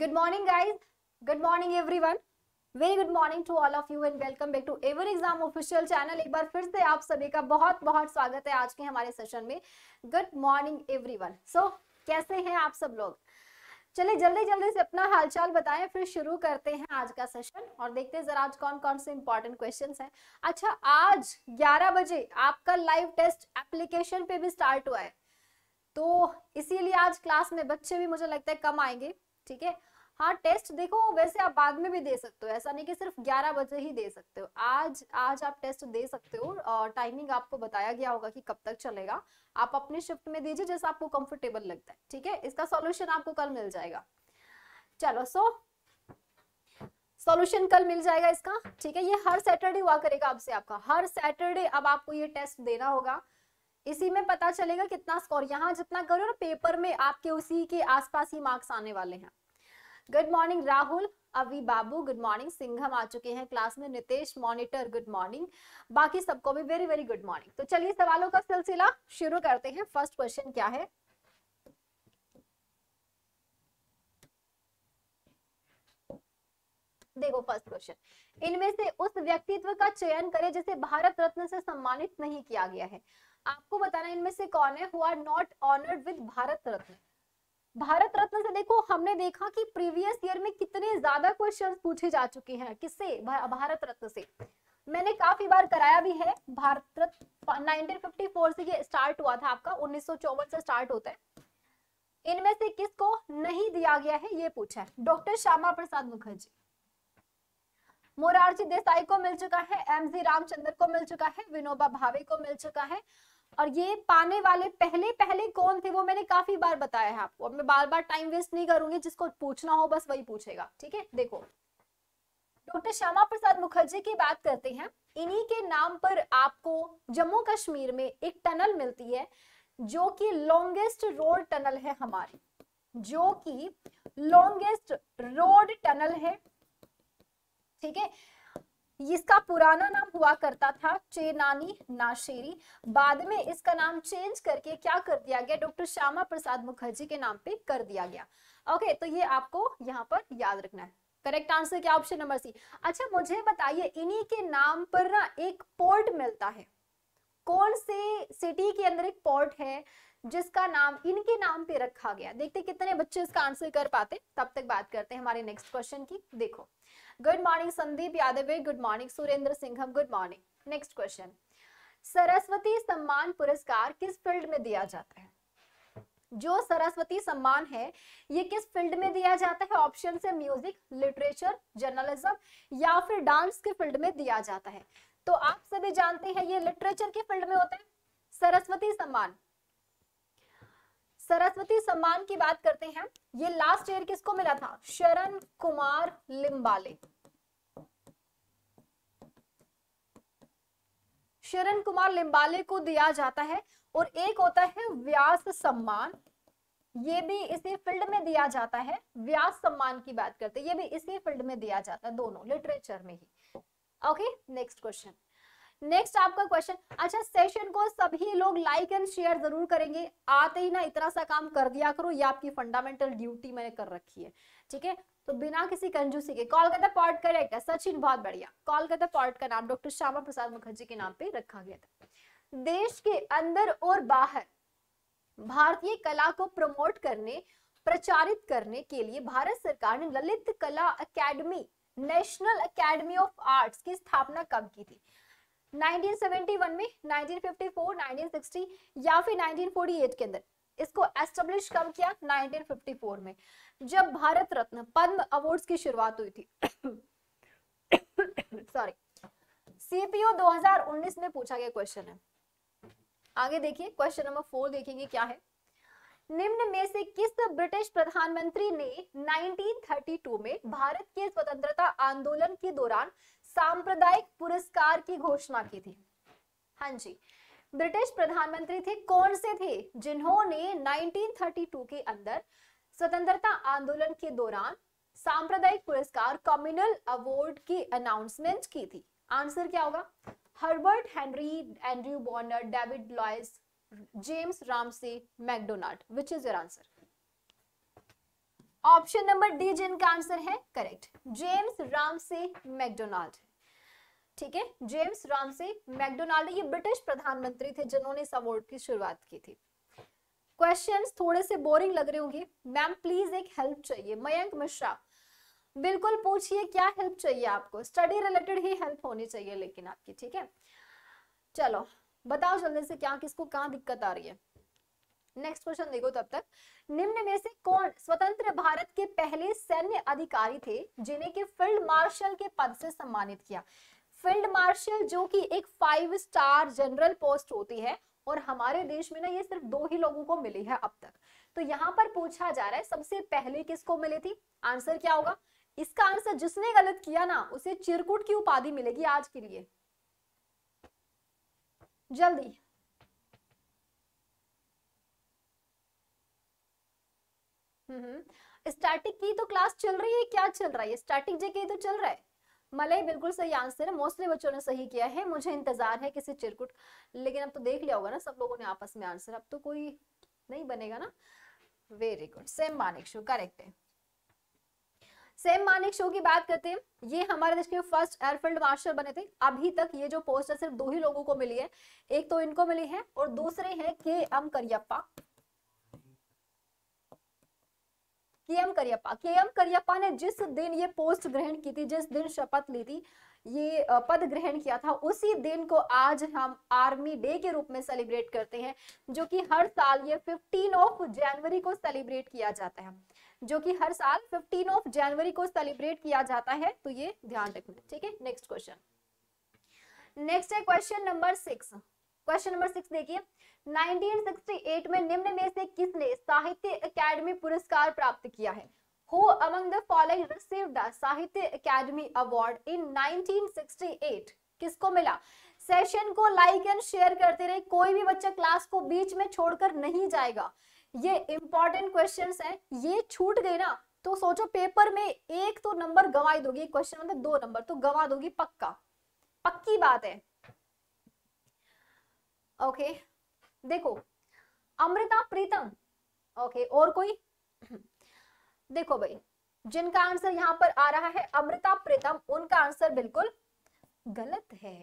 good morning guys good morning everyone very good morning to all of you and welcome back to ever exam official channel एक बार फिर से आप सभी का बहुत बहुत स्वागत है आज के हमारे सेशन में गुड मॉर्निंग एवरीवन सो कैसे हैं आप सब लोग चलिए जल्दी जल्दी से अपना हालचाल बताएं फिर शुरू करते हैं आज का सेशन और देखते हैं जरा आज कौन कौन से इंपॉर्टेंट क्वेश्चन हैं अच्छा आज 11 बजे आपका लाइव टेस्ट एप्लीकेशन पे भी स्टार्ट हुआ है तो इसीलिए आज क्लास में बच्चे भी मुझे लगता है कम आएंगे ठीक है हाँ टेस्ट देखो वैसे आप बाद में भी दे सकते हो ऐसा नहीं कि सिर्फ 11 बजे ही दे सकते हो आज आज आप टेस्ट दे सकते हो और टाइमिंग आपको बताया गया होगा कि कब तक चलेगा आप अपने शिफ्ट में दीजिए जैसा आपको कंफर्टेबल लगता है ठीक है इसका सॉल्यूशन आपको कल मिल जाएगा चलो सो सॉल्यूशन कल मिल जाएगा इसका ठीक है ये हर सैटरडे हुआ करेगा आपसे आपका हर सैटरडे अब आपको ये टेस्ट देना होगा इसी में पता चलेगा कितना स्कोर यहाँ जितना करो ना पेपर में आपके उसी के आसपास ही मार्क्स आने वाले हैं गुड मॉर्निंग राहुल अभी बाबू गुड मॉर्निंग सिंघम आ चुके हैं क्लास में नितेश मॉनिटर गुड मॉर्निंग बाकी सबको भी वेरी वेरी गुड मॉर्निंग तो चलिए सवालों का सिलसिला शुरू करते हैं फर्स्ट क्वेश्चन क्या है देखो फर्स्ट क्वेश्चन इनमें से उस व्यक्तित्व का चयन करें जिसे भारत रत्न से सम्मानित नहीं किया गया है आपको बताना इनमें से कौन है who are not honoured with Bharat Ratna Bharat Ratna से देखो हमने देखा कि प्रीवियस ईयर में कितने ज्यादा क्वेश्चन पूछे जा चुके हैं किससे भारत रत्न से मैंने काफी बार कराया भी है भारत रत्न 1954 से ये स्टार्ट हुआ था आपका उन्नीस से स्टार्ट होता है इनमें से किसको नहीं दिया गया है ये पूछा है डॉक्टर श्यामा प्रसाद मुखर्जी मोरारजी देसाई को मिल चुका है एमजी रामचंद्र को मिल चुका है विनोबा भावे को मिल चुका है और ये पाने वाले पहले पहले कौन थे वो मैंने काफी बार बताया है आपको अब मैं बार बार टाइम वेस्ट नहीं करूंगी जिसको पूछना हो बस वही पूछेगा ठीक है देखो डॉक्टर श्यामा प्रसाद मुखर्जी की बात करते हैं इन्हीं के नाम पर आपको जम्मू कश्मीर में एक टनल मिलती है जो कि लॉन्गेस्ट रोड टनल है हमारी जो कि लॉन्गेस्ट रोड टनल है ठीक है इसका पुराना नाम हुआ करता था चेनानी नाशेरी बाद में इसका नाम चेंज करके क्या कर दिया गया डॉक्टर श्यामा प्रसाद मुखर्जी के नाम पे कर दिया गया ओके तो ये आपको यहाँ पर याद रखना है करेक्ट आंसर क्या ऑप्शन नंबर सी अच्छा मुझे बताइए इन्हीं के नाम पर ना एक पोर्ट मिलता है कौन से सिटी के अंदर एक पोर्ट है जिसका नाम इनके नाम पे रखा गया देखते कितने बच्चे इसका आंसर कर पाते तब तक बात करते हैं हमारे नेक्स्ट क्वेश्चन की देखो good morning Sandeep Yadav good morning Surendra Singham good morning next question Saraswati Samman पुरस्कार किस फील्ड में दिया जाता है जो सरस्वती सम्मान है ये किस फील्ड में दिया जाता है ऑप्शन से म्यूजिक लिटरेचर जर्नलिज्म या फिर डांस के फील्ड में दिया जाता है तो आप सभी जानते हैं ये लिटरेचर के फील्ड में होता है सरस्वती सम्मान सरस्वती सम्मान की बात करते हैं ये लास्ट ईयर किसको मिला था शरण कुमार लिम्बाले शरण कुमार लिम्बाले को दिया जाता है और एक होता है व्यास सम्मान ये भी इसी फील्ड में दिया जाता है व्यास सम्मान की बात करते हैं ये भी इसी फील्ड में दिया जाता है दोनों लिटरेचर में ही ओके नेक्स्ट क्वेश्चन नेक्स्ट आपका क्वेश्चन अच्छा सेशन को सभी लोग लाइक एंड शेयर जरूर करेंगे आते ही ना इतना सा काम कर दिया करो ये आपकी फंडामेंटल ड्यूटी मैंने कर रखी है ठीक है तो बिना किसी कंजूसी के कोलकाता पॉर्ट करेक्ट है सचिन बहुत बढ़िया कोलकाता पॉर्ट का नाम डॉक्टर श्यामा प्रसाद मुखर्जी के नाम पे रखा गया था देश के अंदर और बाहर भारतीय कला को प्रमोट करने प्रचारित करने के लिए भारत सरकार ने Lalit Kala Academy National Academy of Arts की स्थापना कब की थी 1971 में 1954, 1960 या फिर 1948 के अंदर इसको एस्टेब्लिश कब किया 1954 में जब भारत रत्न पद्म अवार्ड्स की शुरुआत हुई थी सॉरी सीपीओ 2019 में पूछा गया क्वेश्चन है आगे देखिए क्वेश्चन नंबर फोर देखेंगे क्या है निम्न में से किस ब्रिटिश प्रधानमंत्री ने 1932 में भारत के स्वतंत्रता आंदोलन के दौरान सांप्रदायिक पुरस्कार की घोषणा की थी हां जी ब्रिटिश प्रधानमंत्री थे कौन से थे जिन्होंने 1932 के अंदर स्वतंत्रता आंदोलन के दौरान सांप्रदायिक पुरस्कार कम्युनल अवार्ड की अनाउंसमेंट की थी आंसर क्या होगा Herbert Henry Andrew Bonar David Lloyd James Ramsay MacDonald which is your answer option number D जिनका आंसर है करेक्ट जेम्स रामसे मैकडोनाल्ड ठीक है जेम्स रामसे मैकडोनाल्ड ये ब्रिटिश प्रधानमंत्री थे जिन्होंने इस अवार्ड की शुरुआत की थी क्वेश्चंस थोड़े से बोरिंग लग रहे होंगे मैम प्लीज एक हेल्प चाहिए मयंक मिश्रा बिल्कुल पूछिए क्या हेल्प चाहिए आपको स्टडी रिलेटेड ही हेल्प होनी चाहिए लेकिन आपकी ठीक है चलो बताओ जल्दी से क्या किसको कहाँ दिक्कत आ रही है नेक्स्ट क्वेश्चन देखो तब तक निम्न में से कौन स्वतंत्र भारत के पहले सैन्य अधिकारी थे जिन्हें के फील्ड मार्शल के पद से सम्मानित किया फील्ड मार्शल जो कि एक फाइव स्टार जनरल पोस्ट होती है और हमारे देश में ना ये सिर्फ दो ही लोगों को मिली है अब तक तो यहाँ पर पूछा जा रहा है सबसे पहले किसको मिली थी आंसर क्या होगा इसका आंसर जिसने गलत किया ना उसे चिरकुट की उपाधि मिलेगी आज के लिए जल्दी स्टैटिक हम्म। की तो क्लास चल रही है क्या चल रहा है स्टैटिक जे तो चल रहा है मलय बिल्कुल सही आंसर है मोस्टली बच्चों ने सही किया है मुझे इंतजार है किसी चिरकुट लेकिन अब तो देख लिया होगा ना सब लोगों ने आपस में आंसर अब तो कोई नहीं बनेगा ना very good Sam Manekshaw correct है सेम मानिक शो की बात करते हैं ये हमारे देश के फर्स्ट एयरफील्ड मार्शल बने थे अभी तक ये जो पोस्ट सिर्फ दो ही लोगों को मिली है एक तो इनको मिली है और दूसरे है के एम करियप्पा के एम करियप्पा के एम करियप्पा ने जिस दिन ये पोस्ट ग्रहण की थी जिस दिन शपथ ली थी ये पद ग्रहण किया था उसी दिन को आज हम आर्मी डे के रूप में सेलिब्रेट करते हैं जो कि हर साल ये 15 ऑफ जनवरी को सेलिब्रेट किया जाता है जो कि हर साल 15 ऑफ जनवरी को सेलिब्रेट किया जाता है तो ये ध्यान रखना ठीक है नेक्स्ट क्वेश्चन नेक्स्ट है question number six question number six देखिए 1968 में निम्न में से किसने साहित्य अकेडमी पुरस्कार प्राप्त किया है who among the following received the Sahitya Academy Award in 1968? किसको मिला सेशन को लाइक एंड शेयर करते रहे कोई भी बच्चा क्लास को बीच में छोड़कर नहीं जाएगा ये इंपॉर्टेंट क्वेश्चंस हैं ये छूट गए ना तो सोचो पेपर में एक तो नंबर गवाई दोगी क्वेश्चन मतलब दो नंबर तो गवा दोगी पक्का पक्की बात है ओके देखो अमृता प्रीतम ओके और कोई देखो भाई जिनका आंसर यहाँ पर आ रहा है अमृता प्रीतम उनका आंसर बिल्कुल गलत है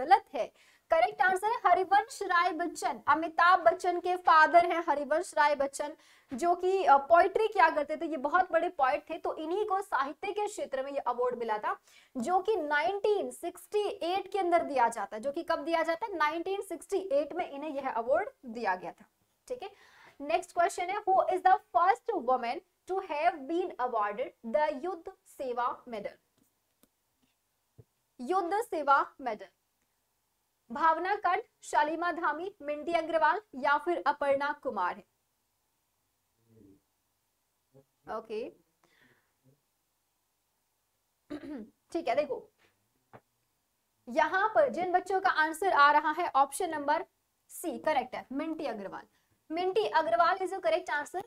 गलत है करेक्ट आंसर है हरिवंश राय बच्चन अमिताभ बच्चन के फादर हैं हरिवंश राय बच्चन जो कि पोइट्री क्या करते थे ये बहुत बड़े पॉइट थे तो इन्हीं को साहित्य के क्षेत्र में ये अवार्ड मिला था जो कि 1968 के अंदर दिया जाता है जो कि कब दिया जाता है 1968 में इन्हें यह अवार्ड दिया गया था ठीक है नेक्स्ट क्वेश्चन है who is the first women to have been awarded the Yudh Seva medal Yudh Seva medal Bhawana Kant Shaliza Dhami Minty Agarwal या फिर अपर्णा कुमार है ओके ठीक है देखो यहां पर जिन बच्चों का आंसर आ रहा है ऑप्शन नंबर सी करेक्ट है Minty Agarwal Minty Agarwal is correct answer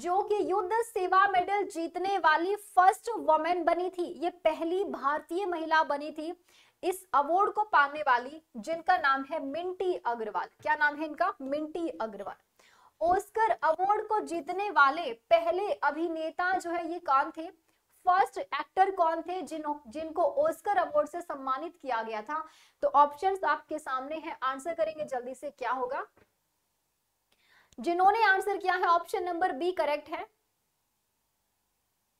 जो कि युद्ध सेवा मेडल जीतने वाली फर्स्ट वुमेन बनी थी ये पहली भारतीय महिला बनी थी इस अवार्ड को पाने वाली जिनका नाम है मिंटी अग्रवाल क्या नाम है इनका मिंटी अग्रवाल ओस्कर अवार्ड को जीतने वाले पहले अभिनेता जो है ये कौन थे फर्स्ट एक्टर कौन थे जिन जिनको ओस्कर अवार्ड से सम्मानित किया गया था तो ऑप्शंस आपके सामने हैं आंसर करेंगे जल्दी से क्या होगा जिन्होंने आंसर किया है ऑप्शन नंबर बी करेक्ट है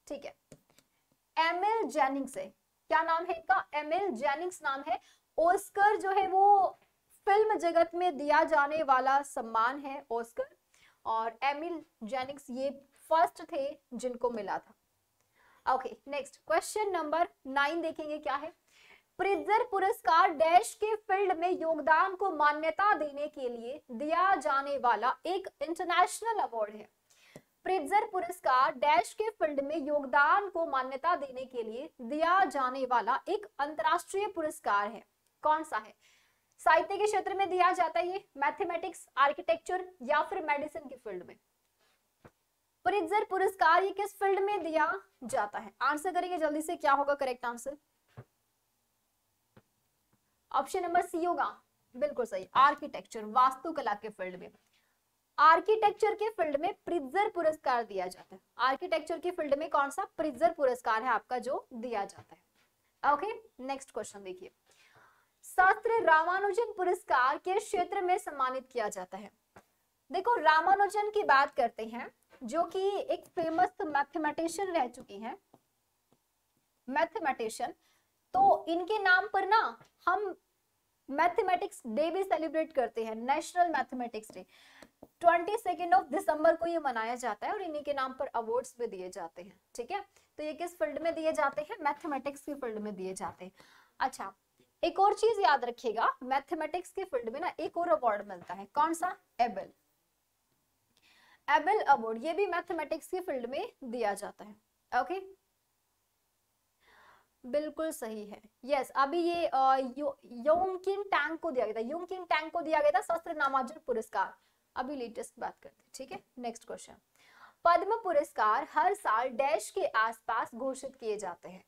ठीक है एम एल जेनिंग से क्या नाम है इनका एमिल जेनिंग्स नाम है ओस्कर जो है वो फिल्म जगत में दिया जाने वाला सम्मान है ओस्कर और एमिल जेनिक्स ये फर्स्ट थे जिनको मिला था okay next question number nine देखेंगे क्या है प्रिजर पुरस्कार डैश के फील्ड में योगदान को मान्यता देने के लिए दिया जाने वाला एक इंटरनेशनल अवार्ड है प्रिजर पुरस्कार डैश के फील्ड में योगदान को मान्यता देने के लिए दिया जाने वाला एक अंतरराष्ट्रीय पुरस्कार है कौन सा है साहित्य के क्षेत्र में दिया जाता है ये मैथमेटिक्स आर्किटेक्चर या फिर मेडिसिन के फील्ड में प्रिजर पुरस्कार ये किस फील्ड में दिया जाता है आंसर करेंगे जल्दी से क्या होगा correct answer option number C होगा बिल्कुल सही आर्किटेक्चर वास्तुकला के फील्ड में आर्किटेक्चर के फील्ड में प्रिजर पुरस्कार दिया जाता है आर्किटेक्चर के फील्ड में कौन सा प्रिजर पुरस्कार है आपका जो दिया जाता है ओके नेक्स्ट क्वेश्चन देखिए शास्त्र रामानुजन पुरस्कार के क्षेत्र में सम्मानित किया जाता है देखो रामानुजन की बात करते हैं जो कि एक फेमस मैथमेटिशियन रह चुकी हैं मैथमेटिशियन तो इनके नाम पर ना हम मैथमेटिक्स डे भी सेलिब्रेट करते हैं national mathematics day twenty second of दिसंबर को ये मनाया जाता है और इन्हीं के नाम पर अवार्ड्स भी दिए जाते हैं ठीक है तो ये किस फील्ड में दिए जाते हैं मैथमेटिक्स के फील्ड में दिए जाते हैं अच्छा एक और चीज याद रखिएगा मैथमेटिक्स के फील्ड में ना एक और अवार्ड मिलता है कौन सा एबल एबल अवार्ड ये भी मैथमेटिक्स के फील्ड में दिया जाता है ओके बिल्कुल सही है यस yes, अभी ये यो, यो, यो, यो, यो, यो, यो, यो, टैंग को दिया गया था यो, टैंग को दिया गया था शस्त्र नामार्जन पुरस्कार अभी लेटेस्ट बात करते हैं ठीक है नेक्स्ट क्वेश्चन पद्म पुरस्कार हर साल डैश के आसपास घोषित किए जाते हैं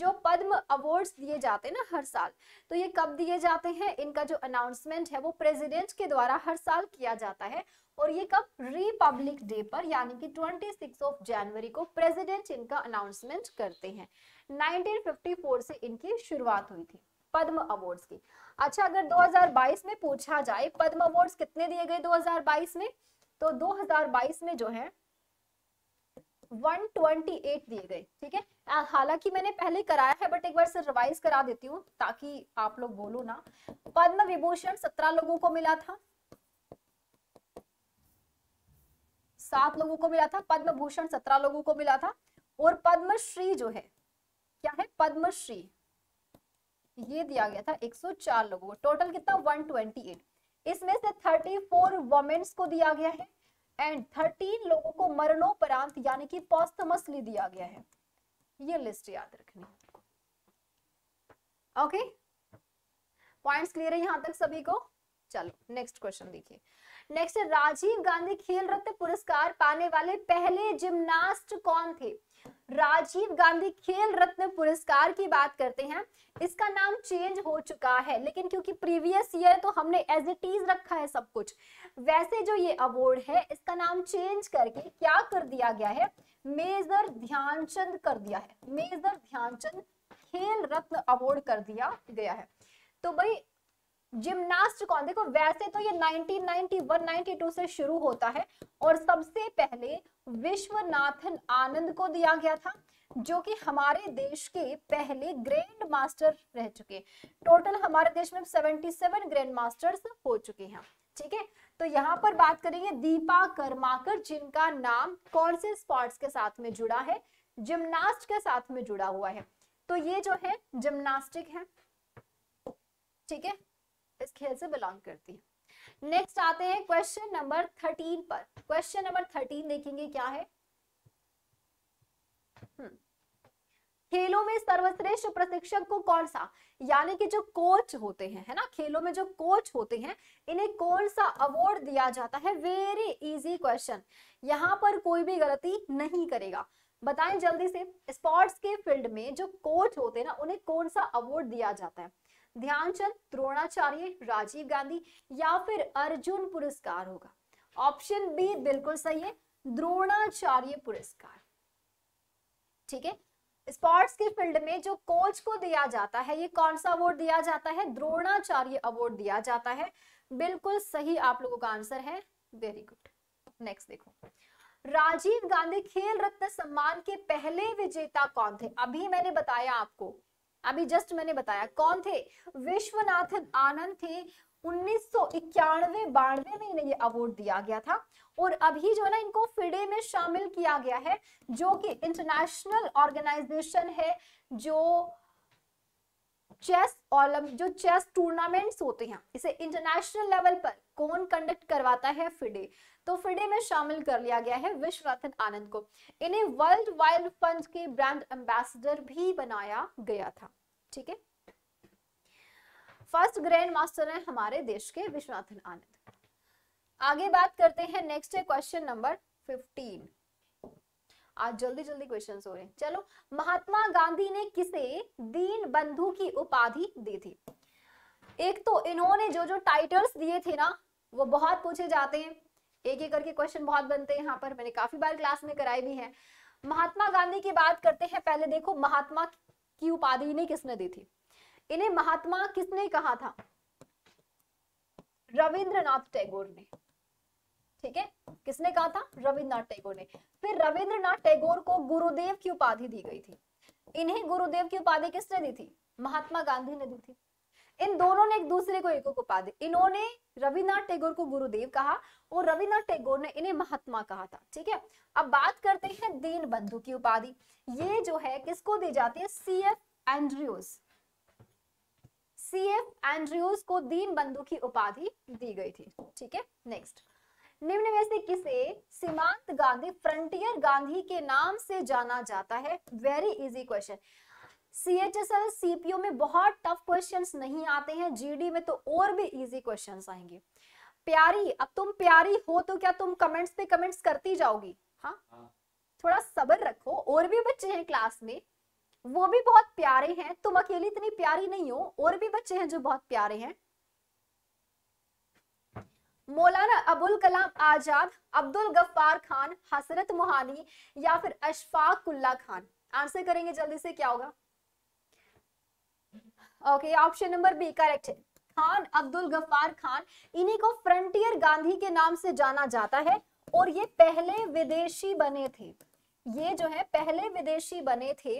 जो पद्म अवार्ड्स दिए जाते हैं ना हर साल तो ये कब दिए जाते हैं इनका जो अनाउंसमेंट है वो प्रेसिडेंट के द्वारा हर साल किया जाता है और ये कब रिपब्लिक डे पर यानी कि 26 ऑफ जनवरी को प्रेसिडेंट इनका अनाउंसमेंट करते हैं 1954 से इनकी शुरुआत हुई थी पद्म अवार्ड्स की अच्छा अगर 2022 में पूछा जाए पद्म अवार्ड्स कितने दिए गए 2022 में तो 2022 में जो है 128 दिए गए ठीक है हालांकि मैंने पहले कराया है बट एक बार से रिवाइज करा देती हूँ ताकि आप लोग बोलो ना पद्म विभूषण सत्रह लोगों को मिला था सात लोगों को मिला था पद्म भूषण सत्रह लोगों को मिला था और पद्मश्री जो है क्या है पद्मश्री ये दिया गया था 104 लोगों को टोटल कितना 128 इसमें से 34 वुमेन्स को दिया गया है एंड 13 लोगों को मरणोपरांत यानी कि पॉस्थमसली दिया गया है ये लिस्ट याद रखनी है ओके पॉइंट्स क्लियर है यहां तक सभी को चलो नेक्स्ट क्वेश्चन देखिए नेक्स्ट राजीव गांधी खेल रत्न पुरस्कार पाने वाले पहले जिमनास्ट कौन थे राजीव गांधी खेल रत्न पुरस्कार की बात करते हैं इसका नाम चेंज हो चुका है लेकिन क्योंकि प्रीवियस ईयर तो हमने एज इट इज रखा है सब कुछ वैसे जो ये अवार्ड है इसका नाम चेंज करके क्या कर दिया गया है मेजर ध्यानचंद कर दिया है मेजर ध्यानचंद खेल रत्न अवार्ड कर दिया गया है तो भाई जिम्नास्ट कौन देखो वैसे तो ये 1991 92 से शुरू होता है और सबसे पहले विश्वनाथन आनंद को दिया गया था जो कि हमारे देश के पहले ग्रैंड मास्टर रह चुके टोटल हमारे देश में 77 ग्रैंड मास्टर्स हो चुके हैं ठीक है तो यहाँ पर बात करेंगे दीपा कर्माकर जिनका नाम कौन से स्पोर्ट्स के साथ में जुड़ा है जिम्नास्ट के साथ में जुड़ा हुआ है तो ये जो है जिम्नास्टिक है ठीक है इस खेल से बिलोंग करती है नेक्स्ट आते हैं क्वेश्चन नंबर थर्टीन पर क्वेश्चन नंबर थर्टीन देखेंगे क्या है हम्म। खेलों में सर्वश्रेष्ठ प्रशिक्षक को कौन सा यानी कि जो कोच होते हैं है ना खेलों में जो कोच होते हैं इन्हें कौन सा अवार्ड दिया जाता है वेरी इजी क्वेश्चन यहाँ पर कोई भी गलती नहीं करेगा बताएं जल्दी से स्पोर्ट्स के फील्ड में जो कोच होते हैं ना उन्हें कौन सा अवार्ड दिया जाता है ध्यानचंद द्रोणाचार्य राजीव गांधी या फिर अर्जुन पुरस्कार होगा ऑप्शन बी बिल्कुल सही है द्रोणाचार्य पुरस्कार ठीक है स्पोर्ट्स के फील्ड में जो कोच को दिया जाता है ये कौन सा अवार्ड दिया जाता है द्रोणाचार्य अवार्ड दिया जाता है बिल्कुल सही आप लोगों का आंसर है वेरी गुड नेक्स्ट देखो राजीव गांधी खेल रत्न सम्मान के पहले विजेता कौन थे अभी मैंने बताया आपको अभी जस्ट मैंने बताया कौन थे विश्वनाथ आनंद थे उन्नीस में इन्हें ये अवार्ड दिया गया था और अभी जो है ना इनको फिडे में शामिल किया गया है जो कि इंटरनेशनल ऑर्गेनाइजेशन है जो चेस ओलम जो चेस टूर्नामेंट्स होते हैं इसे इंटरनेशनल लेवल पर कौन कंडक्ट करवाता है फिडे तो फिडे में शामिल कर लिया गया है विश्वनाथन आनंद को इन्हें वर्ल्ड वाइल्ड फंड के ब्रांड एम्बेसडर भी बनाया गया था ठीक है फर्स्ट ग्रैंड मास्टर है हमारे देश के विश्वनाथन आनंद आगे बात करते हैं नेक्स्ट है क्वेश्चन नंबर फिफ्टीन आज जल्दी जल्दी क्वेश्चन हो रहे हैं चलो महात्मा गांधी ने किसे दीन बंधु की उपाधि दी थी एक तो इन्होंने जो जो टाइटल्स दिए थे ना वो बहुत पूछे जाते हैं एक एक करके क्वेश्चन बहुत बनते हैं यहाँ पर मैंने काफी बार क्लास में कराए भी है महात्मा गांधी की बात करते हैं पहले देखो महात्मा की उपाधि इन्हें किसने दी थी इन्हें महात्मा किसने कहा था रविंद्रनाथ टैगोर ने ठीक है किसने कहा था रविंद्रनाथ टैगोर ने फिर रविंद्रनाथ टैगोर को गुरुदेव की उपाधि दी गई थी इन्हें गुरुदेव की उपाधि किसने दी थी महात्मा गांधी ने दी थी इन दोनों ने एक दूसरे को एक उपाधि इन्होंने रविनाथ टैगोर को गुरुदेव कहा और रविनाथ टैगोर ने इन्हें महात्मा कहा था ठीक है अब बात करते हैं दीन बंधु की उपाधि ये जो है किसको दी जाती है C F Andrews C F Andrews को दीन बंधु की उपाधि दी गई थी ठीक है नेक्स्ट निम्न में से किसे सीमांत गांधी फ्रंटियर गांधी के नाम से जाना जाता है very easy question C H S L CPO में बहुत टफ क्वेश्चन नहीं आते हैं जी में तो और भी इजी क्वेश्चन आएंगे प्यारी अब तुम प्यारी हो तो क्या तुम कमेंट्स पे कमेंट्स करती जाओगी हाँ, हाँ। थोड़ा सबर रखो और भी बच्चे हैं क्लास में वो भी बहुत प्यारे हैं तुम अकेली इतनी प्यारी नहीं हो और भी बच्चे हैं जो बहुत प्यारे हैं मौलाना अबुल कलाम आजाद अब्दुल गफ्फार खान हसरत मोहानी या फिर अशफाक उल्ला खान आंसर करेंगे जल्दी से क्या होगा okay option number B correct है खान अब्दुल गफ्फार खान इन्हीं को फ्रंटियर गांधी के नाम से जाना जाता है और ये पहले विदेशी बने थे ये जो है पहले विदेशी बने थे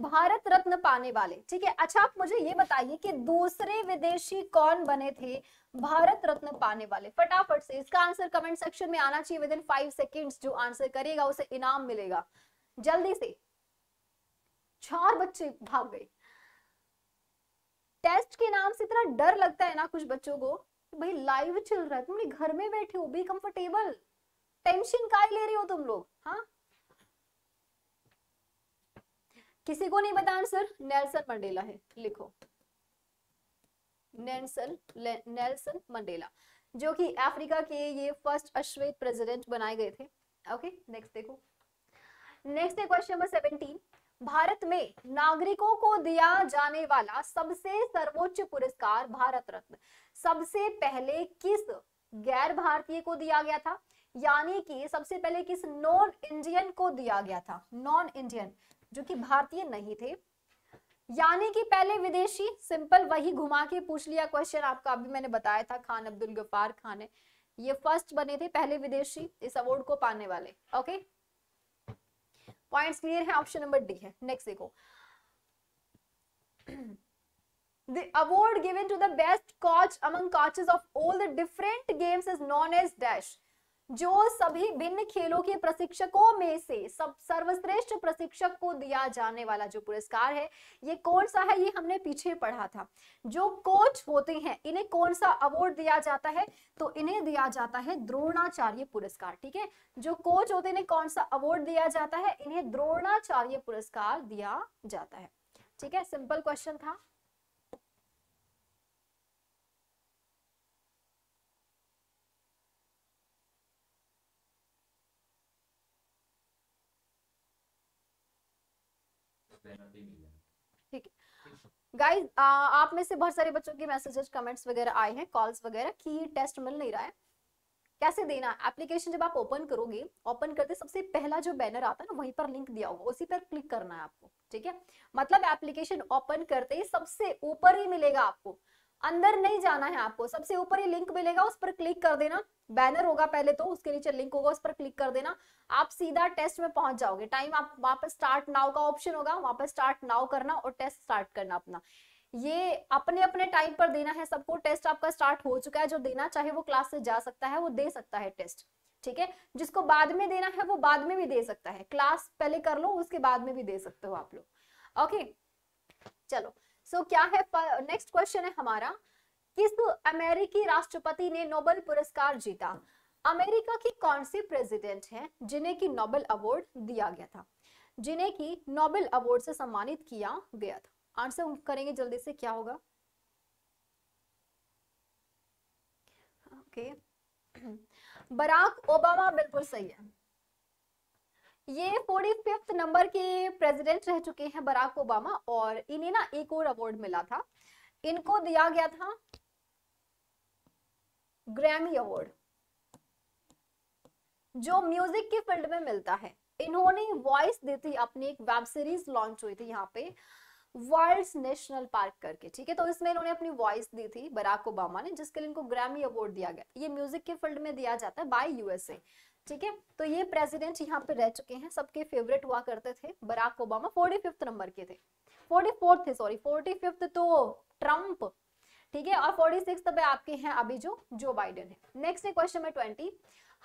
भारत रत्न पाने वाले ठीक है अच्छा आप मुझे ये बताइए कि दूसरे विदेशी कौन बने थे भारत रत्न पाने वाले फटाफट से इसका आंसर कमेंट सेक्शन में आना चाहिए विद इन फाइव सेकेंड्स जो आंसर करेगा उसे इनाम मिलेगा जल्दी से चार बच्चे भाग गए टेस्ट के नाम से इतना डर लगता है ना कुछ बच्चों को कि भाई लाइव चल रहा है तुमने घर में बैठे हो भी कंफर्टेबल टेंशन का ले रही हो तुम लोग हाँ किसी को नहीं पता सर नेल्सन मंडेला है लिखो नेल्सन नेल्सन मंडेला जो कि अफ्रीका के ये फर्स्ट अश्वेत प्रेसिडेंट बनाए गए थे ओके नेक्स्ट देखो नेक्स्ट है क्वेश्चन नंबर सेवनटीन भारत में नागरिकों को दिया जाने वाला सबसे सर्वोच्च पुरस्कार भारत रत्न सबसे पहले किस गैर भारतीय को दिया गया था यानी कि सबसे पहले किस नॉन इंडियन को दिया गया था नॉन इंडियन जो कि भारतीय नहीं थे यानी कि पहले विदेशी सिंपल वही घुमा के पूछ लिया क्वेश्चन आपका अभी मैंने बताया था खान अब्दुल गफार खान ये फर्स्ट बने थे पहले विदेशी इस अवार्ड को पाने वाले ओके पॉइंट्स क्लियर है ऑप्शन नंबर डी है नेक्स्ट देखो the award given to the best coach among coaches of all the different games is known as dash जो सभी भिन्न खेलों के प्रशिक्षकों में से सब सर्वश्रेष्ठ प्रशिक्षक को दिया जाने वाला जो पुरस्कार है ये कौन सा है ये हमने पीछे पढ़ा था जो कोच होते हैं इन्हें कौन सा अवार्ड दिया जाता है तो इन्हें दिया जाता है द्रोणाचार्य पुरस्कार ठीक है जो कोच होते हैं इन्हें कौन सा अवार्ड दिया जाता है इन्हें द्रोणाचार्य पुरस्कार दिया जाता है ठीक है सिंपल क्वेश्चन था ठीक है गाइज आप में से बहुत सारे बच्चों के मैसेजेस कमेंट्स वगैरह आए हैं कॉल्स वगैरह कि टेस्ट मिल नहीं रहा है कैसे देना एप्लीकेशन जब आप ओपन करोगे ओपन करते सबसे पहला जो बैनर आता है ना वहीं पर लिंक दिया होगा उसी पर क्लिक करना है आपको ठीक है मतलब एप्लीकेशन ओपन करते ही सबसे ऊपर ही मिलेगा आपको अंदर नहीं जाना है आपको सबसे ऊपर ही लिंक मिलेगा उस पर क्लिक कर देना बैनर होगा पहले तो उसके नीचे लिंक होगा उस पर क्लिक कर देना आप सीधा टेस्ट में पहुंच जाओगे टाइम आप वहां पर स्टार्ट नाउ का ऑप्शन होगा वहां पर स्टार्ट नाउ करना और टेस्ट स्टार्ट करना अपना ये अपने अपने टाइम पर देना है सबको टेस्ट आपका स्टार्ट हो चुका है जो देना चाहे वो क्लास से जा सकता है वो दे सकता है टेस्ट ठीक है जिसको बाद में देना है वो बाद में भी दे सकता है क्लास पहले कर लो उसके बाद में भी दे सकते हो आप लोग ओके चलो सो so, क्या है नेक्स्ट क्वेश्चन है हमारा किस अमेरिकी राष्ट्रपति ने नोबेल पुरस्कार जीता अमेरिका की कौन सी प्रेसिडेंट हैं जिन्हें की नोबेल अवार्ड दिया गया था जिन्हें की नोबेल अवार्ड से सम्मानित किया गया था आंसर करेंगे जल्दी से क्या होगा ओके okay. बराक ओबामा बिल्कुल सही है ये फोर्टी फिफ्थ नंबर के प्रेसिडेंट रह चुके हैं बराक ओबामा और इन्हें ना एक और अवार्ड मिला था इनको दिया गया था ग्रैमी अवार्ड जो म्यूजिक के फील्ड में मिलता है इन्होंने वॉइस दी थी अपनी एक वेब सीरीज लॉन्च हुई थी यहाँ पे वर्ल्ड नेशनल पार्क करके ठीक है तो इसमें इन्होंने अपनी वॉइस दी थी बराक ओबामा ने जिसके लिए इनको ग्रैमी अवार्ड दिया गया ये म्यूजिक के फील्ड में दिया जाता है बाय यूएसए ठीक है तो ये प्रेसिडेंट यहाँ पे रह चुके हैं सबके फेवरेट हुआ करते थे Barack Obama forty fifth number के थे फोर्टी फोर्थ थे सॉरी फोर्टी फिफ्थ तो ट्रम्प ठीक है और फोर्टी सिक्स आपके हैं अभी जो जो बाइडेन है नेक्स्ट है क्वेश्चन नंबर ट्वेंटी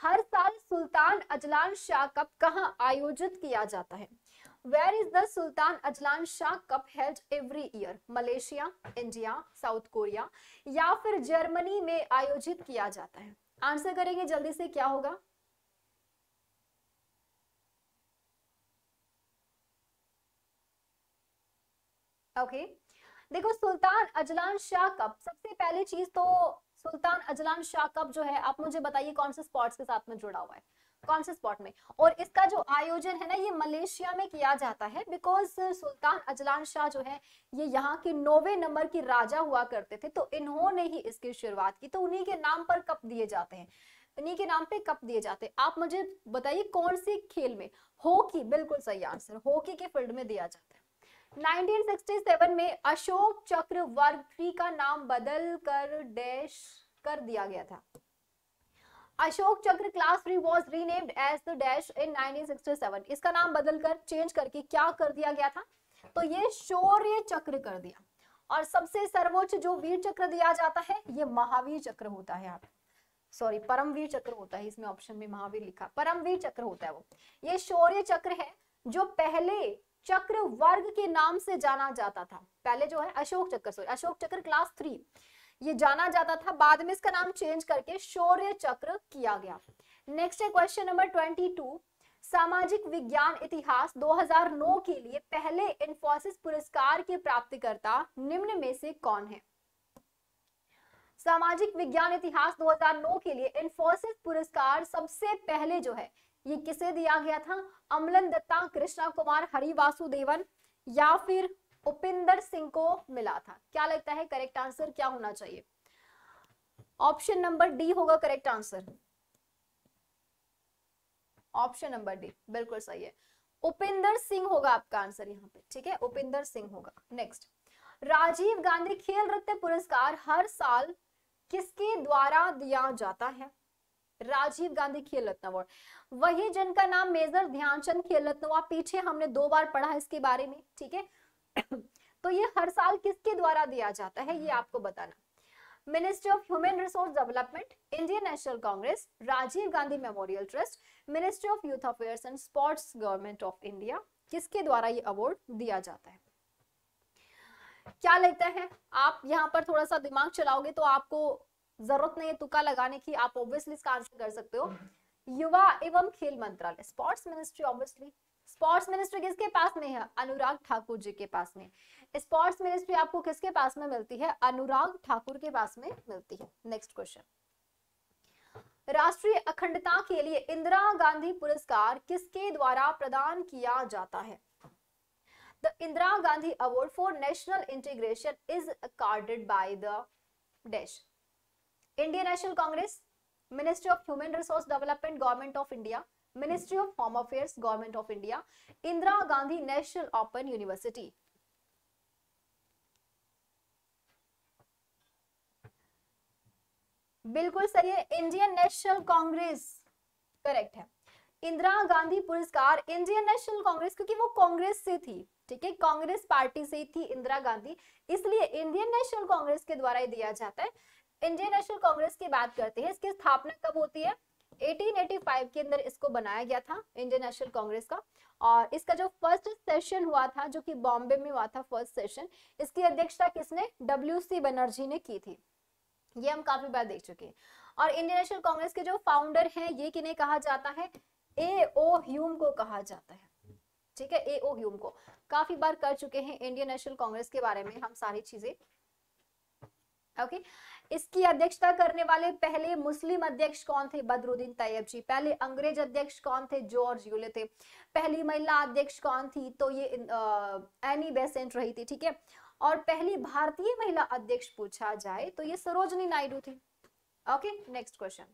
हर साल सुल्तान अजलान शाह कप कहाँ आयोजित किया जाता है where is the Sultan Azlan Shah cup held every year Malaysia India South Korea या फिर जर्मनी में आयोजित किया जाता है आंसर करेंगे जल्दी से क्या होगा ओके देखो सुल्तान अजलान शाह कप सबसे पहली चीज तो सुल्तान अजलान शाह कप जो है आप मुझे बताइए कौन से स्पोर्ट्स के साथ में जुड़ा हुआ है कौन से स्पॉट में और इसका जो आयोजन है ना ये मलेशिया में किया जाता है बिकॉज सुल्तान अजलान शाह जो है ये यहाँ के नौवे नंबर की राजा हुआ करते थे तो इन्होंने ही इसकी शुरुआत की तो उन्हीं के नाम पर कप दिए जाते हैं उन्हीं के नाम पे कप दिए जाते हैं आप मुझे बताइए कौन से खेल में हॉकी बिल्कुल सही आंसर हॉकी के फील्ड में दिया जाता है 1967 में अशोक चक्र वर्ग थ्री का नाम बदल कर डैश कर दिया गया था Ashok Chakra class three was renamed as the dash in 1967 इसका नाम बदल कर चेंज करके क्या कर दिया गया था तो ये शौर्य चक्र कर दिया और सबसे सर्वोच्च जो वीर चक्र दिया जाता है ये महावीर चक्र होता है यहाँ सॉरी परमवीर चक्र होता है इसमें ऑप्शन में महावीर लिखा परमवीर चक्र होता है वो ये शौर्य चक्र है जो पहले चक्र वर्ग के नाम से जाना जाता था पहले जो है अशोक चक्र sorry Ashok Chakra class three ये जाना जाता था बाद में इसका नाम चेंज करके शौर्य चक्र किया गया नेक्स्ट है क्वेश्चन नंबर ट्वेंटी टू सामाजिक विज्ञान इतिहास 2009 के लिए पहले इन्फोसिस पुरस्कार के प्राप्तिकर्ता निम्न में से कौन है सामाजिक विज्ञान इतिहास 2009 के लिए इन्फोसिस पुरस्कार सबसे पहले जो है ये किसे दिया गया था अमलन दत्ता कृष्णा कुमार हरिवासुदेवन या फिर उपेंद्र सिंह को मिला था क्या लगता है करेक्ट आंसर क्या होना चाहिए ऑप्शन नंबर डी होगा correct answer option number D बिल्कुल सही है उपिंदर सिंह होगा आपका आंसर यहाँ पे ठीक है उपिंदर सिंह होगा नेक्स्ट राजीव गांधी खेल रत्न पुरस्कार हर साल किसके द्वारा दिया जाता है राजीव गांधी खेल रत्न अवार्ड वही जिनका नाम मेजर ध्यानचंद खेल रत्न हुआ पीछे हमने दो बार पढ़ा है इसके बारे में ठीक है तो ये हर साल किसके द्वारा दिया जाता है ये आपको बताना ministry of human resource development Indian National Congress Rajiv Gandhi memorial trust ministry of youth affairs and sports government of India किसके द्वारा ये अवार्ड दिया जाता है क्या लगता है आप यहाँ पर थोड़ा सा दिमाग चलाओगे तो आपको जरूरत नहीं है तुका लगाने की आप ऑब्वियसली इसका आंसर कर सकते हो हम्म। युवा एवं खेल मंत्रालय sports ministry obviously sports ministry किसके पास में है अनुराग ठाकुर जी के पास में स्पोर्ट्स मिनिस्ट्री आपको किसके पास में मिलती है अनुराग ठाकुर के पास में मिलती है नेक्स्ट क्वेश्चन राष्ट्रीय अखंडता के लिए इंदिरा गांधी पुरस्कार किसके द्वारा प्रदान किया जाता है the Indira Gandhi award for national integration is accorded by the dash Indian National Congress ministry of human resource development government of India ministry of home affairs government of India Indira Gandhi national open university बिल्कुल सही है Indian National Congress correct है इंदिरा गांधी पुरस्कार Indian National Congress क्योंकि वो कांग्रेस से थी ठीक है कांग्रेस पार्टी से ही थी इंदिरा गांधी इसलिए इंडियन नेशनल कांग्रेस के द्वारा ही दिया जाता है इंडियन नेशनल कांग्रेस की बात करते हैं इसकी स्थापना कब होती है 1885 के अंदर इसको बनाया गया था इंडियन नेशनल कांग्रेस का और इसका जो फर्स्ट सेशन हुआ था जो कि बॉम्बे में हुआ था फर्स्ट सेशन इसकी अध्यक्षता किसने डब्ल्यू सी बनर्जी ने की थी ये हम काफी बार देख चुके हैं और इंडियन नेशनल कांग्रेस के जो फाउंडर हैं ये किन्हें कहा जाता है ए ओ ह्यूम को कहा जाता है ठीक है ए ओ ह्यूम को काफी बार कर चुके हैं इंडियन नेशनल कांग्रेस के बारे में हम सारी चीजें ओके okay? इसकी अध्यक्षता करने वाले पहले मुस्लिम अध्यक्ष कौन थे बदरुद्दीन तैयब जी पहले अंग्रेज अध्यक्ष कौन थे जॉर्ज यूले थे पहली महिला अध्यक्ष कौन थी तो ये एनी बेसेंट रही थी ठीक है और पहली भारतीय महिला अध्यक्ष पूछा जाए तो ये सरोजनी नायडू थी ओके नेक्स्ट क्वेश्चन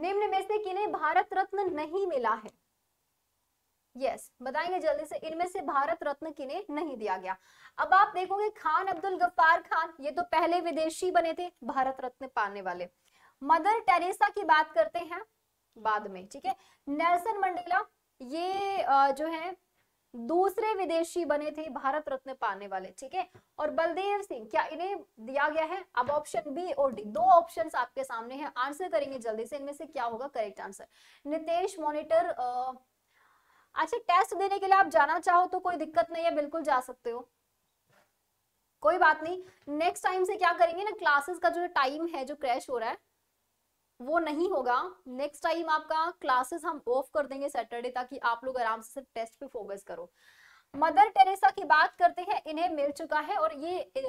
निम्न में से किन्हें भारत रत्न नहीं मिला है यस yes, बताएंगे जल्दी से इनमें से भारत रत्न किन्हें नहीं दिया गया अब आप देखोगे खान अब्दुल गफ्फार खान ये तो पहले विदेशी बने थे भारत रत्न पाने वाले मदर टेरेसा की बात करते हैं बाद में ठीक है नेल्सन मंडेला ये जो है दूसरे विदेशी बने थे भारत रत्न पाने वाले ठीक है और बलदेव सिंह क्या इन्हें दिया गया है अब ऑप्शन बी और डी दो ऑप्शन आपके सामने हैं आंसर करेंगे जल्दी से इनमें से क्या होगा करेक्ट आंसर नितेश मॉनिटर अच्छा टेस्ट देने के लिए आप जाना चाहो तो कोई दिक्कत नहीं है बिल्कुल जा सकते हो कोई बात नहीं नेक्स्ट टाइम से क्या करेंगे ना क्लासेस का जो टाइम है जो क्रैश हो रहा है वो नहीं होगा नेक्स्ट टाइम आपका क्लासेस हम ऑफ कर देंगे सैटरडे ताकि आप लोग आराम से सिर्फ टेस्ट पे फोकस करो मदर टेरेसा की बात करते हैं इन्हें मिल चुका है और ये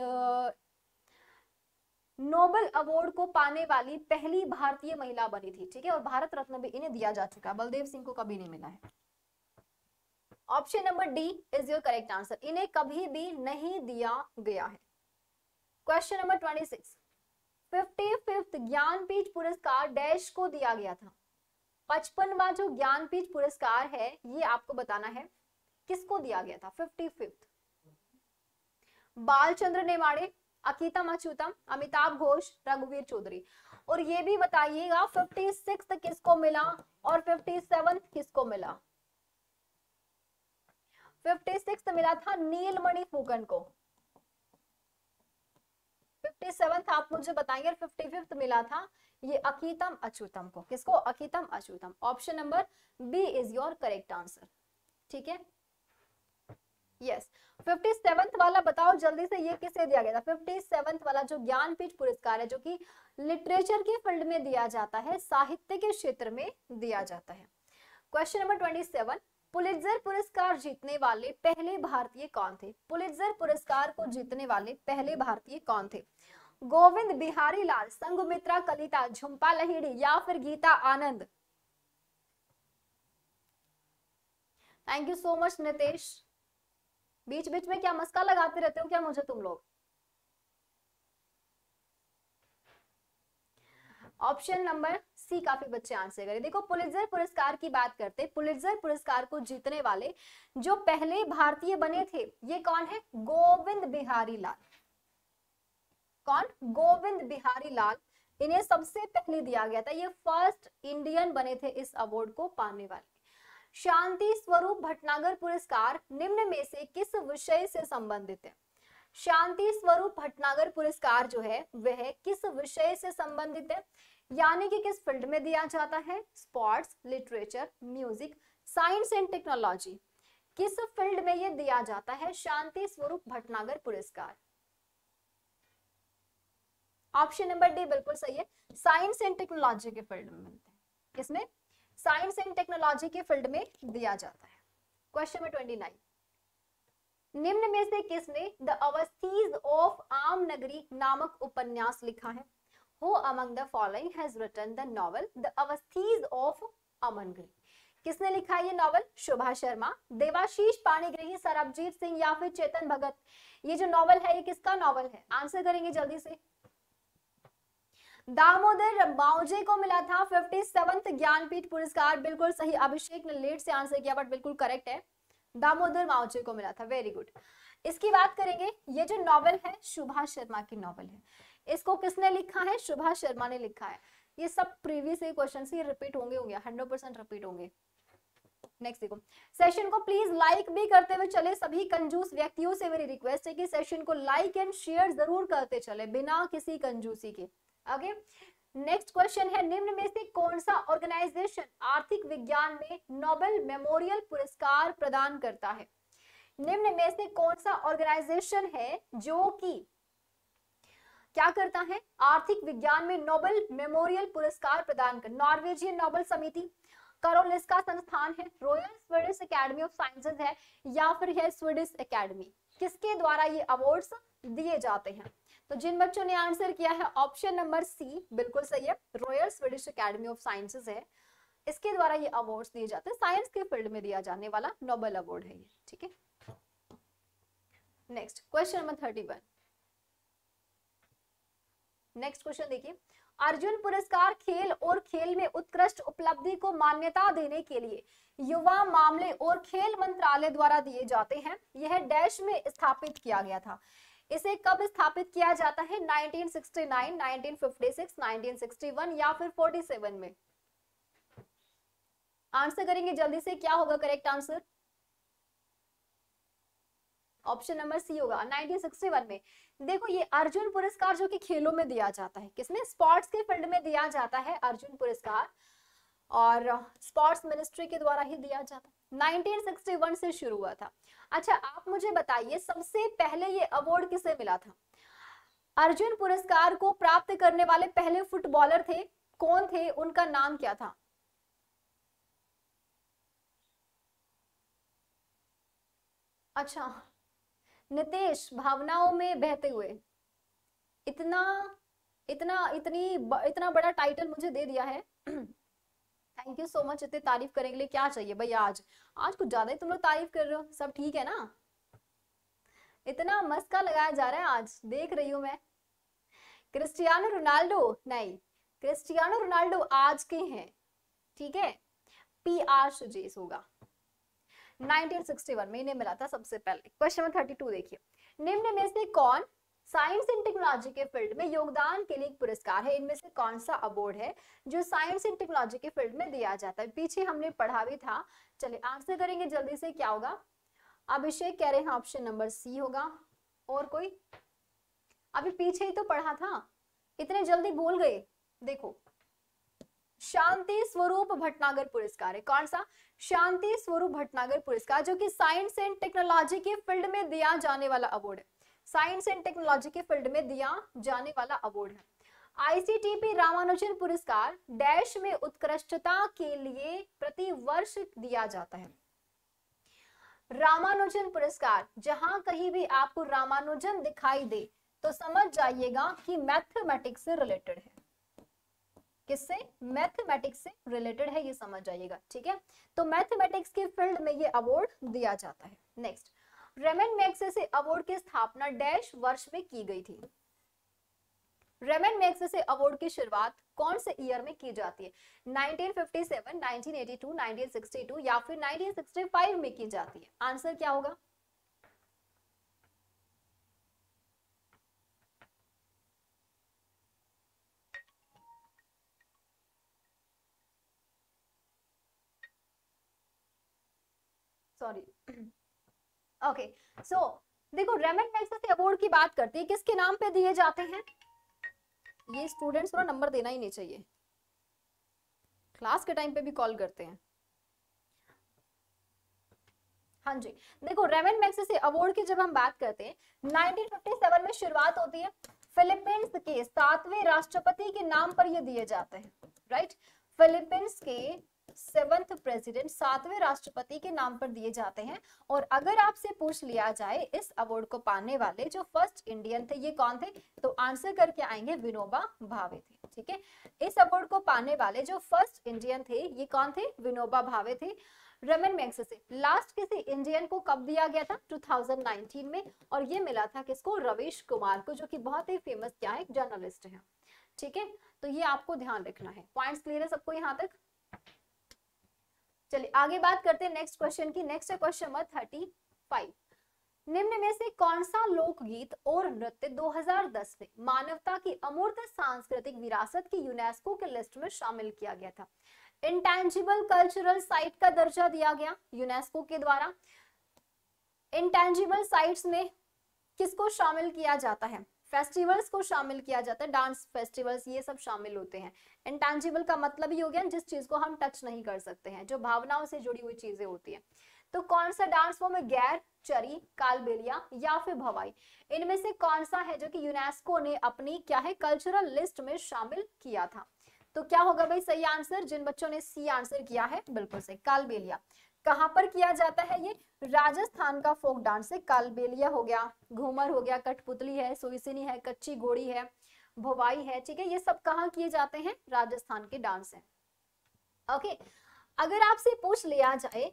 नोबल अवार्ड को पाने वाली पहली भारतीय महिला बनी थी ठीक है और भारत रत्न भी इन्हें दिया जा चुका है बलदेव सिंह को कभी नहीं मिला है option number D is your correct answer इन्हें कभी भी नहीं दिया गया है question number twenty six fifty Jnanpith पुरस्कार डैश को दिया गया था पचपनवा जो ज्ञानपीठ पुरस्कार है ये आपको बताना है किसको दिया गया था फिफ्टी फिफ्थ बालचंद्र नेमाड़े अकीता मचूतम अमिताभ घोष रघुवीर चौधरी और ये भी बताइएगा फिफ्टी सिक्स किसको मिला और फिफ्टी सेवन किसको मिला फिफ्टी सिक्स मिला था नीलमणि फूकन को फिफ्टी सेवन्थ आप मुझे बताएंगे और फिफ्टी फिफ्थ मिला था ये अकीतम अचूतम को किसको Akkitham Achuthan option number B is your correct answer ठीक है यस फिफ्टी सेवंथ वाला बताओ जल्दी से ये किसे दिया गया था फिफ्टी सेवंथ वाला जो ज्ञानपीठ पुरस्कार है जो कि लिटरेचर के फील्ड में दिया जाता है साहित्य के क्षेत्र में दिया जाता है question number twenty seven Pulitzer पुरस्कार जीतने वाले पहले भारतीय कौन थे पुलित्जर पुरस्कार को जीतने वाले पहले भारतीय कौन थे गोविंद बिहारी लाल संगमित्रा कलिता झुम्पा लहिड़ी या फिर Geeta Anand thank you so much Nitesh बीच बीच में क्या मस्का लगाते रहते हो क्या मुझे तुम लोग ऑप्शन नंबर सी काफी बच्चे आंसर करें देखो पुलिसजर पुरस्कार की बात करते पुलिसर पुरस्कार को जीतने वाले जो पहले भारतीय बने थे ये कौन है गोविंद बिहारी लाल कौन गोविंद बिहारी लाल इन्हें सबसे पहले दिया गया था ये फर्स्ट इंडियन बने थे इस अवार्ड को पाने वाले शांति स्वरूप भटनागर पुरस्कार निम्न में से किस विषय से संबंधित है शांति स्वरूप भटनागर पुरस्कार जो है वह किस विषय से संबंधित है यानी कि किस फील्ड में दिया जाता है sports literature music science and technology किस फील्ड में यह दिया जाता है शांति स्वरूप भटनागर पुरस्कार ऑप्शन नंबर डी बिल्कुल सही है साइंस एंड टेक्नोलॉजी के फील्ड में मिलते हैं किसमें साइंस एंड टेक्नोलॉजी के फील्ड में दिया जाता है क्वेश्चन नंबर ट्वेंटी नाइन निम्न में से किसने द अवस्थीज ऑफ आम नगरी नामक उपन्यास लिखा है who among the following has written the novel the avasthies of amangrhi किसने लिखा ये नॉवल शोभा शर्मा देवाशीष पाणीग्रही सरबजीत सिंह या फिर चेतन भगत ये जो नॉवल है ये किसका नॉवल है आंसर करेंगे जल्दी से दामोदर बाउजे को मिला था फिफ्टी सेवंथ ज्ञानपीठ पुरस्कार बिल्कुल सही अभिषेक ने लेट से आंसर किया बट बिल्कुल करेक्ट है दामोदर माउजे को मिला था वेरी गुड इसकी बात करेंगे ये जो नॉवल है शुभा शर्मा की नॉवल है इसको किसने लिखा है शुभा शर्मा ने लिखा है ये सब प्रीवियस क्वेश्चन ये रिपीट होंगे होंगे हंड्रेड परसेंट रिपीट होंगे नेक्स्ट देखो सेशन को प्लीज लाइक भी करते हुए चले सभी कंजूस व्यक्तियों से मेरी रिक्वेस्ट है कि सेशन को लाइक एंड शेयर जरूर करते चले बिना किसी कंजूसी के आगे नेक्स्ट क्वेश्चन है निम्न में से कौन सा ऑर्गेनाइजेशन आर्थिक विज्ञान में नोबेल मेमोरियल पुरस्कार प्रदान करता है निम्न में से कौन सा ऑर्गेनाइजेशन है जो कि क्या करता है आर्थिक विज्ञान में नोबेल मेमोरियल पुरस्कार प्रदान कर नॉर्वेजियन नोबेल समिति करोलिस्का संस्थान है Royal Swedish Academy of Sciences है या फिर है स्वीडिश एकेडमी किसके द्वारा ये अवार्ड्स दिए जाते हैं तो जिन बच्चों ने आंसर किया है ऑप्शन नंबर सी बिल्कुल सही है Royal Swedish Academy of Sciences है इसके द्वारा ये अवार्ड्स दिए जाते हैं साइंस के फील्ड में दिया जाने वाला नोबेल अवार्ड है ये ठीक है next question number thirty one next question देखिए अर्जुन पुरस्कार खेल और खेल में उत्कृष्ट उपलब्धि को मान्यता देने के लिए युवा मामले और खेल मंत्रालय द्वारा दिए जाते हैं यह डैश में स्थापित किया गया था इसे कब स्थापित किया जाता है 1969, 1956, 1961 या फिर 47 में आंसर करेंगे जल्दी से क्या होगा correct answer option number C होगा 1961 में देखो ये अर्जुन पुरस्कार जो कि खेलों में दिया जाता है किसमें स्पोर्ट्स के फील्ड में दिया जाता है अर्जुन पुरस्कार और स्पोर्ट्स मिनिस्ट्री के द्वारा ही दिया जाता है 1961 से शुरू हुआ था अच्छा आप मुझे बताइए सबसे पहले ये अवार्ड किसे मिला था अर्जुन पुरस्कार को प्राप्त करने वाले पहले फुटबॉलर थे कौन थे उनका नाम क्या था अच्छा नितेश भावनाओं में बहते हुए इतना इतना इतनी इतना बड़ा टाइटल मुझे दे दिया है थैंक यू सो मच इतने तारीफ करने के लिए क्या चाहिए भाई आज आज कुछ ज्यादा ही तुम लोग तारीफ कर रहे हो सब ठीक है ना इतना मस्का लगाया जा रहा है आज देख रही हूँ मैं क्रिस्टियानो रोनाल्डो नहीं क्रिस्टियानो रोनाल्डो आज के हैं ठीक है पी आर सुजेस होगा 1961 में इन्हें मिला था सबसे पहले क्वेश्चन नंबर 32 देखिए निम्न में से कौन साइंस एंड टेक्नोलॉजी के फील्ड में योगदान के लिए एक पुरस्कार है इनमें से कौन सा अवार्ड है जो साइंस एंड टेक्नोलॉजी के फील्ड में दिया जाता है पीछे हमने पढ़ा भी था चलिए आंसर करेंगे जल्दी से क्या होगा अभिषेक कह रहे हैं ऑप्शन नंबर सी होगा और कोई अभी पीछे ही तो पढ़ा था इतने जल्दी बोल गए देखो शांति स्वरूप भटनागर पुरस्कार है कौन सा शांति स्वरूप भटनागर पुरस्कार जो कि साइंस एंड टेक्नोलॉजी के फील्ड में दिया जाने वाला अवार्ड है साइंस एंड टेक्नोलॉजी के फील्ड में दिया जाने वाला अवार्ड है आईसीटीपी रामानुजन पुरस्कार डैश में उत्कृष्टता के लिए प्रति वर्ष दिया जाता है रामानुजन पुरस्कार जहां कहीं भी आपको रामानुजन दिखाई दे तो समझ जाइएगा कि मैथमेटिक्स से रिलेटेड है किससे मैथमेटिक्स से रिलेटेड है ये समझ जाइएगा ठीक है तो मैथमेटिक्स के फील्ड में ये अवार्ड दिया जाता है नेक्स्ट रेमन मैग्सेसे अवार्ड की स्थापना डैश वर्ष में की गई थी रेमन मैग्सेसे अवार्ड की शुरुआत कौन से ईयर में की जाती है 1957, 1982, 1962 या फिर 1965 में की जाती है आंसर क्या होगा सॉरी ओके सो देखो रेमन मैग्सेसे अवार्ड की बात करते हैं किसके नाम पे दिए जाते हैं ये स्टूडेंट्स को नंबर देना ही नहीं चाहिए क्लास के टाइम पे भी कॉल करते हैं हाँ जी देखो रेमन मैग्सेसे अवार्ड की जब हम बात करते हैं 1957 में शुरुआत होती है फिलीपींस के सातवें राष्ट्रपति के नाम पर ये दिए जाते हैं राइट फिलीपींस के सेवंथ प्रेसिडेंट सातवें राष्ट्रपति के नाम पर दिए जाते हैं और अगर आपसे पूछ लिया जाए इस अवार्ड को पाने वाले जो फर्स्ट इंडियन थे ये कौन थे तो आंसर करके आएंगे विनोबा भावे थे ठीक है इस अवार्ड को पाने वाले जो फर्स्ट इंडियन थे ये कौन थे विनोबा भावे थे रमन मैग्से से लास्ट किसी इंडियन को कब दिया गया था 2019 में और ये मिला था किसको रवीश कुमार को जो कि बहुत ही फेमस क्या है जर्नलिस्ट है ठीक है तो ये आपको ध्यान रखना है पॉइंट्स क्लियर है सबको यहाँ तक चलिए आगे बात करते हैं नेक्स्ट क्वेश्चन की next question number thirty five निम्न में से कौन सा लोकगीत और नृत्य 2010 में मानवता की अमूर्त सांस्कृतिक विरासत की यूनेस्को के लिस्ट में शामिल किया गया था इंटेंजिबल कल्चरल साइट का दर्जा दिया गया यूनेस्को के द्वारा इंटेंजिबल साइट्स में किसको शामिल किया जाता है फेस्टिवल्स को शामिल किया जाता है डांस फेस्टिवल्स ये सब शामिल होते हैं इंटेंजिबल का मतलब ही हो गया जिस चीज को हम टच नहीं कर सकते हैं जो भावनाओं से जुड़ी हुई चीजें होती हैं तो कौन सा डांस फॉर्म है गैर चरी कालबेलिया या फिर भवाई इनमें से कौन सा है जो कि यूनेस्को ने अपनी क्या है कल्चरल लिस्ट में शामिल किया था तो क्या होगा भाई सही आंसर जिन बच्चों ने सी आंसर किया है बिल्कुल सही कालबेलिया कहाँ पर किया जाता है ये राजस्थान का फोक डांस है कालबेलिया हो गया घूमर हो गया कठपुतली है सुइसिनी है कच्ची घोड़ी है भोवाई है ठीक है ये सब कहाँ किए जाते हैं राजस्थान के डांस है ओके अगर आपसे पूछ लिया जाए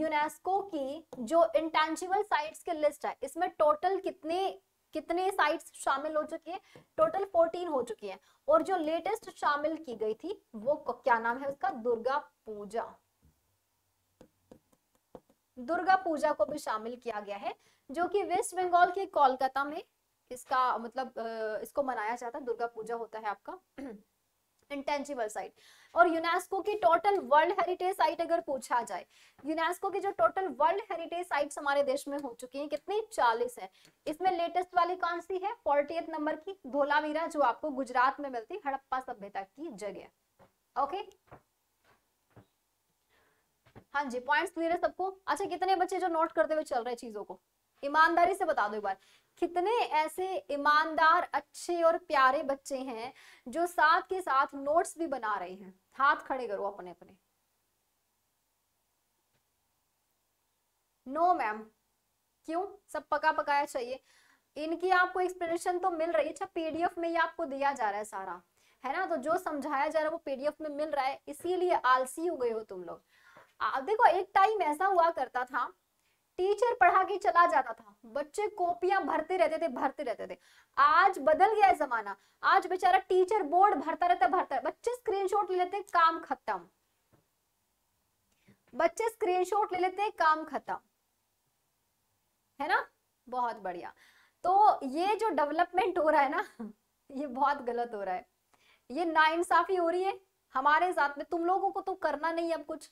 यूनेस्को की जो इंटेंजिबल साइट्स की लिस्ट है इसमें टोटल कितने कितने साइट्स शामिल हो चुकी है टोटल 14 हो चुकी है और जो लेटेस्ट शामिल की गई थी वो क्या नाम है उसका दुर्गा पूजा दुर्गा पूजा को भी शामिल किया गया है जो कि वेस्ट बंगाल के कोलकाता में इसका मतलब इसको मनाया जाता है दुर्गा पूजा होता है आपका इंटेंजिबल साइट और यूनेस्को की टोटल वर्ल्ड हेरिटेज साइट अगर पूछा जाए यूनेस्को की जो टोटल वर्ल्ड हेरिटेज साइट्स हमारे देश में हो चुकी हैं कितनी चालीस है इसमें लेटेस्ट वाली कौन सी है फोर्टी नंबर की धोलावीरा जो आपको गुजरात में मिलती हड़प्पा सभ्यता की जगह ओके हाँ जी पॉइंट्स क्लियर है सबको अच्छा कितने बच्चे जो नोट करते हुए चल रहे चीजों को ईमानदारी से बता दो एक बार कितने ऐसे ईमानदार अच्छे और प्यारे बच्चे हैं जो साथ के साथ नोट्स भी बना रहे हैं हाथ खड़े करो अपने अपने नो मैम क्यों सब पका पकाया चाहिए इनकी आपको एक्सप्लेनेशन तो मिल रही है अच्छा पीडीएफ में ही आपको दिया जा रहा है सारा है ना तो जो समझाया जा रहा है वो पीडीएफ में मिल रहा है इसीलिए आलसी हो गए हो तुम लोग देखो एक टाइम ऐसा हुआ करता था टीचर पढ़ा के चला जाता था बच्चे कॉपियां भरते रहते थे भरते रहते थे आज बदल गया है जमाना आज बेचारा टीचर बोर्ड भरता रहता भरता बच्चे स्क्रीनशॉट ले लेते काम खत्म बच्चे स्क्रीनशॉट ले लेते काम खत्म है ना बहुत बढ़िया तो ये जो डेवलपमेंट हो रहा है ना ये बहुत गलत हो रहा है ये नाइंसाफी हो रही है हमारे साथ में तुम लोगों को तो करना नहीं अब कुछ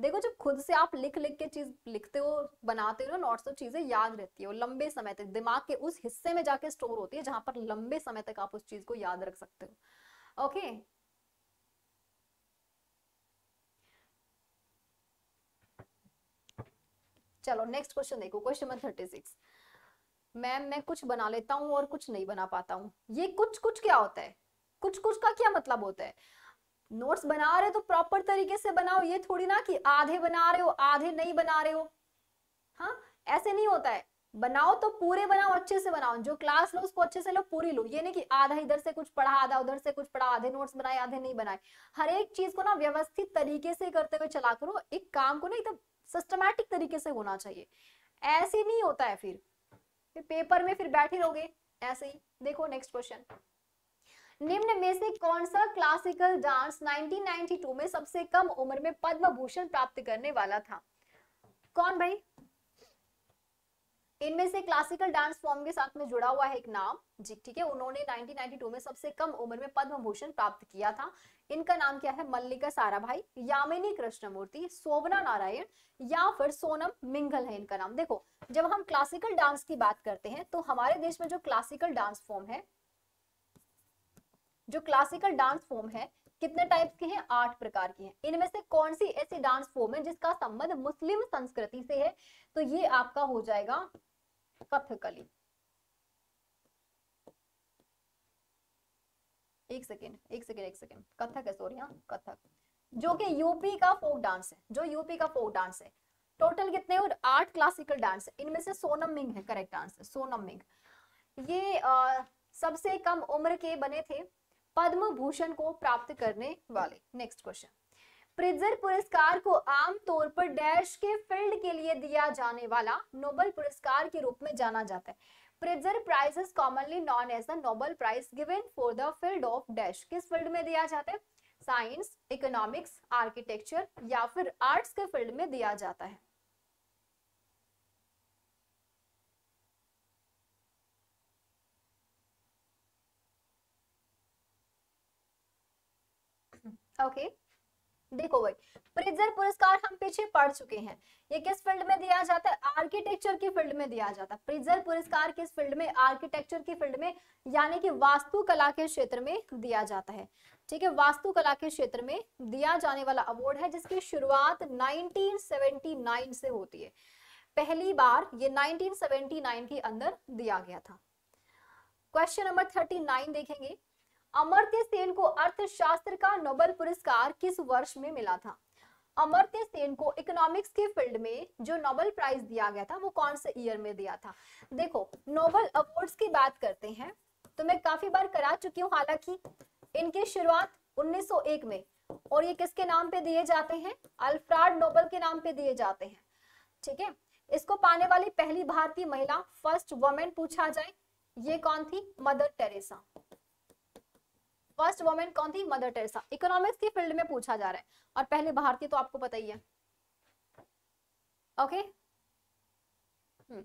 देखो जब खुद से आप लिख लिख के चीज लिखते हो बनाते हो नोट्स तो चीजें याद रहती है लंबे समय तक दिमाग के उस हिस्से में जाके स्टोर होती है जहां पर लंबे समय तक आप उस चीज को याद रख सकते हो ओके चलो नेक्स्ट क्वेश्चन देखो question number thirty six ma'am मैं कुछ बना लेता हूँ और कुछ नहीं बना पाता हूँ ये कुछ कुछ क्या होता है कुछ कुछ का क्या मतलब होता है नोट्स बना रहे हो तो प्रॉपर तरीके से बनाओ ये थोड़ी ना कि आधे बना रहे हो आधे नहीं बना रहे हो हाँ ऐसे नहीं होता है बनाओ तो पूरे बनाओ अच्छे से बनाओ जो क्लास लो उसको अच्छे से लो पूरी लो ये नहीं कि आधा इधर से कुछ पढ़ा आधा उधर से कुछ पढ़ा आधे नोट्स बनाए आधे नहीं बनाए हर एक चीज को ना व्यवस्थित तरीके से करते हुए चला करो एक काम को ना एकदम सिस्टमैटिक तरीके से होना चाहिए ऐसे नहीं होता है फिर पेपर में फिर बैठे रहोगे ऐसे ही देखो नेक्स्ट क्वेश्चन निम्न में से कौन सा क्लासिकल डांस 1992 में सबसे कम उम्र में पद्म भूषण प्राप्त करने वाला था कौन भाई इनमें से क्लासिकल डांस फॉर्म के साथ में जुड़ा हुआ है एक नाम जी ठीक है उन्होंने 1992 में सबसे कम उम्र में पद्म भूषण प्राप्त किया था इनका नाम क्या है मल्लिका सारा भाई यामिनी कृष्णमूर्ति सोवना नारायण या फिर सोनम मिंगल है इनका नाम देखो जब हम क्लासिकल डांस की बात करते हैं तो हमारे देश में जो क्लासिकल डांस फॉर्म है जो क्लासिकल डांस फॉर्म है कितने टाइप्स के हैं आठ प्रकार की हैं इनमें से कौन सी ऐसी डांस फॉर्म है जिसका संबंध मुस्लिम संस्कृति से है तो ये आपका हो जाएगा कथकली एक सेकेंड एक सेकेंड एक सेकेंड कथक है सॉरी हाँ कथक जो कि यूपी का फोक डांस है जो यूपी का फोक डांस है टोटल कितने और आठ क्लासिकल डांस इनमें से सोनम मिंग है करेक्ट आंसर सोनम मिंग ये आ, सबसे कम उम्र के बने थे पद्म भूषण को प्राप्त करने वाले नेक्स्ट क्वेश्चन प्रिजर पुरस्कार को आमतौर पर डैश के फील्ड के लिए दिया जाने वाला नोबल पुरस्कार के रूप में जाना जाता है प्रिजर prize is commonly known as the Nobel Prize given for the field of dash किस फील्ड में दिया जाता है साइंस इकोनॉमिक्स आर्किटेक्चर या फिर आर्ट्स के फील्ड में दिया जाता है ओके देखो भाई प्रिजर पुरस्कार हम पीछे पढ़ चुके हैं ये किस फील्ड में दिया जाता है आर्किटेक्चर की फील्ड में दिया जाता है प्रिजर पुरस्कार किस फील्ड में आर्किटेक्चर की फील्ड में यानी कि वास्तुकला के क्षेत्र में दिया जाता है ठीक है वास्तुकला के क्षेत्र में दिया जाने वाला अवार्ड है जिसकी शुरुआत नाइनटीन से होती है पहली बार ये नाइनटीन के अंदर दिया गया था क्वेश्चन नंबर थर्टी देखेंगे अमर्त्य सेन को अर्थशास्त्र का नोबेल पुरस्कार किस वर्ष में मिला था अमर्त्य सेन को इकोनॉमिक्स के फील्ड में जो नोबेल प्राइज दिया गया था वो कौन से ईयर में दिया था देखो नोबेल अवार्ड्स की बात करते हैं तो मैं काफी बार करा चुकी हूँ हालांकि इनकी शुरुआत 1901 में और ये किसके नाम पे दिए जाते हैं अल्फ्राड नोबल के नाम पे दिए जाते हैं ठीक है इसको पाने वाली पहली भारतीय महिला फर्स्ट वुमेन पूछा जाए ये कौन थी मदर टेरेसा फर्स्ट वुमेन कौन थी मदर टेरेसा इकोनॉमिक्स की फील्ड में पूछा जा रहा है और पहले भारतीय तो आपको पता ही है ओके hmm.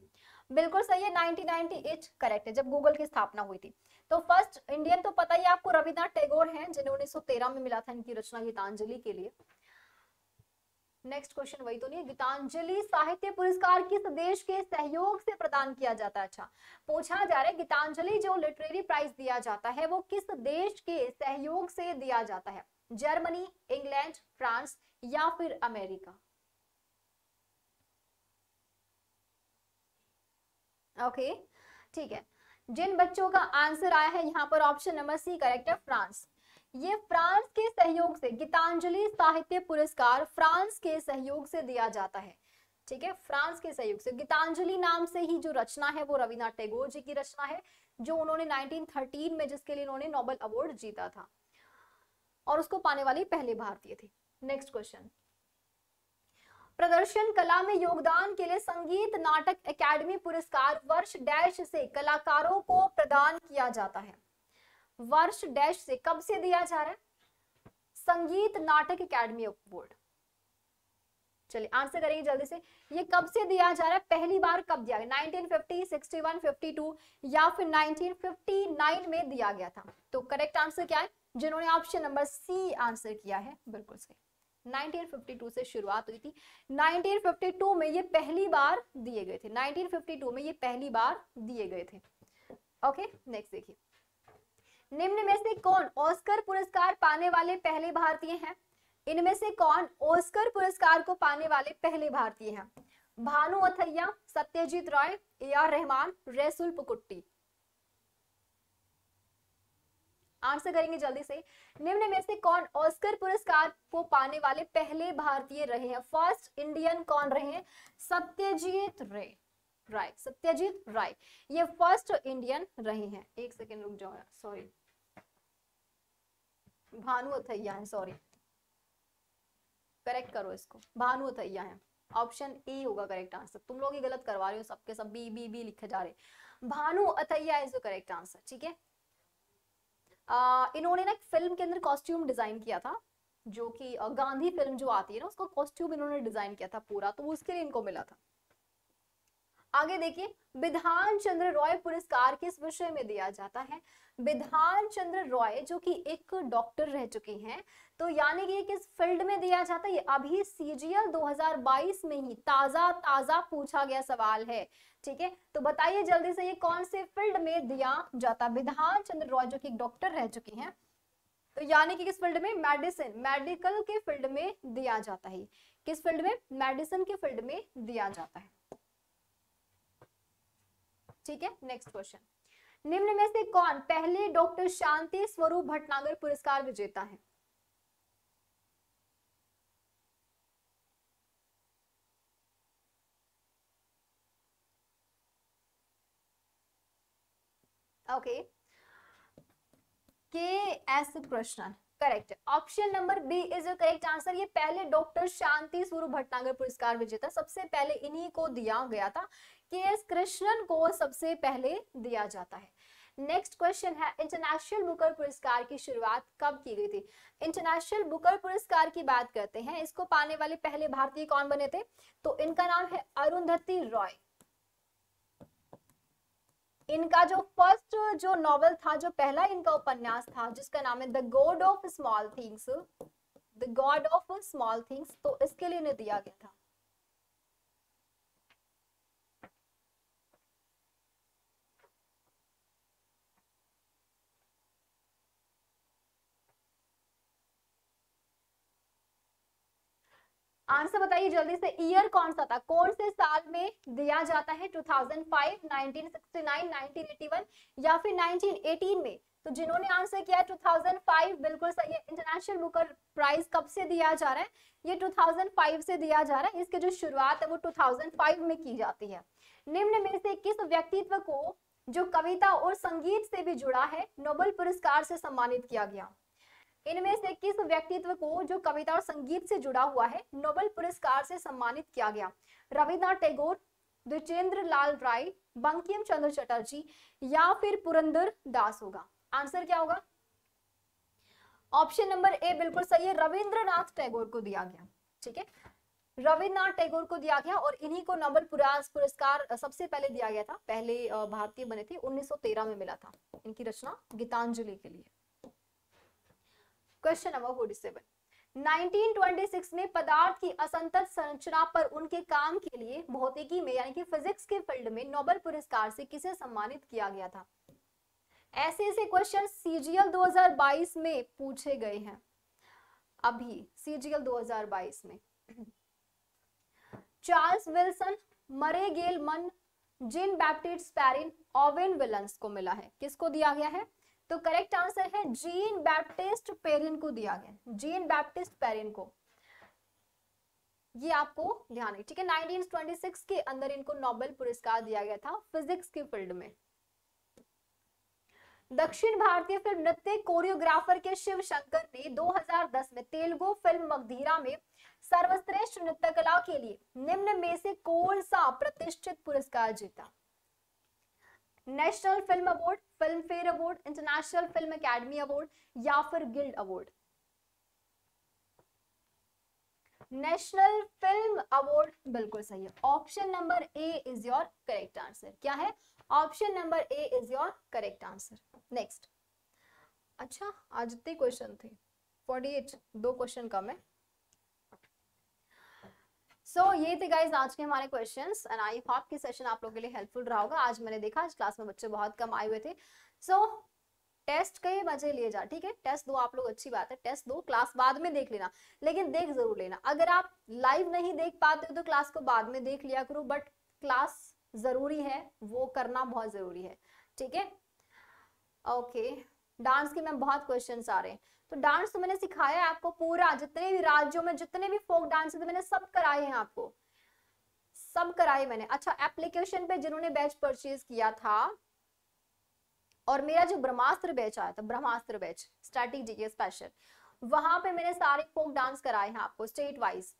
बिल्कुल सही है 1998 करेक्ट है जब गूगल की स्थापना हुई थी तो फर्स्ट इंडियन तो पता ही आपको रविनाथ टैगोर हैं जिन्हें 1913 में मिला था इनकी रचना गीतांजलि के लिए नेक्स्ट क्वेश्चन वही तो नहीं गीतांजलि साहित्य पुरस्कार किस देश के सहयोग से प्रदान किया जाता है अच्छा पूछा जा रहा है गीतांजलि जो लिटरेरी प्राइज दिया जाता है वो किस देश के सहयोग से दिया जाता है जर्मनी इंग्लैंड फ्रांस या फिर अमेरिका ओके ठीक है जिन बच्चों का आंसर आया है यहाँ पर ऑप्शन नंबर सी करेक्ट है फ्रांस ये फ्रांस के सहयोग से गीतांजलि साहित्य पुरस्कार फ्रांस के सहयोग से दिया जाता है ठीक है फ्रांस के सहयोग से गीतांजलि नाम से ही जो रचना है वो रविनाथ टैगोर जी की रचना है जो उन्होंने 1913 में जिसके लिए उन्होंने नोबेल अवार्ड जीता था और उसको पाने वाली पहले भारतीय थी नेक्स्ट क्वेश्चन प्रदर्शन कला में योगदान के लिए संगीत नाटक अकेडमी पुरस्कार वर्ष डैश से कलाकारों को प्रदान किया जाता है वर्ष डैश से कब से दिया जा रहा है संगीत नाटक एकेडमी अवार्ड चलिए आंसर करेंगे जल्दी से ये कब से दिया जा रहा है पहली बार कब दिया गया 1950, 61, 52 या फिर 1959 में दिया गया था तो करेक्ट आंसर क्या है जिन्होंने ऑप्शन नंबर सी आंसर किया है बिल्कुल सही 1952 से शुरुआत हुई थी 1952 में ये पहली बार दिए गए थे 1952 में ये पहली बार दिए गए थे ओके नेक्स्ट देखिए निम्न में से कौन ऑस्कर पुरस्कार पाने वाले पहले भारतीय हैं इनमें से कौन ऑस्कर पुरस्कार को पाने वाले पहले भारतीय हैं Bhanu Athaiya Satyajit Ray A R Rahman Resul Pookutty answer करेंगे जल्दी से निम्न में से कौन ऑस्कर पुरस्कार को पाने वाले पहले भारतीय रहे हैं फर्स्ट इंडियन कौन रहे हैं सत्यजीत रे राय सत्यजीत राय ये फर्स्ट इंडियन रहे हैं एक सेकेंड रुक जाओ सॉरी भानु अथैया है सॉरी करेक्ट करो इसको भानु अथैया है ऑप्शन ए होगा करेक्ट आंसर तुम लोग ही गलत करवा रहे हो सबके सब बी बी बी लिखे जा रहे Bhanu Athaiya is the correct answer ठीक है इन्होंने ना एक फिल्म के अंदर कॉस्ट्यूम डिजाइन किया था जो कि गांधी फिल्म जो आती है ना उसका कॉस्ट्यूम इन्होंने डिजाइन किया था पूरा तो उसके लिए इनको मिला था आगे देखिए विधान चंद्र रॉय पुरस्कार किस विषय में दिया जाता है विधान चंद्र रॉय जो कि एक डॉक्टर रह चुके हैं तो यानी कि किस फील्ड में दिया जाता है अभी सीजीएल 2022 में ही ताजा ताजा पूछा गया सवाल है ठीक है तो बताइए जल्दी से ये कौन से फील्ड में दिया जाता विधान चंद्र रॉय जो कि डॉक्टर रह चुके हैं तो यानी कि किस फील्ड में मेडिसिन मेडिकल के फील्ड में दिया जाता है किस फील्ड में मेडिसिन के फील्ड में दिया जाता है ठीक है नेक्स्ट क्वेश्चन निम्न में से कौन पहले डॉक्टर शांति स्वरूप भटनागर पुरस्कार विजेता है okay K S Krishnan correct option number B is a correct answer ये पहले डॉक्टर शांति स्वरूप भटनागर पुरस्कार विजेता सबसे पहले इन्हीं को दिया गया था के एस कृष्णन को सबसे पहले दिया जाता है नेक्स्ट क्वेश्चन है इंटरनेशनल बुकर पुरस्कार की शुरुआत कब की गई थी इंटरनेशनल बुकर पुरस्कार की बात करते हैं इसको पाने वाले पहले भारतीय कौन बने थे तो इनका नाम है अरुंधति रॉय इनका जो फर्स्ट जो नॉवल था जो पहला इनका उपन्यास था जिसका नाम है the God of Small Things the God of Small Things तो इसके लिए इन्हें दिया गया था आंसर बताइए जल्दी से ईयर कौन सा था कौन से साल में दिया जाता है 2005, 1969, 1981 या फिर 1918 में तो जिन्होंने आंसर किया 2005 बिल्कुल सही है इंटरनेशनल बुकर प्राइज कब से दिया जा रहा है ये 2005 से दिया जा रहा है इसकी जो शुरुआत है वो 2005 में की जाती है निम्न में से किस व्यक्तित्व को जो कविता और संगीत से भी जुड़ा है नोबेल पुरस्कार से सम्मानित किया गया इनमें से किस व्यक्तित्व को जो कविता और संगीत से जुड़ा हुआ है नोबेल पुरस्कार से सम्मानित किया गया रविन्द्रनाथ टैगोर द्विचेंद्र लाल राय बंकिम चंद्र चटर्जी या फिर पुरंदर दास होगा आंसर क्या होगा ऑप्शन नंबर ए बिल्कुल सही है रविंद्रनाथ टैगोर को दिया गया ठीक है रविन्द्रनाथ टैगोर को दिया गया और इन्हीं को नोबेल पुरस्कार सबसे पहले दिया गया था पहले भारतीय बने थे 1913 में मिला था इनकी रचना गीतांजलि के लिए क्वेश्चन नंबर फोर्टी सेवन 1926 में पदार्थ की असंतत संरचना पर उनके काम के लिए भौतिकी में यानी कि फिजिक्स के फील्ड में नोबेल पुरस्कार से किसे सम्मानित किया गया था ऐसे ऐसे क्वेश्चन सीजीएल 2022 में पूछे गए हैं अभी सीजीएल 2022 में चार्ल्स विल्सन मरे गेल मन जिन बैप्टिस्ट पैरिन ओवेन विलंस को मिला है किसको दिया गया है तो करेक्ट आंसर है जीन बैप्टिस्ट पेरिन को दिया गया जीन बैप्टिस्ट पेरिन को ये आपको ध्यान है ठीक है 1926 के अंदर इनको नोबेल पुरस्कार दिया गया था फिजिक्स के फील्ड में दक्षिण भारतीय फिल्म नृत्य कोरियोग्राफर के शिव शंकर ने 2010 में तेलुगु फिल्म मगधीरा में सर्वश्रेष्ठ नृत्य कला के लिए निम्न में से कौन सा प्रतिष्ठित पुरस्कार जीता national film award Filmfare award international film academy award या फिर guild award national film award बिल्कुल सही है option number A is your correct answer क्या है option number A is your correct answer next अच्छा आज इतने क्वेश्चन थे फोर्टी एट दो क्वेश्चन कम है सो so, ये थे गाइज आज के हमारे क्वेश्चन एंड आई होप की सेशन आप लोगों के लिए हेल्पफुल रहा होगा आज मैंने देखा आज क्लास में बच्चे बहुत कम आए हुए थे सो so, टेस्ट कई बजे लिए जा ठीक है टेस्ट दो आप लोग अच्छी बात है टेस्ट दो क्लास बाद में देख लेना लेकिन देख जरूर लेना अगर आप लाइव नहीं देख पाते हो तो क्लास को बाद में देख लिया करो बट क्लास जरूरी है वो करना बहुत जरूरी है ठीक है ओके डांस के मैम बहुत क्वेश्चन आ रहे हैं तो डांस तो मैंने सिखाया है आपको पूरा जितने भी राज्यों में जितने भी फोक तो डांस मैंने सब कराए हैं आपको सब कराए मैंने अच्छा एप्लीकेशन पे जिन्होंने बैच परचेज किया था और मेरा जो ब्रह्मास्त्र बैच आया था Brahmastra batch static GK special वहां पे मैंने सारे फोक डांस कराए हैं आपको स्टेट वाइज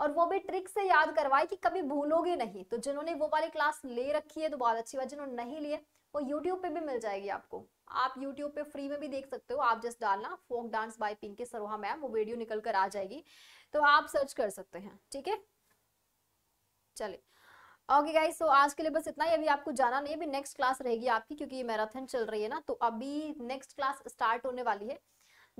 और वो भी ट्रिक से याद करवाए कि कभी भूलोगे नहीं तो जिन्होंने वो वाली क्लास ले रखी है तो बहुत अच्छी बात जिन्होंने नहीं लिए वो यूट्यूब पे भी मिल जाएगी आपको आप यूट्यूब पे फ्री में भी देख सकते हो आप जस्ट डालना folk dance by Pinki Saroha ma'am वो वीडियो निकल कर आ जाएगी तो आप सर्च कर सकते हैं ठीक है चले ओके गाइस सो आज के लिए बस इतना ही अभी आपको जाना नहीं अभी नेक्स्ट क्लास रहेगी आपकी क्योंकि ये मैराथन चल रही है ना तो अभी नेक्स्ट क्लास स्टार्ट होने वाली है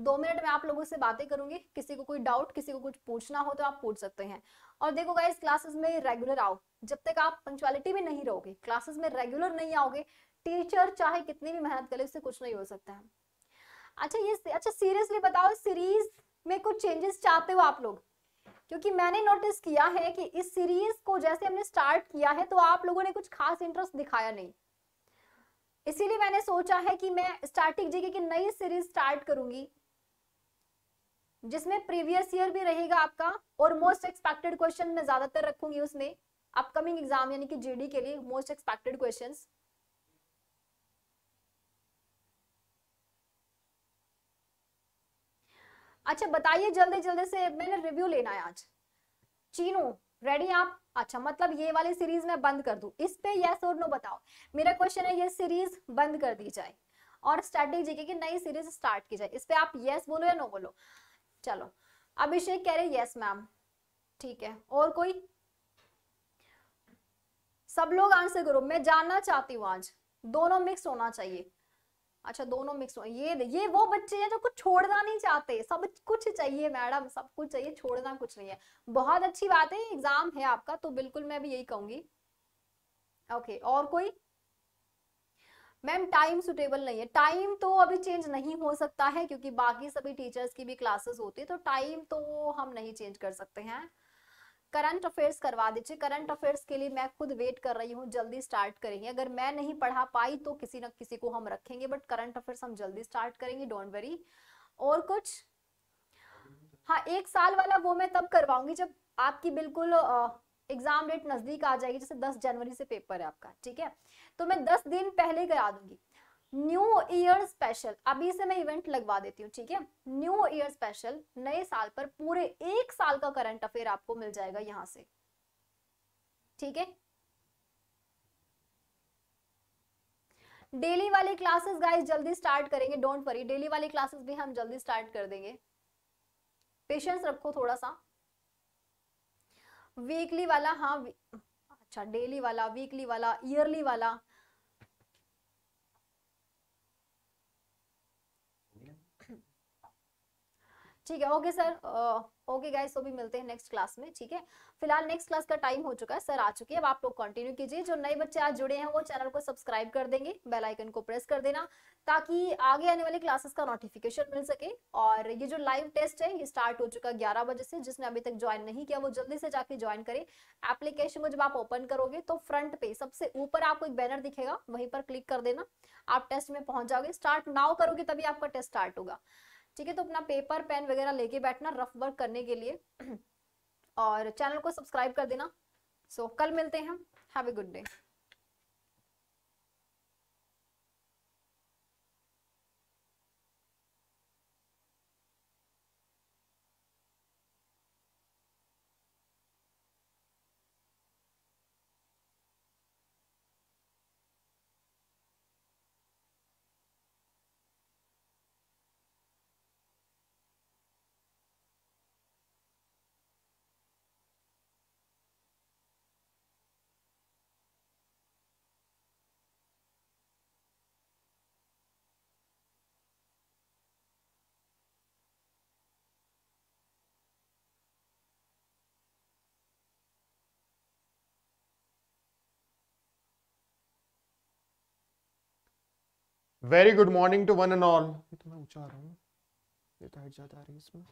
दो मिनट में आप लोगों से बातें करूंगी किसी को कोई डाउट किसी को कुछ पूछना हो तो आप पूछ सकते हैं और देखो गाइस क्लासेस में रेगुलर आओ जब तक आप पंचुअलिटी में नहीं रहोगे क्लासेस में रेगुलर नहीं आओगे टीचर चाहे कितनी भी मेहनत करे उससे कुछ नहीं हो सकता है अच्छा ये अच्छा सीरियसली बताओ सीरीज में कुछ चेंजेस चाहते हो आप लोग क्योंकि मैंने नोटिस किया है कि इस सीरीज को जैसे हमने स्टार्ट किया है तो आप लोगों ने कुछ खास इंटरेस्ट दिखाया नहीं इसीलिए मैंने सोचा है कि मैं स्टार्टिंग जीके की नई सीरीज स्टार्ट करूंगी जिसमें प्रीवियस ईयर भी रहेगा आपका और मोस्ट एक्सपेक्टेड क्वेश्चन मैं ज्यादातर रखूंगी उसमें अपकमिंग एग्जाम यानी कि जीडी के लिए मोस्ट एक्सपेक्टेड क्वेश्चंस अच्छा बताइए जल्दी जल्दी से मैंने रिव्यू लेना है आज चीनू रेडी आप अच्छा मतलब ये वाली सीरीज मैं बंद कर दू इस पे यस और नो बताओ मेरा क्वेश्चन है ये सीरीज बंद कर दी जाए और स्टडी जीके की नई सीरीज स्टार्ट की जाए इस पे आप यस बोलो या नो बोलो चलो अभिषेक कह रहे यस मैम ठीक है और कोई सब लोग आंसर करो मैं जानना चाहती हूँ आज दोनों मिक्स होना चाहिए अच्छा दोनों मिक्स हो ये ये वो बच्चे हैं जो कुछ छोड़ना नहीं चाहते सब कुछ चाहिए मैडम सब कुछ चाहिए छोड़ना कुछ नहीं है बहुत अच्छी बात है एग्जाम है आपका तो बिल्कुल मैं भी यही कहूंगी ओके और कोई मैम टाइम सुटेबल नहीं है टाइम तो अभी चेंज नहीं हो सकता है क्योंकि बाकी सभी टीचर्स की भी क्लासेस होती है तो टाइम तो हम नहीं चेंज कर सकते हैं करंट अफेयर्स करवा दीजिए करंट अफेयर्स के लिए मैं खुद वेट कर रही हूँ जल्दी स्टार्ट करेंगे अगर मैं नहीं पढ़ा पाई तो किसी न किसी को हम रखेंगे बट करंट अफेयर्स हम जल्दी स्टार्ट करेंगे डोंट वरी और कुछ हाँ एक साल वाला वो मैं तब करवाऊंगी जब आपकी बिल्कुल एग्जाम डेट नजदीक आ जाएगी जैसे 10 जनवरी से पेपर है आपका ठीक है तो मैं 10 दिन पहले करा दूंगी न्यू ईयर स्पेशल अभी से मैं इवेंट लगवा देती हूँ ठीक है न्यू ईयर स्पेशल नए साल पर पूरे एक साल का करंट अफेयर आपको मिल जाएगा यहां से ठीक है डेली वाली क्लासेस गाइस जल्दी स्टार्ट करेंगे डोंट वरी डेली वाली क्लासेस भी हम जल्दी स्टार्ट कर देंगे पेशेंस रखो थोड़ा सा वीकली वाला हाँ अच्छा डेली वाला वीकली वाला ईयरली वाला ठीक है ओके सर ओके गाइस तो भी मिलते हैं नेक्स्ट क्लास में ठीक है फिलहाल नेक्स्ट क्लास का टाइम हो चुका है सर आ चुकी है अब आप लोग कंटिन्यू कीजिए जो नए बच्चे आज जुड़े हैं वो चैनल को सब्सक्राइब कर देंगे बेल आइकन को प्रेस कर देना ताकि आगे आने वाले क्लासेस का नोटिफिकेशन मिल सके और ये जो लाइव टेस्ट है ये स्टार्ट हो चुका है ग्यारह बजे से जिसने अभी तक ज्वाइन नहीं किया वो जल्दी से जाके ज्वाइन करे एप्लीकेशन को जब आप ओपन करोगे तो फ्रंट पे सबसे ऊपर आपको एक बैनर दिखेगा वहीं पर क्लिक कर देना आप टेस्ट में पहुंच जाओगे स्टार्ट नाउ करोगे तभी आपका टेस्ट स्टार्ट होगा ठीक है तो अपना पेपर पेन वगैरह लेके बैठना रफ वर्क करने के लिए और चैनल को सब्सक्राइब कर देना सो so, कल मिलते हैं have a good day very good morning to one and all ये तो मैं ऊंचा आ रहा हूं ये तो हाइट ज़्यादा आ रही है इसमें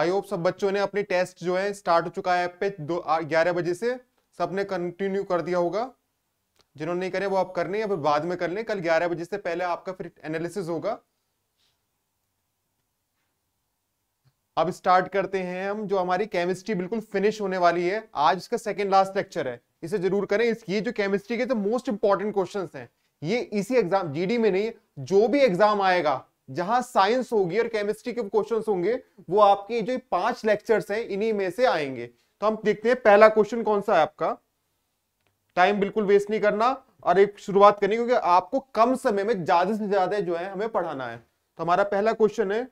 आई होप सब बच्चों ने अपनी टेस्ट जो है स्टार्ट हो चुका है ऐप पे दो ग्यारह बजे से सब ने कंटिन्यू कर दिया होगा जिन्होंने नहीं करे वो आप करने या फिर बाद में कर लें कल ग्यारह बजे से पहले आपका फिर एनालिसिस होगा अब स्टार्ट करते हैं हम जो हमारी केमिस्ट्री बिल्कुल फिनिश होने वाली है आज इसका सेकेंड लास्ट लेक्चर है इसे जरूर करें इस ये जो केमिस्ट्री के तो मोस्ट इंपॉर्टेंट क्वेश्चन हैं ये इसी एग्जाम जीडी में नहीं जो भी एग्जाम आएगा जहां साइंस होगी और केमिस्ट्री के क्वेश्चन होंगे वो आपके जो पांच लेक्चर्स हैं इन्हीं में से आएंगे तो हम देखते हैं पहला क्वेश्चन कौन सा है आपका टाइम बिल्कुल वेस्ट नहीं करना और एक शुरुआत करनी क्योंकि आपको कम समय में ज्यादा से ज्यादा जो है हमें पढ़ाना है तो हमारा पहला क्वेश्चन है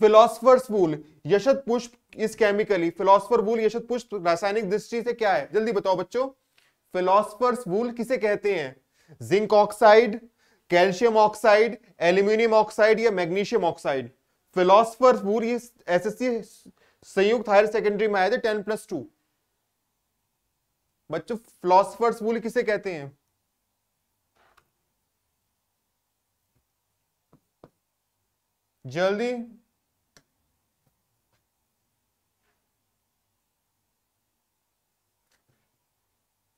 फिलोसफर्स वूल यशत पुष्प इस केमिकली फिलोसफर वूल यशत पुष्प रासायनिक दृष्टि से क्या है जल्दी बताओ बच्चों फिलोसफर्स वूल किसे कहते हैं zinc oxide calcium oxide aluminium oxide या magnesium oxide philosopher's wool S SSC संयुक्त हायर सेकेंडरी में आए थे टेन प्लस टू बच्चों फिलोसफर्स वूल किसे कहते हैं जल्दी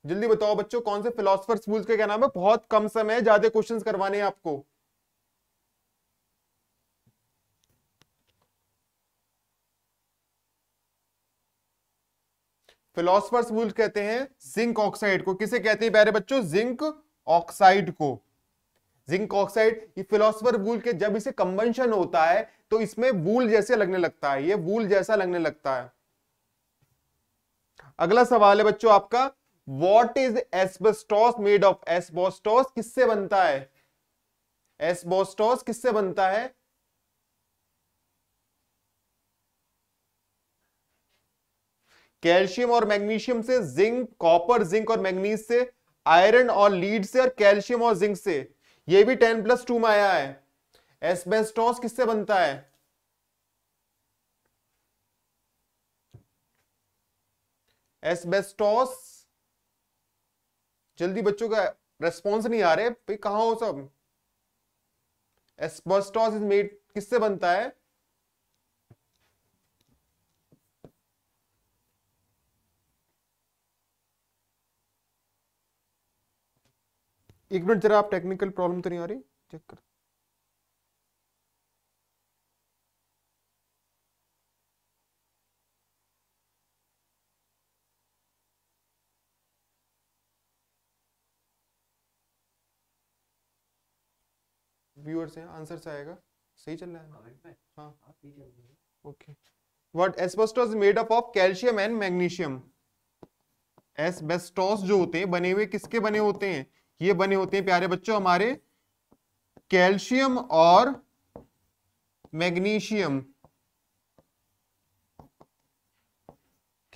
जल्दी बताओ बच्चों कौन से फिलोसफर स्कूल के क्या नाम है बहुत कम समय ज्यादा क्वेश्चंस करवाने हैं आपको फिलोसफर्स वूल कहते हैं जिंक ऑक्साइड को किसे कहते हैं प्यारे बच्चों जिंक ऑक्साइड को जिंक ऑक्साइड ये फिलोसफर वूल के जब इसे कंबेंशन होता है तो इसमें वूल जैसे लगने लगता है ये वूल जैसा लगने लगता है अगला सवाल है बच्चों आपका what is asbestos made of asbestos किससे बनता है एसबोस्टोस किससे बनता है कैल्शियम और मैग्नीशियम से जिंक कॉपर जिंक और मैग्नीज से आयरन और लीड से और कैल्शियम और जिंक से ये भी टेन प्लस टू में आया है एसबेस्टोस किससे बनता है एसबेस्टोस जल्दी बच्चों का रेस्पॉन्स नहीं आ रहे भाई कहा हो सब एस्बस्टॉस इज मेड किससे बनता है एक मिनट जरा आप टेक्निकल प्रॉब्लम तो नहीं आ रही चेक कर व्यूअर्स हैं आंसर से आएगा सही चल रहा है हाँ okay what asbestos made up of calcium and magnesium asbestos जो होते हैं बने हुए किसके बने होते हैं ये बने होते हैं प्यारे बच्चों हमारे कैल्शियम और मैग्नीशियम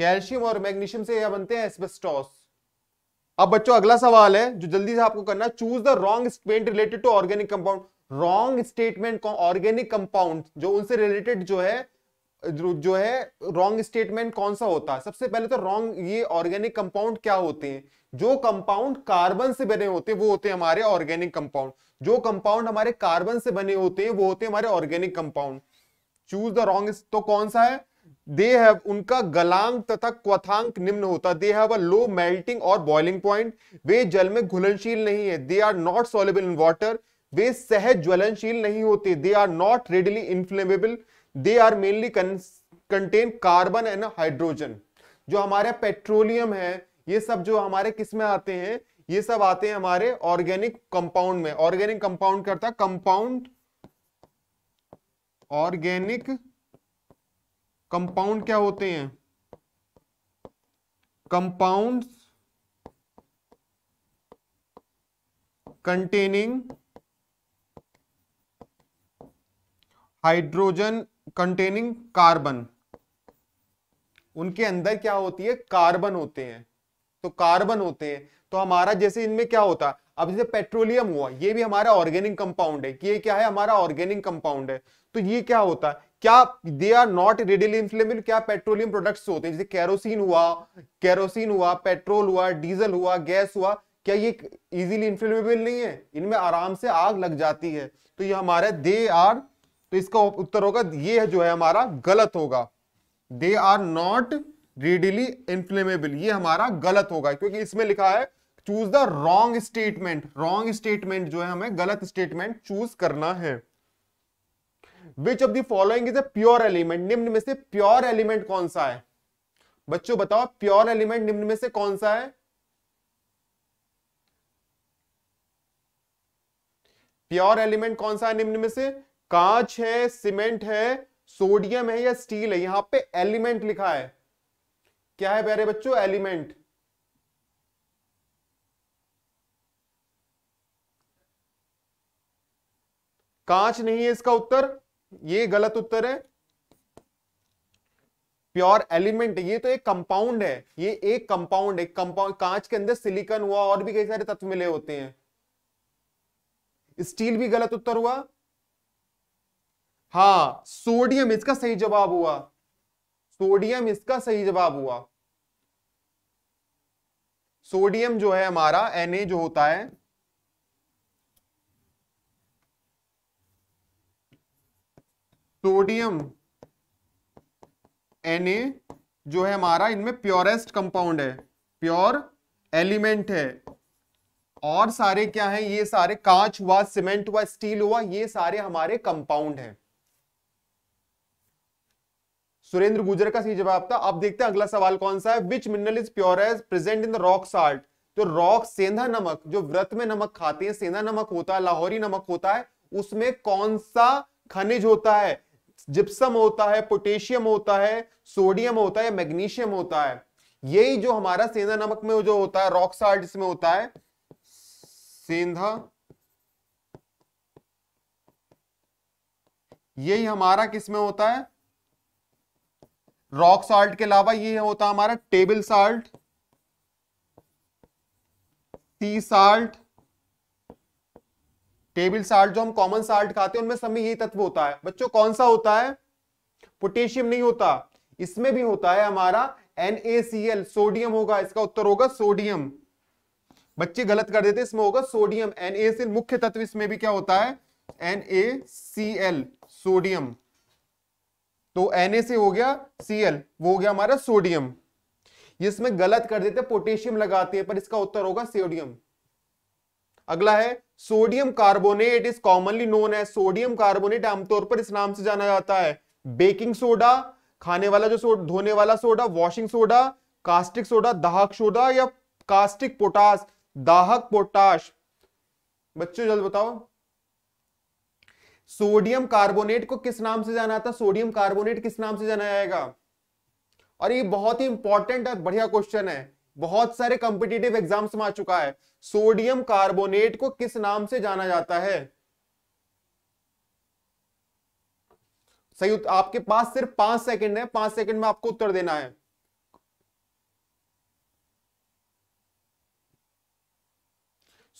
कैल्शियम और मैग्नीशियम से यह बनते हैं एस्बेस्टोस अब बच्चों अगला सवाल है जो जल्दी से आपको करना choose the wrong statement related to organic compound wrong statement organic compound जो उनसे रिलेटेड जो है जो है रॉन्ग स्टेटमेंट कौन सा होता है सबसे पहले तो रॉन्ग ये ऑर्गेनिक कंपाउंड क्या होते हैं जो कंपाउंड कार्बन से बने होते हैं वो होते हैं हमारे ऑर्गेनिक कंपाउंड जो कंपाउंड हमारे कार्बन से बने होते हैं वो होते हैं हमारे organic compound choose the wrong तो कौन सा है दे हैव उनका गलांग तथा क्वथांक निम्न होता they have a low melting और बॉइलिंग पॉइंट वे जल में घुलनशील नहीं है they are not soluble in water वे सहज ज्वलनशील नहीं होते they are not readily inflammable they are mainly contain carbon and hydrogen जो हमारे पेट्रोलियम है ये सब जो हमारे किस में आते हैं ये सब आते हैं हमारे ऑर्गेनिक कंपाउंड में ऑर्गेनिक कंपाउंड करता है कंपाउंड ऑर्गेनिक कंपाउंड क्या होते हैं compounds containing hydrogen containing carbon उनके अंदर क्या होती है कार्बन होते हैं तो कार्बन होते हैं तो हमारा जैसे इनमें क्या होता अब जैसे पेट्रोलियम हुआ ये भी हमारा ऑर्गेनिक कंपाउंड है कि ये क्या है हमारा ऑर्गेनिक कंपाउंड है तो ये क्या होता क्या they are not readily inflammable क्या पेट्रोलियम प्रोडक्ट्स होते हैं जैसे कैरोसिन हुआ कैरोसिन हुआ पेट्रोल हुआ डीजल हुआ गैस हुआ क्या ये इजीली इन्फ्लेमेबल नहीं है इनमें आराम से आग लग जाती है तो ये हमारे दे आर तो इसका उत्तर होगा ये जो है हमारा गलत होगा they are not readily inflammable ये हमारा गलत होगा क्योंकि इसमें लिखा है choose the wrong statement wrong statement जो है हमें गलत स्टेटमेंट चूज करना है which of the following is a pure element निम्न में से प्योर एलिमेंट कौन सा है बच्चों बताओ प्योर एलिमेंट निम्न में से कौन सा है प्योर एलिमेंट कौन सा है निम्न में से कांच है सीमेंट है सोडियम है या स्टील है यहां पे एलिमेंट लिखा है क्या है प्यारे बच्चों एलिमेंट कांच नहीं है इसका उत्तर ये गलत उत्तर है प्योर एलिमेंट ये तो एक कंपाउंड है ये एक कंपाउंड है कंपाउंड कांच के अंदर सिलिकॉन हुआ और भी कई सारे तत्व मिले होते हैं स्टील भी गलत उत्तर हुआ हा सोडियम इसका सही जवाब हुआ सोडियम इसका सही जवाब हुआ सोडियम जो है हमारा एन जो होता है सोडियम एन जो है हमारा इनमें प्योरेस्ट कंपाउंड है प्योर एलिमेंट है और सारे क्या है ये सारे कांच हुआ सीमेंट हुआ स्टील हुआ ये सारे हमारे कंपाउंड हैं सुरेंद्र गुजर का सही जवाब था अब देखते हैं अगला सवाल कौन सा है which mineral is pure as present in the rock salt तो रॉक सेंधा नमक जो व्रत में नमक खाते हैं सेंधा नमक होता है लाहौरी नमक होता है उसमें कौन सा खनिज होता है जिप्सम होता है पोटेशियम होता है सोडियम होता है मैग्नीशियम होता है यही जो हमारा सेंधा नमक में जो होता है रॉक साल्ट इसमें होता है सेंधा यही हमारा किसमें होता है रॉक साल्ट के अलावा ये होता हमारा टेबल साल्ट टी साल्ट टेबल साल्ट जो हम कॉमन साल्ट खाते हैं उनमें सब में यही तत्व होता है बच्चों कौन सा होता है पोटेशियम नहीं होता इसमें भी होता है हमारा NaCl सोडियम होगा इसका उत्तर होगा सोडियम बच्चे गलत कर देते इसमें होगा सोडियम NaCl मुख्य तत्व इसमें भी क्या होता है NaCl सोडियम तो एन हो गया सीएल वो हो गया हमारा सोडियम इसमें गलत कर देते पोटेशियम लगाते हैं पर इसका उत्तर होगा सोडियम अगला है sodium carbonate is commonly known है सोडियम कार्बोनेट आमतौर पर इस नाम से जाना जाता है बेकिंग सोडा खाने वाला जो धोने वाला soda washing soda caustic soda दाहक सोडा या कास्टिक पोटास दाहक पोटाश बच्चों जल्द बताओ सोडियम कार्बोनेट को किस नाम से जाना था सोडियम कार्बोनेट किस नाम से जाना जाएगा और ये बहुत ही इंपॉर्टेंट और बढ़िया क्वेश्चन है बहुत सारे कॉम्पिटेटिव एग्जाम्स में आ चुका है सोडियम कार्बोनेट को किस नाम से जाना जाता है सही आपके पास सिर्फ पांच सेकंड है पांच सेकंड में आपको उत्तर देना है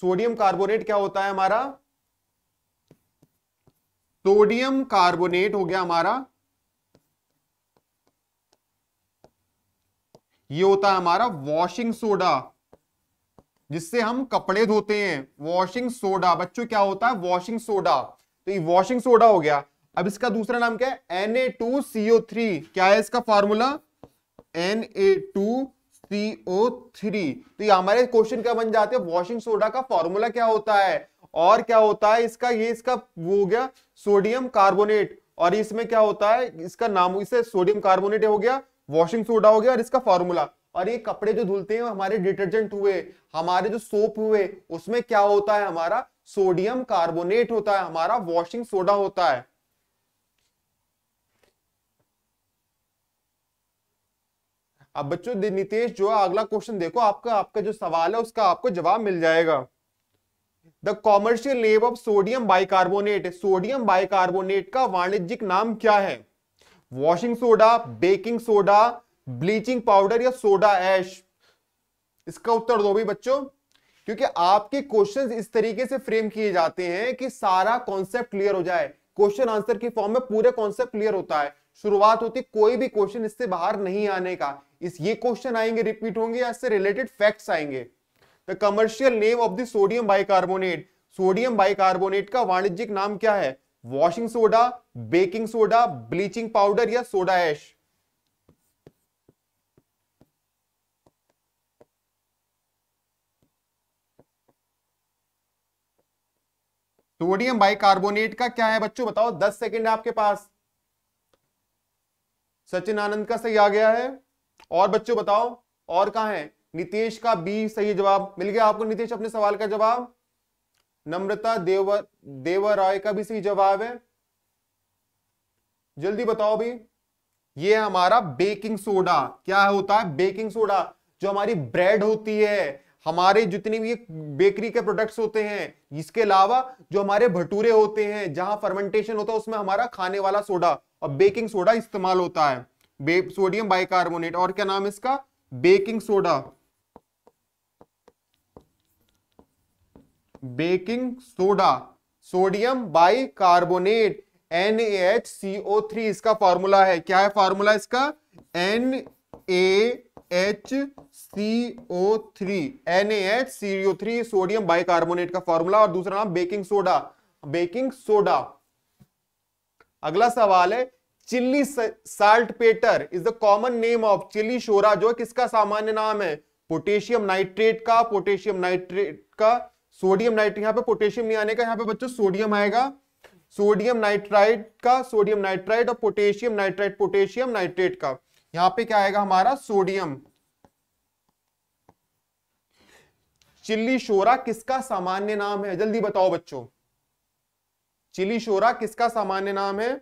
सोडियम कार्बोनेट क्या होता है हमारा सोडियम कार्बोनेट हो गया हमारा ये होता है हमारा वॉशिंग सोडा जिससे हम कपड़े धोते हैं वॉशिंग सोडा बच्चों क्या होता है वॉशिंग सोडा तो ये वॉशिंग सोडा हो गया अब इसका दूसरा नाम क्या है N A two CO three क्या है इसका formula N A two CO three तो ये हमारे क्वेश्चन क्या बन जाते हैं वॉशिंग सोडा का फॉर्मूला क्या होता है और क्या होता है इसका ये इसका वो हो गया सोडियम कार्बोनेट और इसमें क्या होता है इसका नाम इसे सोडियम कार्बोनेट हो गया वॉशिंग सोडा हो गया और इसका फॉर्मूला और ये कपड़े जो धुलते हैं हमारे डिटर्जेंट हुए हमारे जो सोप हुए उसमें क्या होता है हमारा सोडियम कार्बोनेट होता है हमारा वॉशिंग सोडा होता है अब बच्चों नितेश जो अगला क्वेश्चन देखो आपका आपका जो सवाल है उसका आपको जवाब मिल जाएगा the commercial name of sodium bicarbonate sodium bicarbonate का वाणिज्यिक नाम क्या है washing soda baking soda bleaching powder या सोडा ऐश इसका उत्तर दो भी बच्चों क्योंकि आपके क्वेश्चन इस तरीके से फ्रेम किए जाते हैं कि सारा कॉन्सेप्ट क्लियर हो जाए क्वेश्चन आंसर की फॉर्म में पूरे कॉन्सेप्ट क्लियर होता है शुरुआत होती कोई भी क्वेश्चन इससे बाहर नहीं आने का इस ये क्वेश्चन आएंगे रिपीट होंगे या इससे रिलेटेड फैक्ट्स आएंगे the commercial name of the sodium bicarbonate sodium bicarbonate का वाणिज्यिक नाम क्या है washing soda baking soda bleaching powder या सोडा ऐश सोडियम बाइकार्बोनेट का क्या है बच्चों बताओ दस सेकेंड आपके पास सचिन आनंद का सही आ गया है और बच्चों बताओ और कहा है नितेश का बी सही जवाब मिल गया आपको नितेश अपने सवाल का जवाब नम्रता देवर देवर राय का भी सही जवाब है जल्दी बताओ भी ये हमारा बेकिंग सोडा क्या होता है बेकिंग सोडा जो हमारी ब्रेड होती है हमारे जितने भी बेकरी के प्रोडक्ट्स होते हैं इसके अलावा जो हमारे भटूरे होते हैं जहां फर्मेंटेशन होता है उसमें हमारा खाने वाला सोडा और बेकिंग सोडा इस्तेमाल होता है सोडियम बाइकार्बोनेट और क्या नाम इसका baking soda baking soda sodium bicarbonate N H C O three इसका फॉर्मूला है क्या है फॉर्मूला इसका N A H C O three N H C O three sodium bicarbonate का फॉर्मूला और दूसरा नाम बेकिंग सोडा बेकिंग सोडा अगला सवाल है Chile saltpetre is the common name of Chile शोरा जो किसका सामान्य नाम है पोटेशियम नाइट्रेट का पोटेशियम नाइट्रेट का सोडियम नाइट्रेट यहाँ पे पोटेशियम नहीं आने का यहाँ पे बच्चों सोडियम आएगा सोडियम नाइट्राइड का सोडियम नाइट्राइड और पोटेशियम नाइट्राइड पोटेशियम नाइट्रेट का यहाँ पे क्या आएगा हमारा सोडियम चिल्ली शोरा किसका सामान्य नाम है जल्दी बताओ बच्चों चिली शोरा किसका सामान्य नाम है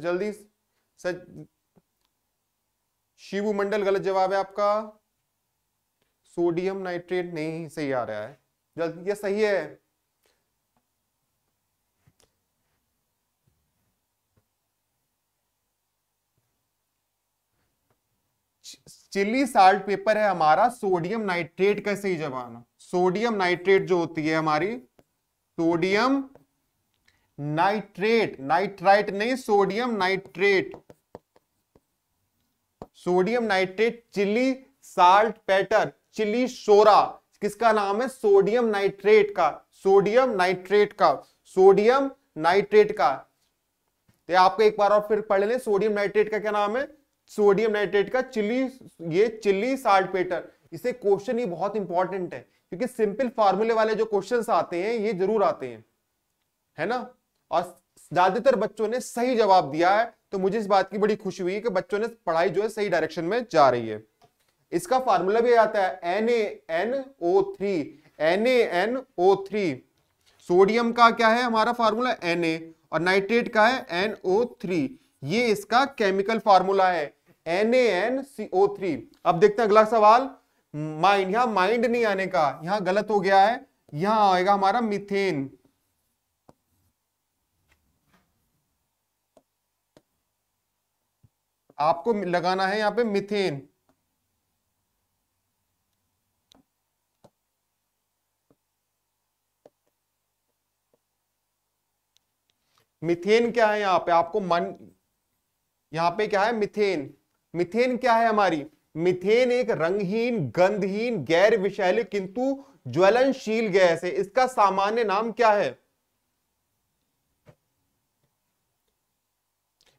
जल्दी सच शिवु मंडल गलत जवाब है आपका सोडियम नाइट्रेट नहीं सही आ रहा है जल्द ये सही है चिली साल्ट पेपर है हमारा सोडियम नाइट्रेट का सही जवाब सोडियम नाइट्रेट जो होती है हमारी सोडियम नाइट्रेट नाइट्राइट नहीं sodium nitrate sodium nitrate Chile saltpetre Chile सोरा किसका नाम है सोडियम नाइट्रेट का सोडियम नाइट्रेट का सोडियम नाइट्रेट का तो आपको एक बार और फिर पढ़ लें सोडियम नाइट्रेट का क्या नाम है सोडियम नाइट्रेट का चिली ये चिली साल्ट पेटर इसे क्वेश्चन ही बहुत इंपॉर्टेंट है क्योंकि सिंपल फॉर्मूले वाले जो क्वेश्चंस आते हैं ये जरूर आते हैं है ना और ज्यादातर बच्चों ने सही जवाब दिया है तो मुझे इस बात की बड़ी खुशी हुई कि बच्चों ने पढ़ाई जो है सही डायरेक्शन में जा रही है इसका फार्मूला भी आता है N A N O three N A N O three sodium का क्या है हमारा फार्मूला एन ए और नाइट्रेट का है एन ओ थ्री ये इसका केमिकल फार्मूला है N A N C O three अब देखते हैं अगला सवाल माइंड यहां माइंड नहीं आने का यहां गलत हो गया है यहां आएगा हमारा मिथेन आपको लगाना है यहां पे मिथेन मिथेन क्या है यहां पे आपको मन यहां पे क्या है मिथेन मिथेन क्या है हमारी मिथेन एक रंगहीन गंधहीन गैर विषैली किंतु ज्वलनशील गैस है इसका सामान्य नाम क्या है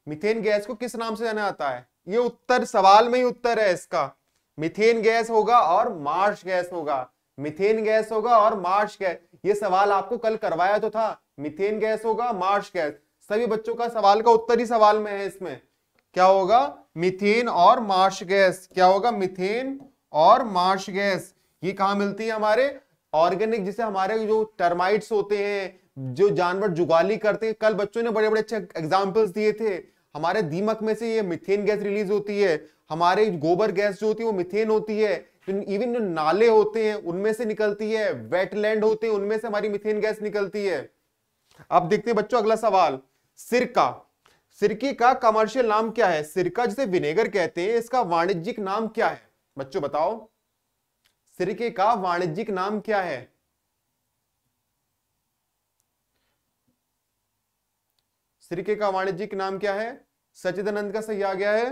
मिथेन गैस को किस नाम से जाना आता है ये उत्तर सवाल में ही उत्तर है इसका मिथेन गैस होगा और मार्श गैस होगा मिथेन गैस होगा और मार्श गैस ये सवाल आपको कल करवाया तो था मिथेन गैस होगा मार्श गैस सभी बच्चों का सवाल का उत्तर ही सवाल में है इसमें क्या होगा मिथेन और मार्श गैस क्या होगा मिथेन और मार्श गैस ये कहा मिलती है हमारे ऑर्गेनिक जिसे हमारे जो टर्माइट्स होते हैं जो जानवर जुगाली करते हैं कल बच्चों ने बड़े बड़े अच्छे एग्जाम्पल्स दिए थे हमारे दीमक में से ये मिथेन गैस रिलीज होती है हमारे गोबर गैस जो होती है वो मिथेन होती है तो इवन जो नाले होते हैं उनमें से निकलती है वेटलैंड होते हैं उनमें से हमारी मिथेन गैस निकलती है अब देखते हैं बच्चों अगला सवाल सिरका सिरकी का कमर्शियल नाम क्या है सिरका जिसे विनेगर कहते हैं इसका वाणिज्यिक नाम क्या है बच्चों बताओ सिरके का वाणिज्यिक नाम क्या है सिरके का वाणिज्यिक नाम क्या है सचिदानंद का सही आ गया है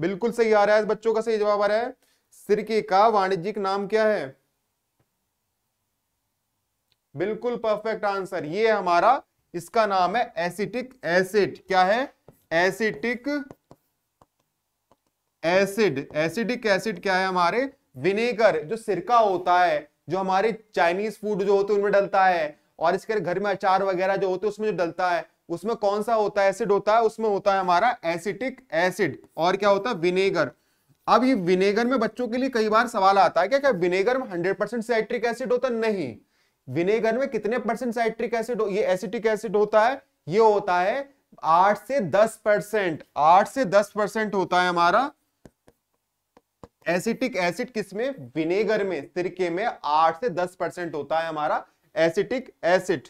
बिल्कुल सही आ रहा है बच्चों का सही जवाब आ रहा है सिरके का वाणिज्यिक नाम क्या है बिल्कुल परफेक्ट आंसर ये हमारा इसका नाम है एसिटिक एसिड क्या है एसिटिक एसिड एसिडिक एसिड क्या है हमारे विनेगर जो सिरका होता है जो हमारे चाइनीज फूड जो होते हैं उनमें डलता है और इसके घर में अचार वगैरह जो होते हैं उसमें जो डलता है उसमें कौन सा होता है एसिड होता है उसमें होता है हमारा एसिटिक एसिड और क्या होता है विनेगर अब ये विनेगर में बच्चों के लिए कई बार सवाल आता है क्या क्या विनेगर में हंड्रेड परसेंट साइट्रिक एसिड होता नहीं विनेगर में कितने परसेंट साइट्रिक एसिड ये एसिटिक एसिड होता है ये होता है आठ से दस परसेंट आठ से दस परसेंट होता है हमारा एसिटिक एसिड किसमें विनेगर में सिरके में आठ से दस परसेंट होता है हमारा एसिटिक एसिड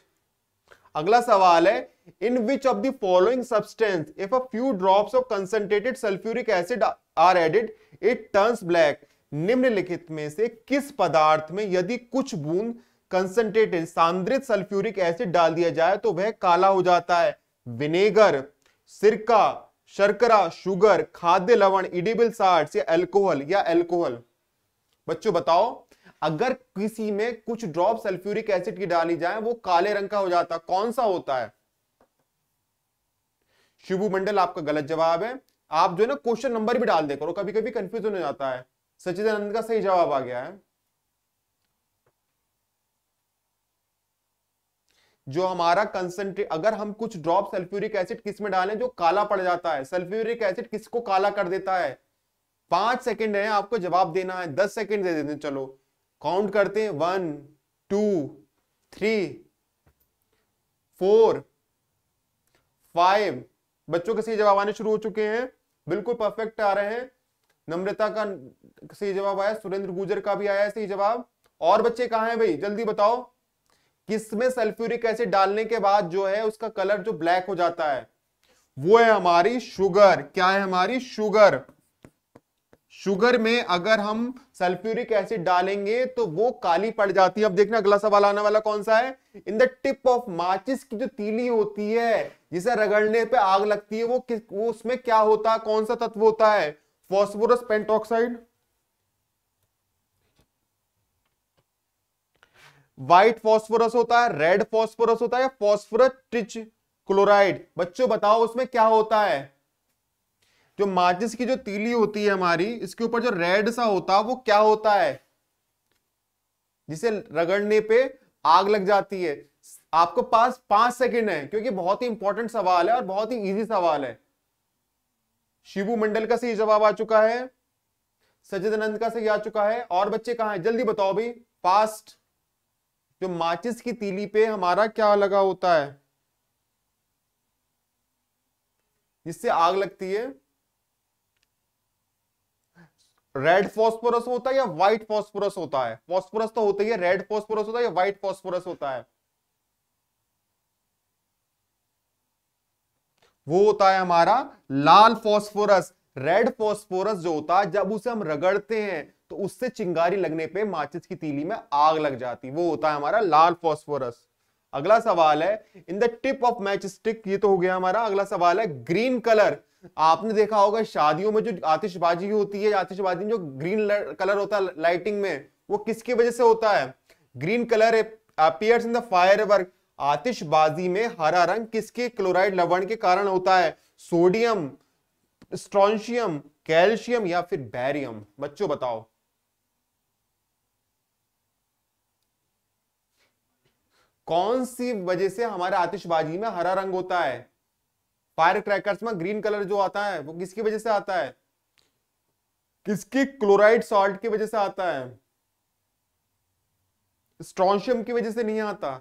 अगला सवाल है in which of the following substance if a few drops of concentrated sulphuric acid are added it turns black निम्नलिखित में से किस पदार्थ में यदि कुछ बूंद कंसेंट्रेटेड सांद्रित सल्फ्यूरिक एसिड डाल दिया जाए तो वह काला हो जाता है विनेगर सिरका शर्करा शुगर खाद्य लवण इडिबल साल्ट या अल्कोहल या अल्कोहल बच्चों बताओ अगर किसी में कुछ ड्रॉप सल्फ्यूरिक एसिड की डाली जाए वो काले रंग का हो जाता कौन सा होता है शिबू मंडल आपका गलत जवाब है आप जो है ना क्वेश्चन नंबर भी डाल दे करो कभी कभी कंफ्यूजन हो जाता है सचिदानंद का सही जवाब आ गया है जो हमारा कंसेंट्रेट अगर हम कुछ ड्रॉप सल्फ्यूरिक एसिड किस में डालें जो काला पड़ जाता है सल्फ्यूरिक एसिड किसको काला कर देता है पांच सेकंड है आपको जवाब देना है दस सेकंड दे देते चलो काउंट करते हैं one two three four five बच्चों के सही जवाब आने शुरू हो चुके हैं बिल्कुल परफेक्ट आ रहे हैं नम्रता का सही जवाब आया सुरेंद्र गुजर का भी आया है सही जवाब और बच्चे कहा हैं भाई जल्दी बताओ किसमें सल्फ्यूरिक एसिड डालने के बाद जो है उसका कलर जो ब्लैक हो जाता है वो है हमारी शुगर क्या है हमारी शुगर शुगर में अगर हम सल्फ्यूरिक एसिड डालेंगे तो वो काली पड़ जाती है अब देखना अगला सवाल आने वाला कौन सा है इन द टिप ऑफ माचिस की जो तीली होती है जिसे रगड़ने पे आग लगती है वो किस वो उसमें क्या होता है कौन सा तत्व होता है फॉस्फोरस पेंटोक्साइड व्हाइट फॉस्फोरस होता है रेड फॉस्फोरस होता है या फॉस्फोरस ट्रिच क्लोराइड बच्चों बताओ उसमें क्या होता है जो माचिस की जो तीली होती है हमारी इसके ऊपर जो रेड सा होता है वो क्या होता है जिसे रगड़ने पे आग लग जाती है आपको पास पांच सेकंड है क्योंकि बहुत ही इंपॉर्टेंट सवाल है और बहुत ही इजी सवाल है शिवू मंडल का सही जवाब आ चुका है सजिदानंद का सही आ चुका है और बच्चे कहा है जल्दी बताओ भाई फास्ट जो माचिस की तीली पे हमारा क्या लगा होता है जिससे आग लगती है रेड फॉस्फोरस होता है या व्हाइट फॉस्फोरस होता है फॉस्फोरस तो होता ही है रेड फॉस्फोरस होता है या व्हाइट फॉस्फोरस होता है वो होता है हमारा लाल फॉस्फोरस रेड फॉस्फोरस जो होता है जब उसे हम रगड़ते हैं तो उससे चिंगारी लगने पे माचिस की तीली में आग लग जाती वो होता है हमारा लाल फॉस्फोरस अगला सवाल है in the tip of match stick ये तो हो गया हमारा अगला सवाल है ग्रीन कलर आपने देखा होगा शादियों में जो आतिशबाजी होती है आतिशबाजी में जो ग्रीन कलर होता है लाइटिंग में वो किसकी वजह से होता है green colour appears in the work आतिशबाजी में हरा रंग किसके क्लोराइड लवण के कारण होता है सोडियम स्ट्रॉन्शियम कैल्शियम या फिर बैरियम बच्चों बताओ कौन सी वजह से हमारे आतिशबाजी में हरा रंग होता है फायर क्रैकर्स में ग्रीन कलर जो आता है वो किसकी वजह से आता है किसकी क्लोराइड सॉल्ट की वजह से आता है स्ट्रॉन्शियम की वजह से नहीं आता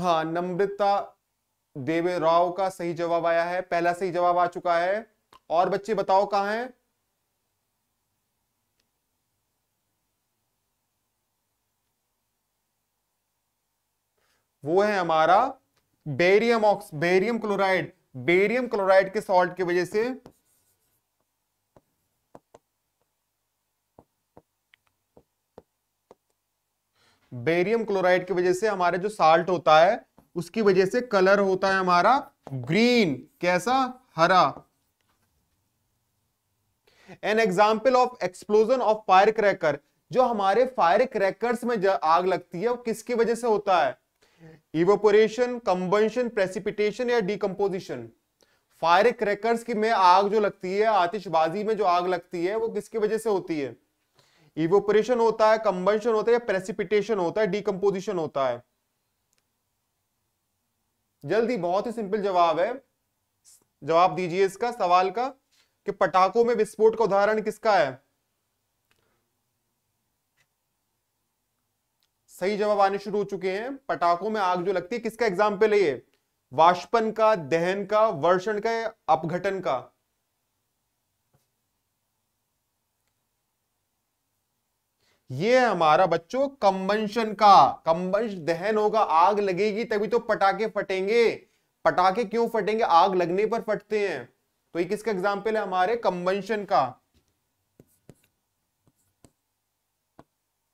हाँ नम्रता देवे राव का सही जवाब आया है पहला सही जवाब आ चुका है और बच्चे बताओ कहा है वो है हमारा barium ox barium chloride barium chloride के सॉल्ट की वजह से बेरियम क्लोराइड की वजह से हमारे जो साल्ट होता है उसकी वजह से कलर होता है हमारा ग्रीन कैसा हरा an example of explosion of fire cracker जो हमारे फायर क्रैकर्स में आग लगती है वो किसकी वजह से होता है इवोपोरेशन कंबेंशन प्रेसिपिटेशन या डीकम्पोजिशन फायर क्रैकर्स की में आग जो लगती है आतिशबाजी में जो आग लगती है वो किसकी वजह से होती है इवोपोरेशन होता है कंबेंशन होता है या प्रेसिपिटेशन होता है डीकम्पोजिशन होता है जल्दी बहुत ही सिंपल जवाब है जवाब दीजिए इसका सवाल का कि पटाखों में विस्फोट का उदाहरण किसका है सही जवाब आने शुरू हो चुके हैं पटाखों में आग जो लगती है किसका एग्जाम्पल है ये वाष्पन का दहन का वर्षण का अपघटन का ये है हमारा बच्चों कंबंशन का कंबंश दहन होगा आग लगेगी तभी तो पटाखे फटेंगे पटाखे क्यों फटेंगे आग लगने पर फटते हैं तो ये किसका एग्जाम्पल है हमारे कंबंशन का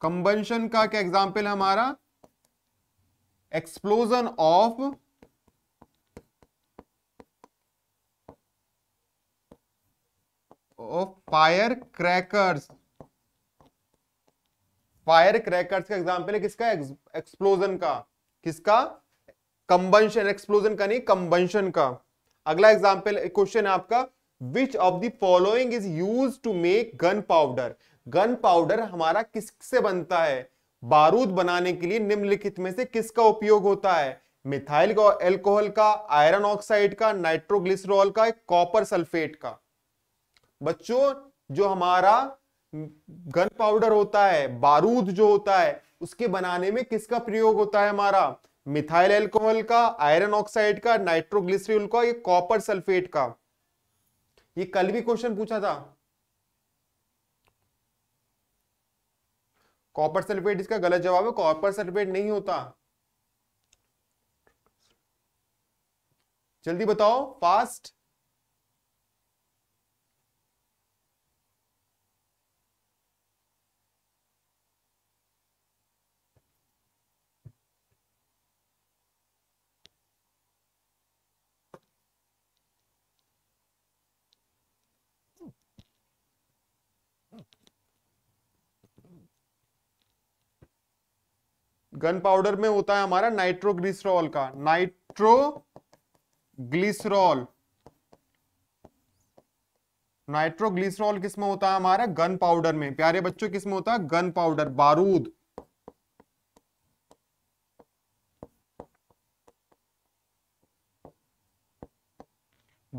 कंबंशन का क्या एग्जाम्पल हमारा explosion of of fire crackers fire crackers का एग्जाम्पल है किसका एक्सप्लोजन का किसका कंबंशन एक्सप्लोजन का नहीं कंबंशन का अगला एग्जाम्पल क्वेश्चन है आपका which of the following is use to make gun powder gun powder हमारा किससे बनता है बारूद बनाने के लिए निम्नलिखित में से किसका उपयोग होता है मिथाइल का एल्कोहल का आयरन ऑक्साइड का नाइट्रोग्लिसरॉल का कॉपर सल्फेट का बच्चों जो हमारा गन पाउडर होता है बारूद जो होता है उसके बनाने में किसका प्रयोग होता है हमारा मिथाइल एल्कोहल का आयरन ऑक्साइड का नाइट्रोग्लिसरॉल का ये कॉपर सल्फेट का ये कल भी क्वेश्चन पूछा था कॉपर सल्फेट इसका गलत जवाब है कॉपर सल्फेट नहीं होता जल्दी बताओ फास्ट गन पाउडर में होता है हमारा नाइट्रोग्लिसरॉल का ग्लिसरॉल नाइट्रोग्लिसरॉल किसमें होता है हमारा गन पाउडर में प्यारे बच्चों किसमें होता है गन पाउडर बारूद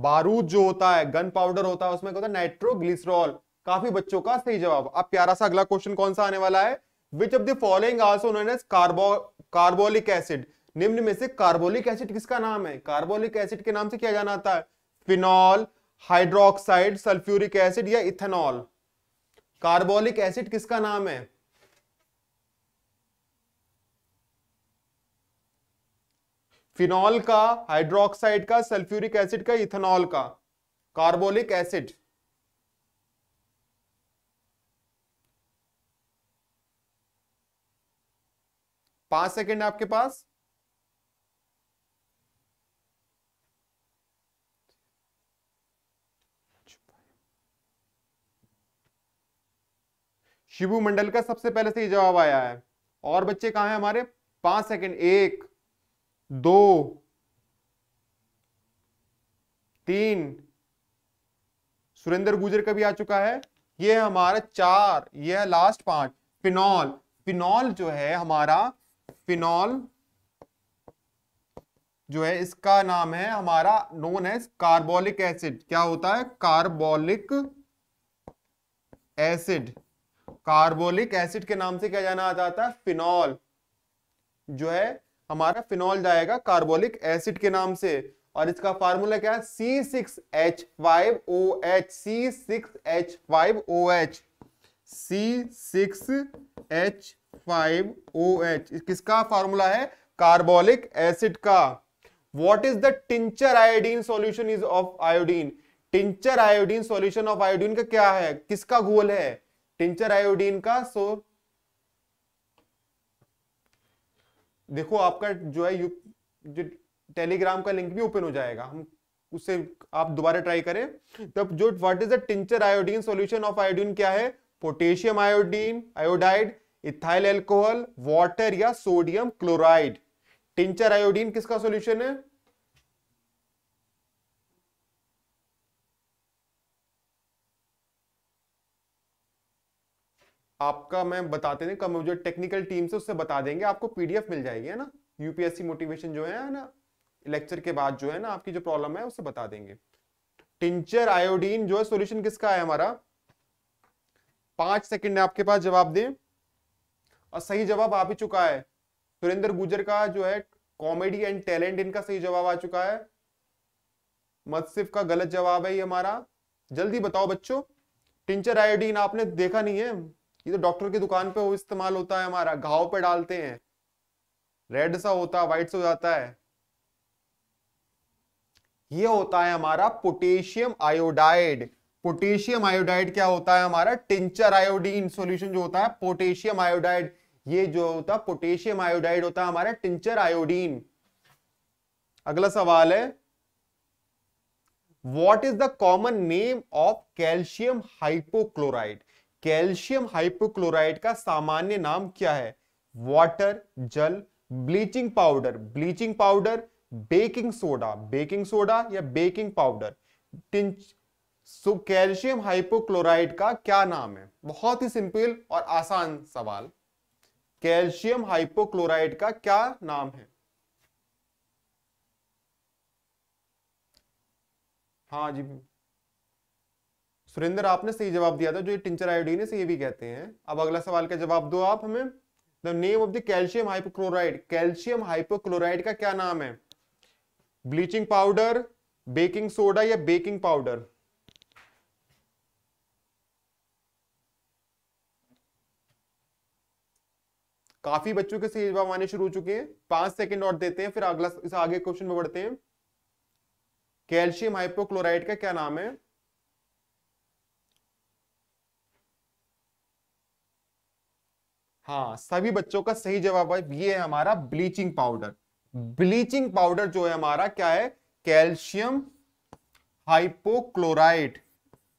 बारूद जो होता है गन पाउडर होता है उसमें क्या होता है नाइट्रोग्लिसरॉल काफी बच्चों का सही जवाब अब प्यारा सा अगला क्वेश्चन कौन सा आने वाला है which of the following also known as carbo carbolic acid निम्न में से कार्बोलिक एसिड किसका नाम है कार्बोलिक एसिड के नाम से क्या जाना आता है फिनॉल हाइड्रोक्साइड सल्फ्यूरिक एसिड या इथेनॉल कार्बोलिक एसिड किसका नाम है फिनॉल का हाइड्रोक्साइड का सल्फ्यूरिक एसिड का इथेनॉल का कार्बोलिक एसिड पांच सेकेंड आपके पास शिबू मंडल का सबसे पहले से ही जवाब आया है और बच्चे कहा हैं हमारे पांच सेकंड एक दो तीन सुरेंद्र गुजर का भी आ चुका है ये है हमारा चार ये है लास्ट पांच फिनॉल फिनॉल जो है हमारा फिनॉल जो है इसका नाम है हमारा नोन है कार्बोलिक एसिड क्या होता है कार्बोलिक एसिड कार्बोलिक एसिड के नाम से क्या जाना जाता है फिनॉल जो है हमारा फिनॉल जाएगा कार्बोलिक एसिड के नाम से और इसका फार्मूला क्या है C six H five O H C six H five O H C six H five O H किसका फॉर्मूला है कार्बोलिक एसिड का what is the tincture iodine solution is of iodine tincture iodine solution of iodine का क्या है किसका घोल है tincture iodine का सो देखो आपका जो है यू जो टेलीग्राम का लिंक भी ओपन हो जाएगा हम उससे आप दोबारा ट्राई करें तब तो जो what is the tincture iodine solution of iodine क्या है potassium iodine iodide ethyl alcohol water या सोडियम क्लोराइड टिंचर आयोडीन किसका सॉल्यूशन है आपका मैं बताते नहीं कम जो टेक्निकल टीम से उससे बता देंगे आपको पीडीएफ मिल जाएगी है ना यूपीएससी मोटिवेशन जो है ना लेक्चर के बाद जो है ना आपकी जो प्रॉब्लम है उससे बता देंगे टिंचर आयोडीन जो है सॉल्यूशन किसका है हमारा पांच सेकंड है आपके पास जवाब दें और सही जवाब आ भी चुका है सुरेंद्र गुजर का जो है कॉमेडी एंड टैलेंट इनका सही जवाब आ चुका है मत्सिफ का गलत जवाब है ये हमारा जल्दी बताओ बच्चों टिंचर आयोडीन आपने देखा नहीं है ये तो डॉक्टर की दुकान पे वो इस्तेमाल होता है हमारा घाव पे डालते हैं रेड सा होता है व्हाइट सा हो जाता है ये होता है हमारा पोटेशियम आयोडाइड पोटेशियम आयोडाइड क्या होता है हमारा टिंचर आयोडीन सॉल्यूशन जो होता है पोटेशियम आयोडाइड ये जो होता है पोटेशियम आयोडाइड होता है हमारा टिंचर आयोडीन अगला सवाल है what is the common name of calcium hypochloride calcium hypochloride का सामान्य नाम क्या है वॉटर जल bleaching powder bleaching powder baking soda baking soda या baking powder so calcium hypochloride का क्या नाम है बहुत ही सिंपल और आसान सवाल कैल्शियम हाइपोक्लोराइड का क्या नाम है हाँ जी सुरेंद्र आपने सही जवाब दिया था जो टिंचर आयोडीन है ये भी कहते हैं अब अगला सवाल का जवाब दो आप हमें the name of the calcium hypochloride calcium hypochloride का क्या नाम है ब्लीचिंग पाउडर बेकिंग सोडा या बेकिंग पाउडर काफी बच्चों के सही जवाब आने शुरू हो चुके हैं पांच सेकंड और देते हैं फिर अगला इस आगे क्वेश्चन में बढ़ते हैं कैल्शियम हाइपोक्लोराइड का क्या नाम है हाँ सभी बच्चों का सही जवाब है ये है हमारा ब्लीचिंग पाउडर ब्लीचिंग पाउडर जो है हमारा क्या है calcium hypochloride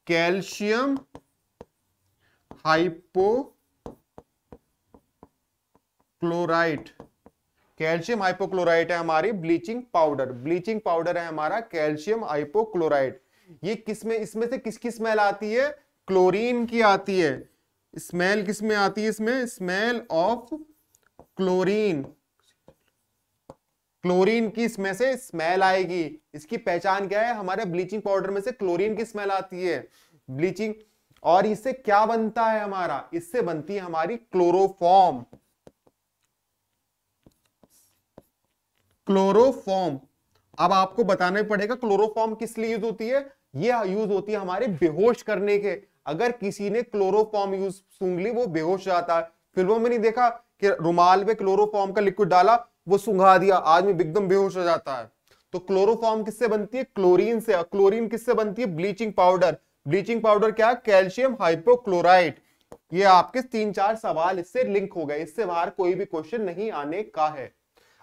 calcium hypochloride calcium hypochlorite है हमारी ब्लीचिंग पाउडर ब्लीचिंग पाउडर है हमारा कैल्शियम हाइपोक्लोराइट ये किसमें इसमें से किसकी स्मेल आती है क्लोरीन की आती है स्मेल किसमें आती है इसमें स्मेल ऑफ क्लोरीन क्लोरीन की इसमें से स्मेल आएगी इसकी पहचान क्या है हमारे ब्लीचिंग पाउडर में से क्लोरीन की स्मेल आती है ब्लीचिंग और इससे क्या बनता है हमारा इससे बनती है हमारी क्लोरोफॉर्म क्लोरोफॉर्म अब आपको बताना पड़ेगा क्लोरोफॉर्म किस लिए यूज होती है ये यूज होती है हमारे बेहोश करने के अगर किसी ने क्लोरोफॉर्म यूज सूंघ ली वो बेहोश जाता है फिल्मों में नहीं देखा कि रुमाल में क्लोरोफॉर्म का लिक्विड डाला वो सूंघा दिया आदमी एकदम बेहोश हो जाता है तो क्लोरोफॉर्म किससे बनती है क्लोरीन से क्लोरीन किससे बनती है ब्लीचिंग पाउडर ब्लीचिंग पाउडर क्या कैल्शियम हाइपोक्लोराइड ये आपके तीन चार सवाल इससे लिंक हो गए इससे बाहर कोई भी क्वेश्चन नहीं आने का है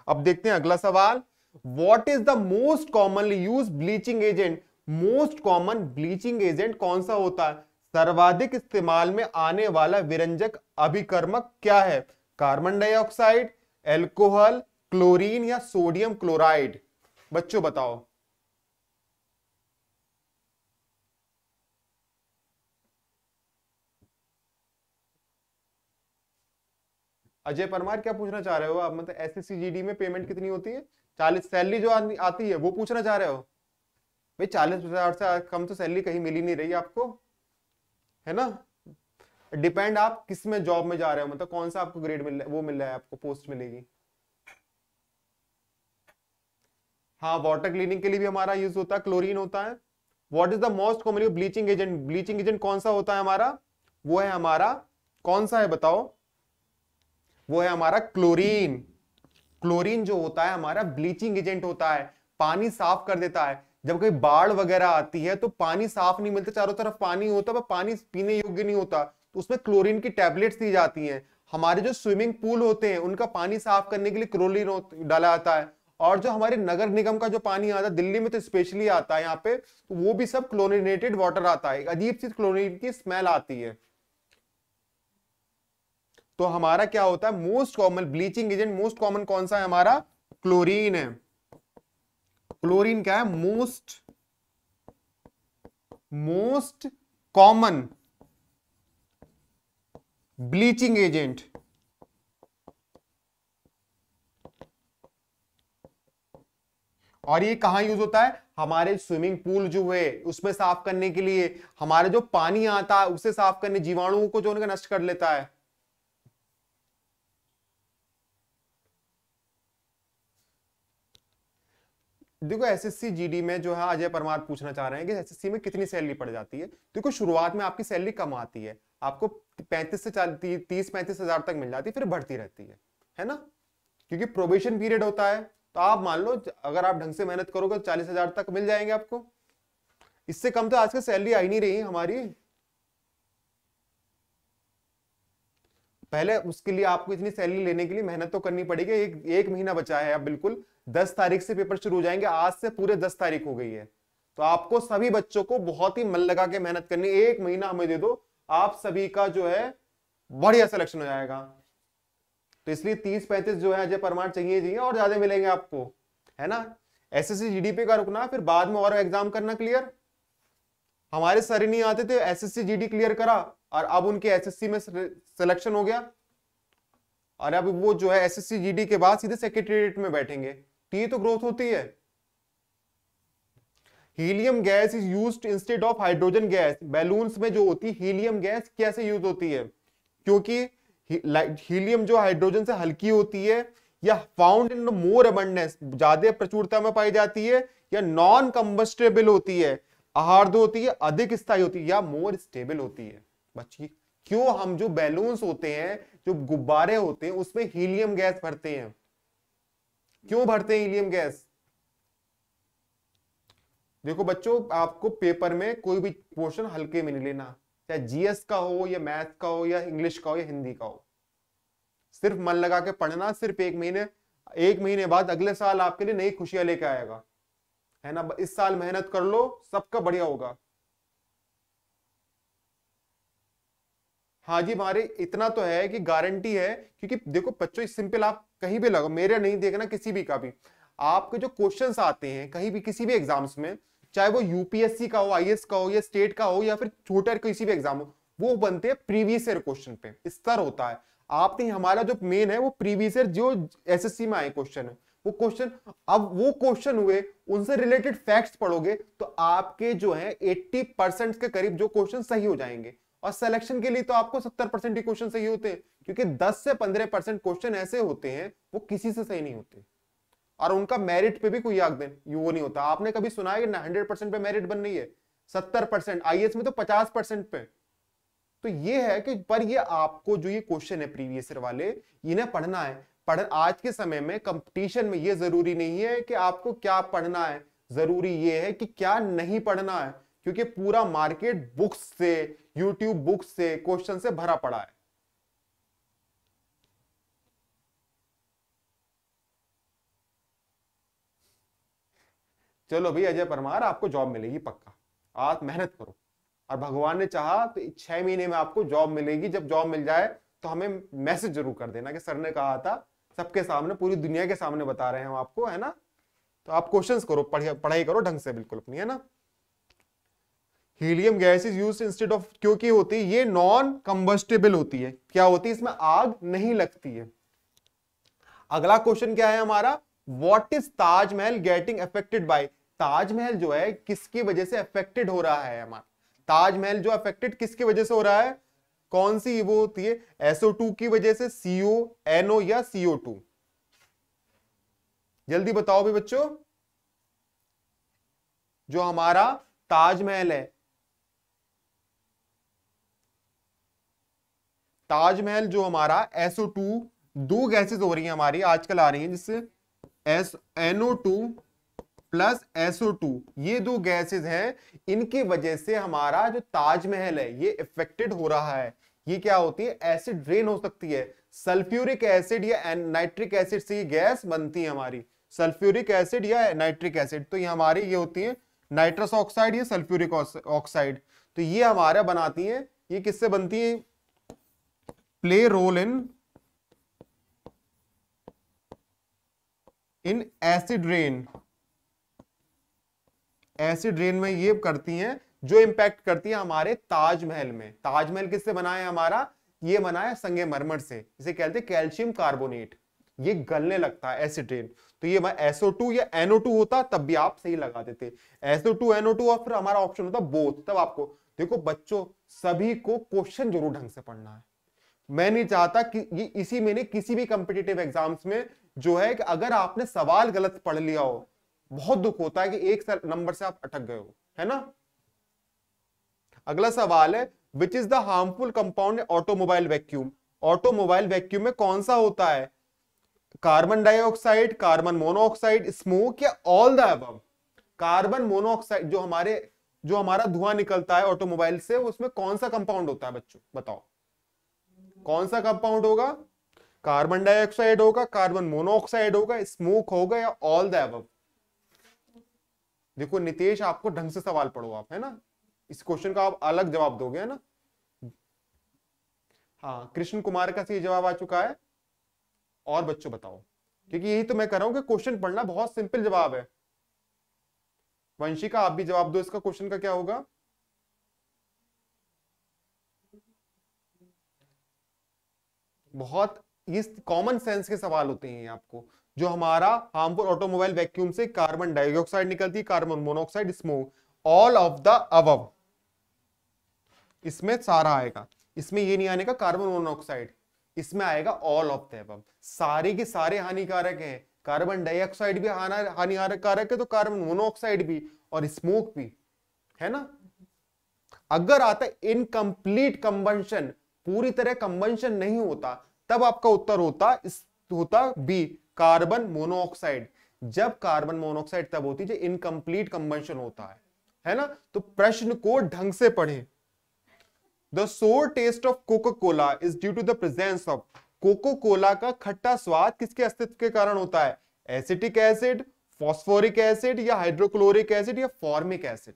अब देखते हैं अगला सवाल what is the most commonly use bleaching agent most common bleaching agent कौन सा होता है सर्वाधिक इस्तेमाल में आने वाला विरंजक अभिकर्मक क्या है कार्बन डाइऑक्साइड एल्कोहल क्लोरीन या सोडियम क्लोराइड बच्चों बताओ अजय परमार क्या पूछना चाह रहे हो आप मतलब एस एस में पेमेंट कितनी होती है चालीस सैलरी जो आती है वो पूछना चाह रहे हो भाई चालीस हजार से कम तो सैलरी कहीं मिली नहीं रही आपको है ना डिपेंड आप किस में जॉब में जा रहे हो मतलब कौन सा आपको ग्रेड मिल रहा है वो मिल रहा है आपको पोस्ट मिलेगी हाँ वाटर क्लीनिंग के लिए भी हमारा यूज होता है क्लोरीन होता है what is the most common bleaching agent bleaching agent कौन सा होता है हमारा वो है हमारा कौन सा है बताओ वो है हमारा क्लोरीन क्लोरीन जो होता है हमारा ब्लीचिंग एजेंट होता है पानी साफ कर देता है जब कोई बाढ़ वगैरह आती है तो पानी साफ नहीं मिलता चारों तरफ पानी होता पर पानी पीने योग्य नहीं होता तो उसमें क्लोरीन की टैबलेट्स दी जाती हैं हमारे जो स्विमिंग पूल होते हैं उनका पानी साफ करने के लिए क्लोरीन डाला जाता है और जो हमारे नगर निगम का जो पानी आता है दिल्ली में तो स्पेशली आता है यहाँ पे तो वो भी सब क्लोरिनेटेड वाटर आता है अजीब सी क्लोरीन की स्मेल आती है तो हमारा क्या होता है most common bleaching agent most common कौन सा है हमारा क्लोरीन है क्लोरीन क्या है most most common bleaching agent और ये कहां यूज होता है हमारे स्विमिंग पूल जो है उसमें साफ करने के लिए हमारे जो पानी आता है उसे साफ करने जीवाणुओं को जो उनका नष्ट कर लेता है देखो एसएससी जीडी में जो है अजय परमार पूछना चाह रहे हैं कि एसएससी में कितनी सैलरी पड़ जाती है देखो शुरुआत में आपकी सैलरी कम आती है आपको पैंतीस से तीस पैंतीस हजार तक मिल जाती है फिर बढ़ती रहती है है ना क्योंकि प्रोबेशन पीरियड होता है तो आप मान लो अगर आप ढंग से मेहनत करोगे तो चालीस हजार तक मिल जाएंगे आपको इससे कम तो आजकल सैलरी आई नहीं रही हमारी पहले उसके लिए आपको इतनी सैलरी लेने के लिए मेहनत तो करनी पड़ेगी एक एक महीना बचा है अब बिल्कुल दस तारीख से पेपर शुरू हो जाएंगे आज से पूरे दस तारीख हो गई है तो आपको सभी बच्चों को बहुत ही मन लगा के मेहनत करनी एक महीना हमें दे दो आप सभी का जो है बढ़िया सिलेक्शन हो जाएगा तो इसलिए तीस पैंतीस जो है अजय प्रमाण चाहिए चाहिए और ज्यादा मिलेंगे आपको है ना एस एस का रुकना फिर बाद में और एग्जाम करना क्लियर हमारे सर नहीं आते थे एस एस क्लियर करा और अब उनके एस में सिलेक्शन हो गया और अब वो जो है एस एस के बाद सीधे सेक्रेटेरिएट में बैठेंगे टी तो ग्रोथ होती है helium gas is used instead of hydrogen gas balloons में जो होती है हीलियम गैस कैसे यूज होती है क्योंकि हीलियम जो हाइड्रोजन से हल्की होती है या फाउंड इन मोर अबंडेंस ज्यादा प्रचुरता में पाई जाती है या नॉन कंबस्टेबल होती है आहार्द होती है अधिक स्थायी होती है या मोर स्टेबल होती है बच्ची क्यों हम जो बैलून्स होते हैं जो गुब्बारे होते हैं उसमें हीलियम गैस भरते हैं क्यों भरते हैं हीलियम गैस देखो बच्चों आपको पेपर में कोई भी पोर्शन हल्के में नहीं लेना चाहे जीएस का हो या मैथ का हो या इंग्लिश का हो या हिंदी का हो सिर्फ मन लगा के पढ़ना सिर्फ एक महीने एक महीने बाद अगले साल आपके लिए नई खुशियां लेके आएगा है ना इस साल मेहनत कर लो सबका बढ़िया होगा हाँ जी हमारे इतना तो है कि गारंटी है क्योंकि देखो बच्चों सिंपल आप कहीं भी लगा मेरे नहीं देखना किसी भी का भी आपके जो क्वेश्चन आते हैं कहीं भी किसी भी एग्जाम्स में चाहे वो यूपीएससी का हो आई का हो या स्टेट का हो या फिर छोटे किसी भी एग्जाम हो वो बनते हैं प्रीवियस ईयर क्वेश्चन पे स्तर होता है आपने हमारा जो मेन है वो प्रीवियस ईयर जो एसएससी में आए क्वेश्चन है वो क्वेश्चन अब वो क्वेश्चन हुए उनसे रिलेटेड फैक्ट्स पढ़ोगे तो आपके जो है 80 परसेंट के करीब जो क्वेश्चन सही हो जाएंगे और सिलेक्शन के लिए तो आपको 70 परसेंट ही क्वेश्चन सही होते हैं क्योंकि 10 से 15 परसेंट क्वेश्चन ऐसे होते हैं वो किसी से सही नहीं होते और उनका मेरिट पे भी कोई आग वो नहीं होता आपने कभी सुना है कि हंड्रेड परसेंट पे मेरिट बन रही है सत्तर परसेंट आई में तो पचास परसेंट पे तो ये है कि पर ये आपको जो ये क्वेश्चन है प्रीवियस वाले इन्हें पढ़ना है पढ़ आज के समय में कंपटीशन में ये जरूरी नहीं है कि आपको क्या पढ़ना है जरूरी ये है कि क्या नहीं पढ़ना है क्योंकि पूरा मार्केट बुक्स से यूट्यूब बुक्स से क्वेश्चन से भरा पड़ा है चलो भाई अजय परमार आपको जॉब मिलेगी पक्का आप मेहनत करो और भगवान ने चाहा तो छह महीने में आपको जॉब मिलेगी जब जॉब मिल जाए तो हमें मैसेज जरूर कर देना कि सर ने कहा था सबके सामने पूरी दुनिया के सामने बता रहे हैं हम आपको है ना तो आप क्वेश्चंस करो पढ़ाई करो ढंग से बिल्कुल अपनी है ना helium gas is use instead of क्योंकि होती है ये नॉन कंबस्टेबल होती है क्या होती है इसमें आग नहीं लगती है अगला क्वेश्चन क्या है हमारा what is Taj Mahal getting affected by Taj Mahal जो है किसकी वजह से अफेक्टेड हो रहा है हमारा ताजमहल जो अफेक्टेड किसकी वजह से हो रहा है कौन सी वो होती है टू की वजह से सीओ एनओ या टू जल्दी बताओ भी बच्चों जो हमारा ताजमहल है ताजमहल जो हमारा एसओ टू दो गैसेज हो रही है हमारी आजकल आ रही है जिससे S NO two plus SO2 ये दो गैसेस हैं इनकी वजह से हमारा जो ताजमहल है ये इफेक्टेड हो रहा है ये क्या होती है एसिड ड्रेन हो सकती है सल्फ्यूरिक एसिड या नाइट्रिक एसिड से ये गैस बनती है हमारी सल्फ्यूरिक एसिड या नाइट्रिक एसिड तो ये हमारी ये होती है नाइट्रस ऑक्साइड या सल्फ्यूरिक ऑक्साइड तो ये हमारा बनाती है ये किससे बनती है play role in in acid rain acid rain में ये करती हैं जो इंपैक्ट करती है हमारे ताजमहल में ताजमहल किससे बना है हमारा ये बना है संगे मरमर से इसे कहते हैं कैल्शियम कार्बोनेट ये गलने लगता है ऐसी ड्रेन तो ये एसओ टू या एनओ टू होता तब भी आप सही लगा देते एसओ टू एनओ टू और फिर हमारा ऑप्शन होता बोथ तब आपको देखो बच्चों सभी को क्वेश्चन जरूर ढंग से पढ़ना है मैं नहीं चाहता कि ये इसी मैंने किसी भी कंपिटेटिव एग्जाम्स में जो है कि अगर आपने सवाल गलत पढ़ लिया हो बहुत दुख होता है कि एक नंबर से आप अटक गए हो है ना अगला सवाल है which is the harmful compound automobile vacuum automobile vacuum में कौन सा होता है carbon dioxide carbon monoxide smoke या ऑल द अब कार्बन मोनोऑक्साइड जो हमारे जो हमारा धुआं निकलता है ऑटोमोबाइल से उसमें कौन सा कंपाउंड होता है बच्चों बताओ कौन सा कंपाउंड होगा कार्बन डाइऑक्साइड होगा कार्बन मोनोऑक्साइड होगा स्मोक होगा या ऑल द अब देखो नितेश आपको ढंग से सवाल पढ़ो आप है ना इस क्वेश्चन का आप अलग जवाब दोगे है ना हाँ कृष्ण कुमार का सही जवाब आ चुका है और बच्चों बताओ क्योंकि यही तो मैं कर रहा हूं कि क्वेश्चन पढ़ना बहुत सिंपल जवाब है वंशिका आप भी जवाब दो इसका क्वेश्चन का क्या होगा बहुत ये कॉमन सेंस के सवाल होते हैं आपको जो हमारा हार्मफुल ऑटोमोबाइल वैक्यूम से कार्बन डाइऑक्साइड निकलती है carbon monoxide smoke all of the above इसमें सारा आएगा इसमें ये नहीं आने का कार्बन मोनोऑक्साइड इसमें आएगा ऑल ऑफ द अबव सारे के सारे हानिकारक हैं कार्बन डाइऑक्साइड भी हानिकारक कारक है तो कार्बन मोनोऑक्साइड भी और स्मोक भी है ना अगर आता इनकम्प्लीट कंबंशन पूरी तरह कंबंशन नहीं होता तब आपका उत्तर होता होता बी कार्बन मोनोऑक्साइड जब कार्बन मोनोऑक्साइड तब होती है इनकम्प्लीट कंबेंशन होता है है ना तो प्रश्न को ढंग से पढ़ें the sour taste of Coca Cola is due to the presence of Coca Cola का खट्टा स्वाद किसके अस्तित्व के कारण होता है एसिटिक एसिड फॉस्फोरिक एसिड या हाइड्रोक्लोरिक एसिड या फॉर्मिक एसिड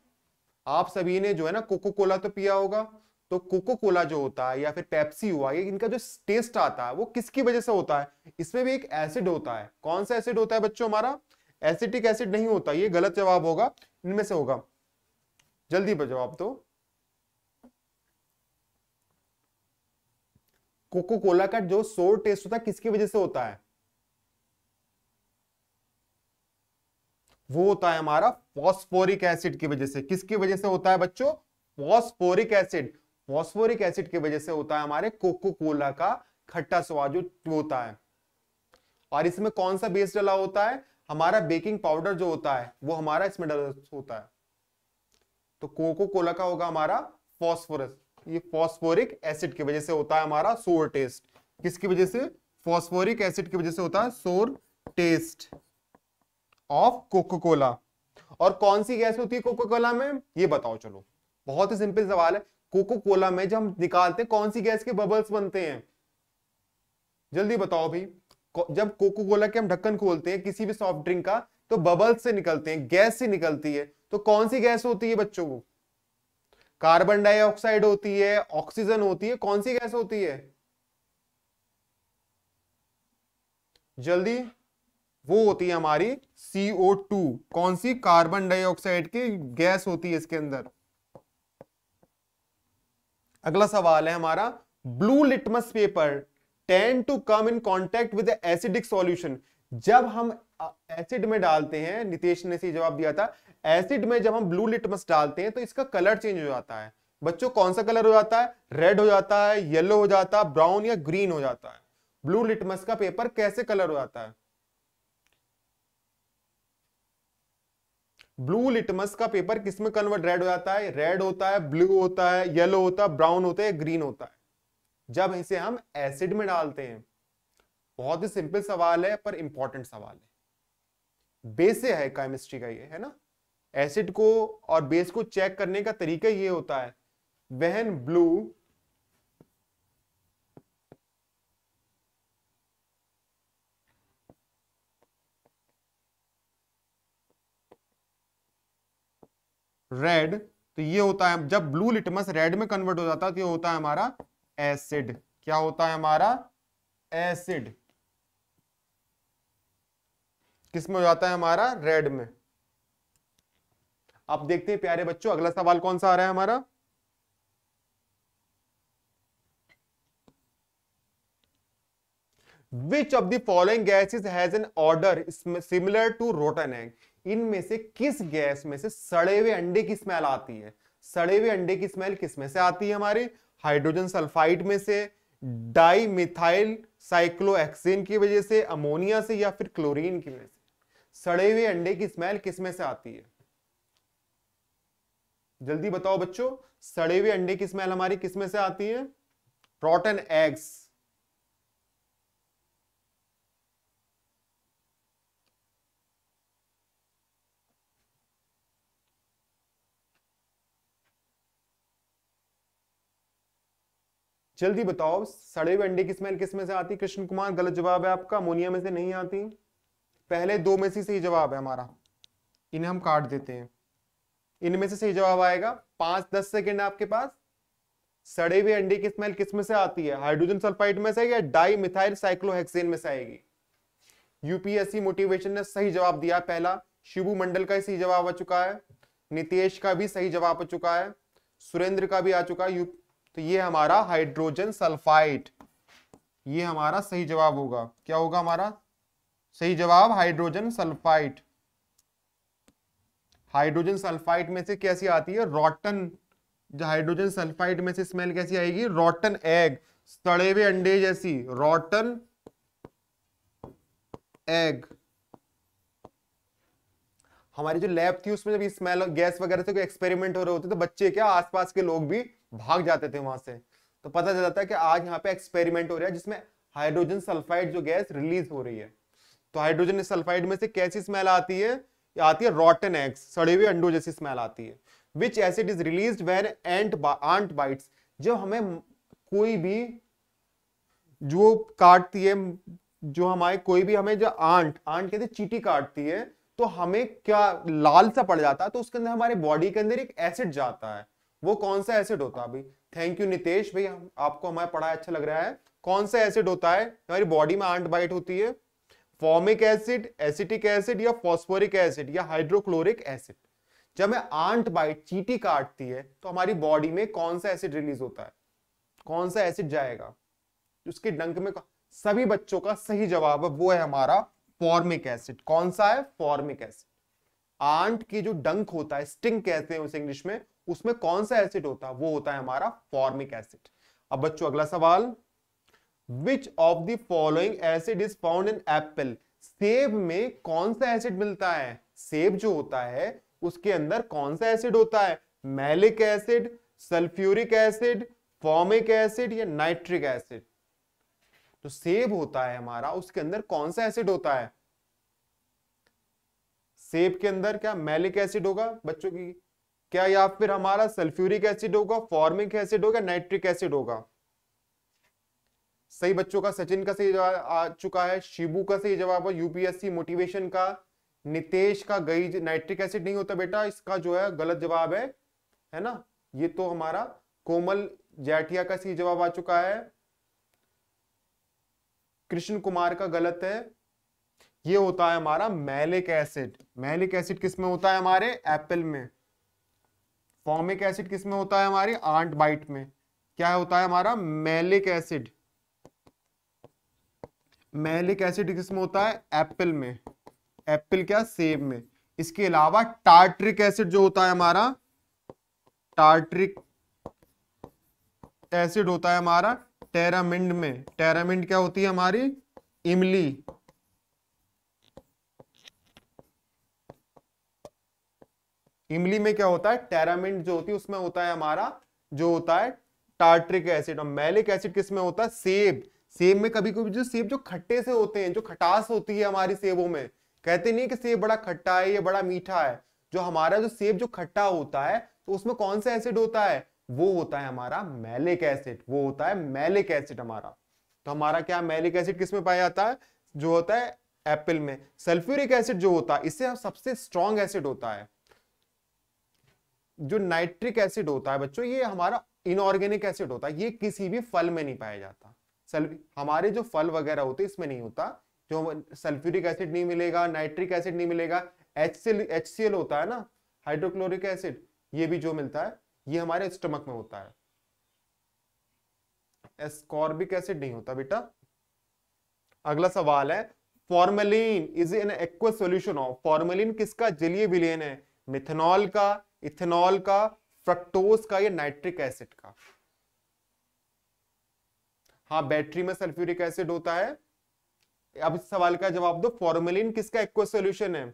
आप सभी ने जो है ना कोको कोला तो पिया होगा तो कोको कोला जो होता है या फिर पेप्सी हुआ ये इनका जो टेस्ट आता है वो किसकी वजह से होता है इसमें भी एक एसिड होता है कौन सा एसिड होता है बच्चों हमारा एसिटिक एसिड नहीं होता ये गलत जवाब होगा इनमें से होगा जल्दी जवाब तो कोको कोला का जो सोर टेस्ट होता है किसकी वजह से होता है वो होता है हमारा फॉस्फोरिक एसिड की वजह से किसकी वजह से होता है बच्चों फॉस्फोरिक एसिड फॉस्फोरिक एसिड की वजह से होता है हमारे कोको कोला का खट्टा स्वाद जो होता है और इसमें कौन सा बेस डला होता है हमारा बेकिंग पाउडर जो होता है वो हमारा इसमें डला होता है तो कोको कोला का होगा हमारा फॉस्फोरस ये फॉस्फोरिक एसिड की वजह से होता है हमारा सोर टेस्ट किसकी वजह से फॉस्फोरिक एसिड की वजह से होता है सोर टेस्ट ऑफ कोको कोला और कौन सी गैस होती है कोको कोला में ये बताओ चलो बहुत ही सिंपल सवाल है कोको कोला में जब हम निकालते हैं कौन सी गैस के बबल्स बनते हैं जल्दी बताओ भाई जब कोको कोला के हम ढक्कन खोलते हैं किसी भी सॉफ्ट ड्रिंक का तो बबल्स से निकलते हैं गैस से निकलती है तो कौन सी गैस होती है बच्चों को कार्बन डाइऑक्साइड होती है ऑक्सीजन होती है कौन सी गैस होती है जल्दी वो होती है हमारी CO2 कौन सी कार्बन डाइऑक्साइड की गैस होती है इसके अंदर अगला सवाल है हमारा blue litmus paper tend to come in contact with acidic solution जब हम एसिड में डालते हैं नितेश ने जवाब दिया था एसिड में जब हम ब्लू लिटमस डालते हैं तो इसका कलर चेंज हो जाता है बच्चों कौन सा कलर हो जाता है रेड हो जाता है येलो हो जाता है ब्राउन या ग्रीन हो जाता है ब्लू लिटमस का पेपर कैसे कलर हो जाता है ब्लू लिटमस का पेपर किसमें कन्वर्ट रेड हो जाता है रेड होता है ब्लू होता है येलो होता है ब्राउन होता है ग्रीन होता है जब इसे हम एसिड में डालते हैं बहुत ही सिंपल सवाल है पर इंपॉर्टेंट सवाल है बेस है केमिस्ट्री का ये है ना एसिड को और बेस को चेक करने का तरीका ये होता है वहन ब्लू रेड तो ये होता है जब ब्लू लिटमस रेड में कन्वर्ट हो जाता है तो ये होता है हमारा एसिड क्या होता है हमारा एसिड किस में हो जाता है हमारा रेड में आप देखते हैं प्यारे बच्चों अगला सवाल कौन सा आ रहा है हमारा which of the following gases has an odor similar to rotten egg इनमें से किस गैस में से सड़े हुए अंडे की स्मेल आती है सड़े हुए अंडे की स्मेल किस में से आती है हमारे हाइड्रोजन सल्फाइड में से डाई मिथाइल साइक्लोहेक्सेन की वजह से अमोनिया से या फिर क्लोरीन की वजह से सड़े हुए अंडे की स्मेल किस में से आती है जल्दी बताओ बच्चों सड़े हुए अंडे की स्मेल हमारी किस में से आती है रॉटन एग्स जल्दी बताओ सड़े हुए अंडे की स्मेल किस में से आती कृष्ण कुमार गलत जवाब है आपका अमोनिया में से नहीं आती पहले दो में से सही जवाब है हमारा इन्हें हम काट देते हैं इनमें से सही जवाब आएगा पांच दस सेकेंड आपके पास सड़े हुए अंडे की स्मेल किस में से आती है हाइड्रोजन सल्फाइड में से या डाई मिथाइल साइक्लोहेक्सेन में से आएगी यूपीएससी मोटिवेशन ने सही जवाब दिया पहला शिवू मंडल का सही जवाब आ चुका है नितेश का भी सही जवाब आ चुका है सुरेंद्र का भी आ चुका है तो ये हमारा हाइड्रोजन सल्फाइड ये हमारा सही जवाब होगा क्या होगा हमारा सही जवाब हाइड्रोजन सल्फाइड हाइड्रोजन सल्फाइड में से कैसी आती है रॉटन जो हाइड्रोजन सल्फाइड में से स्मेल कैसी आएगी रॉटन एग सड़े हुए अंडे जैसी रॉटन एग हमारी जो लैब थी उसमें जब स्मेल गैस वगैरह से कोई एक्सपेरिमेंट हो रहे होते तो बच्चे क्या आसपास के लोग भी भाग जाते थे वहां से तो पता चल जाता है कि आज यहाँ पे एक्सपेरिमेंट हो रहा है जिसमें हाइड्रोजन सल्फाइड जो गैस रिलीज हो रही है तो हाइड्रोजन सल्फाइड में से कैसी स्मेल आती है आती है रॉटन एग्स सड़े हुए अंडो जैसी स्मेल आती है which acid is release when ant ant bites जब हमें कोई भी जो काटती है जो हमारे कोई भी हमें जो आंट आंट कहते चीटी काटती है तो हमें क्या लाल सा पड़ जाता है तो उसके अंदर हमारे बॉडी के अंदर एक एसिड जाता है वो कौन सा एसिड होता है अभी थैंक यू नितेश भाई आपको हमारे पढ़ाया अच्छा लग रहा है कौन सा एसिड होता है हमारी बॉडी में आंट बाइट होती है फॉर्मिक एसिड एसिटिक एसिड या फॉस्फोरिक एसिड या हाइड्रोक्लोरिक एसिड जब हमें आंट बाइट चीटी काटती है तो हमारी बॉडी में कौन सा एसिड रिलीज होता है कौन सा एसिड जाएगा उसके डंक में सभी बच्चों का सही जवाब है वो है हमारा फॉर्मिक एसिड कौन सा है फॉर्मिक एसिड आंट की जो डंक होता है स्टिंग कहते हैं उसे इंग्लिश में उसमें कौन सा एसिड होता है वो होता है हमारा फॉर्मिक एसिड अब बच्चों अगला सवाल which of the following acid is found in apple सेब में कौन सा एसिड मिलता है सेब जो होता है उसके अंदर कौन सा एसिड होता है malic acid sulphuric acid formic acid या नाइट्रिक एसिड तो सेब होता है हमारा उसके अंदर कौन सा एसिड होता है सेब के अंदर क्या मैलिक एसिड होगा बच्चों की क्या या फिर हमारा सल्फ्यूरिक एसिड होगा फॉर्मिक एसिड होगा नाइट्रिक एसिड होगा सही बच्चों का सचिन का सही जवाब आ चुका है शिबू का सही जवाब है यूपीएससी मोटिवेशन का नितेश का गई नाइट्रिक एसिड नहीं होता बेटा इसका जो है गलत जवाब है है ना ये तो हमारा कोमल जैठिया का सही जवाब आ चुका है कृष्ण कुमार का गलत है ये होता है हमारा मैलिक एसिड मैलिक एसिड किसमें होता है हमारे एप्पल में फॉर्मिक एसिड किसमें होता है हमारे आंट बाइट में क्या होता है हमारा मैलिक एसिड मैलिक एसिड किसमें होता है एप्पल में एप्पल क्या सेब में इसके अलावा टार्ट्रिक एसिड जो होता है हमारा टार्ट्रिक एसिड होता है हमारा टेरामिंड में टेरामिंड क्या होती है हमारी इमली इमली में क्या होता है टेरामिंट जो होती है उसमें होता है हमारा जो होता है टार्ट्रिक एसिड और मैलिक एसिड किसमें होता है सेब सेब में कभी कभी जो सेब जो खट्टे से होते हैं जो खटास होती है हमारी सेबों में कहते नहीं कि सेब बड़ा खट्टा है या बड़ा मीठा है जो हमारा जो सेब जो खट्टा होता है तो उसमें कौन सा एसिड होता है वो होता है हमारा मैलिक एसिड वो होता है मैलिक एसिड हमारा तो हमारा क्या मैलिक एसिड किसमें पाया जाता है जो होता है एप्पल में सल्फ्यूरिक एसिड जो होता है इससे सबसे स्ट्रॉन्ग एसिड होता है जो नाइट्रिक एसिड होता है बच्चों ये हमारा इनऑर्गेनिक एसिड होता है ये किसी भी फल में नहीं पाया जाता हमारे जो फल वगैरह होते इसमें नहीं होता जो सल्फ्यूरिक एसिड नहीं मिलेगा नाइट्रिक एसिड नहीं मिलेगा एच सी होता है ना हाइड्रोक्लोरिक एसिड ये भी जो मिलता है ये हमारे स्टमक में होता है एस्कॉर्बिक एसिड नहीं होता बेटा अगला सवाल है formalin is an aqueous solution of formalin किसका जलीय विलेन है मिथेनॉल का इथेनॉल का फ्रक्टोज का या नाइट्रिक एसिड का हाँ बैटरी में सल्फ्यूरिक एसिड होता है अब इस सवाल का जवाब दो फॉर्मेलिन किसका एक्व सोल्यूशन है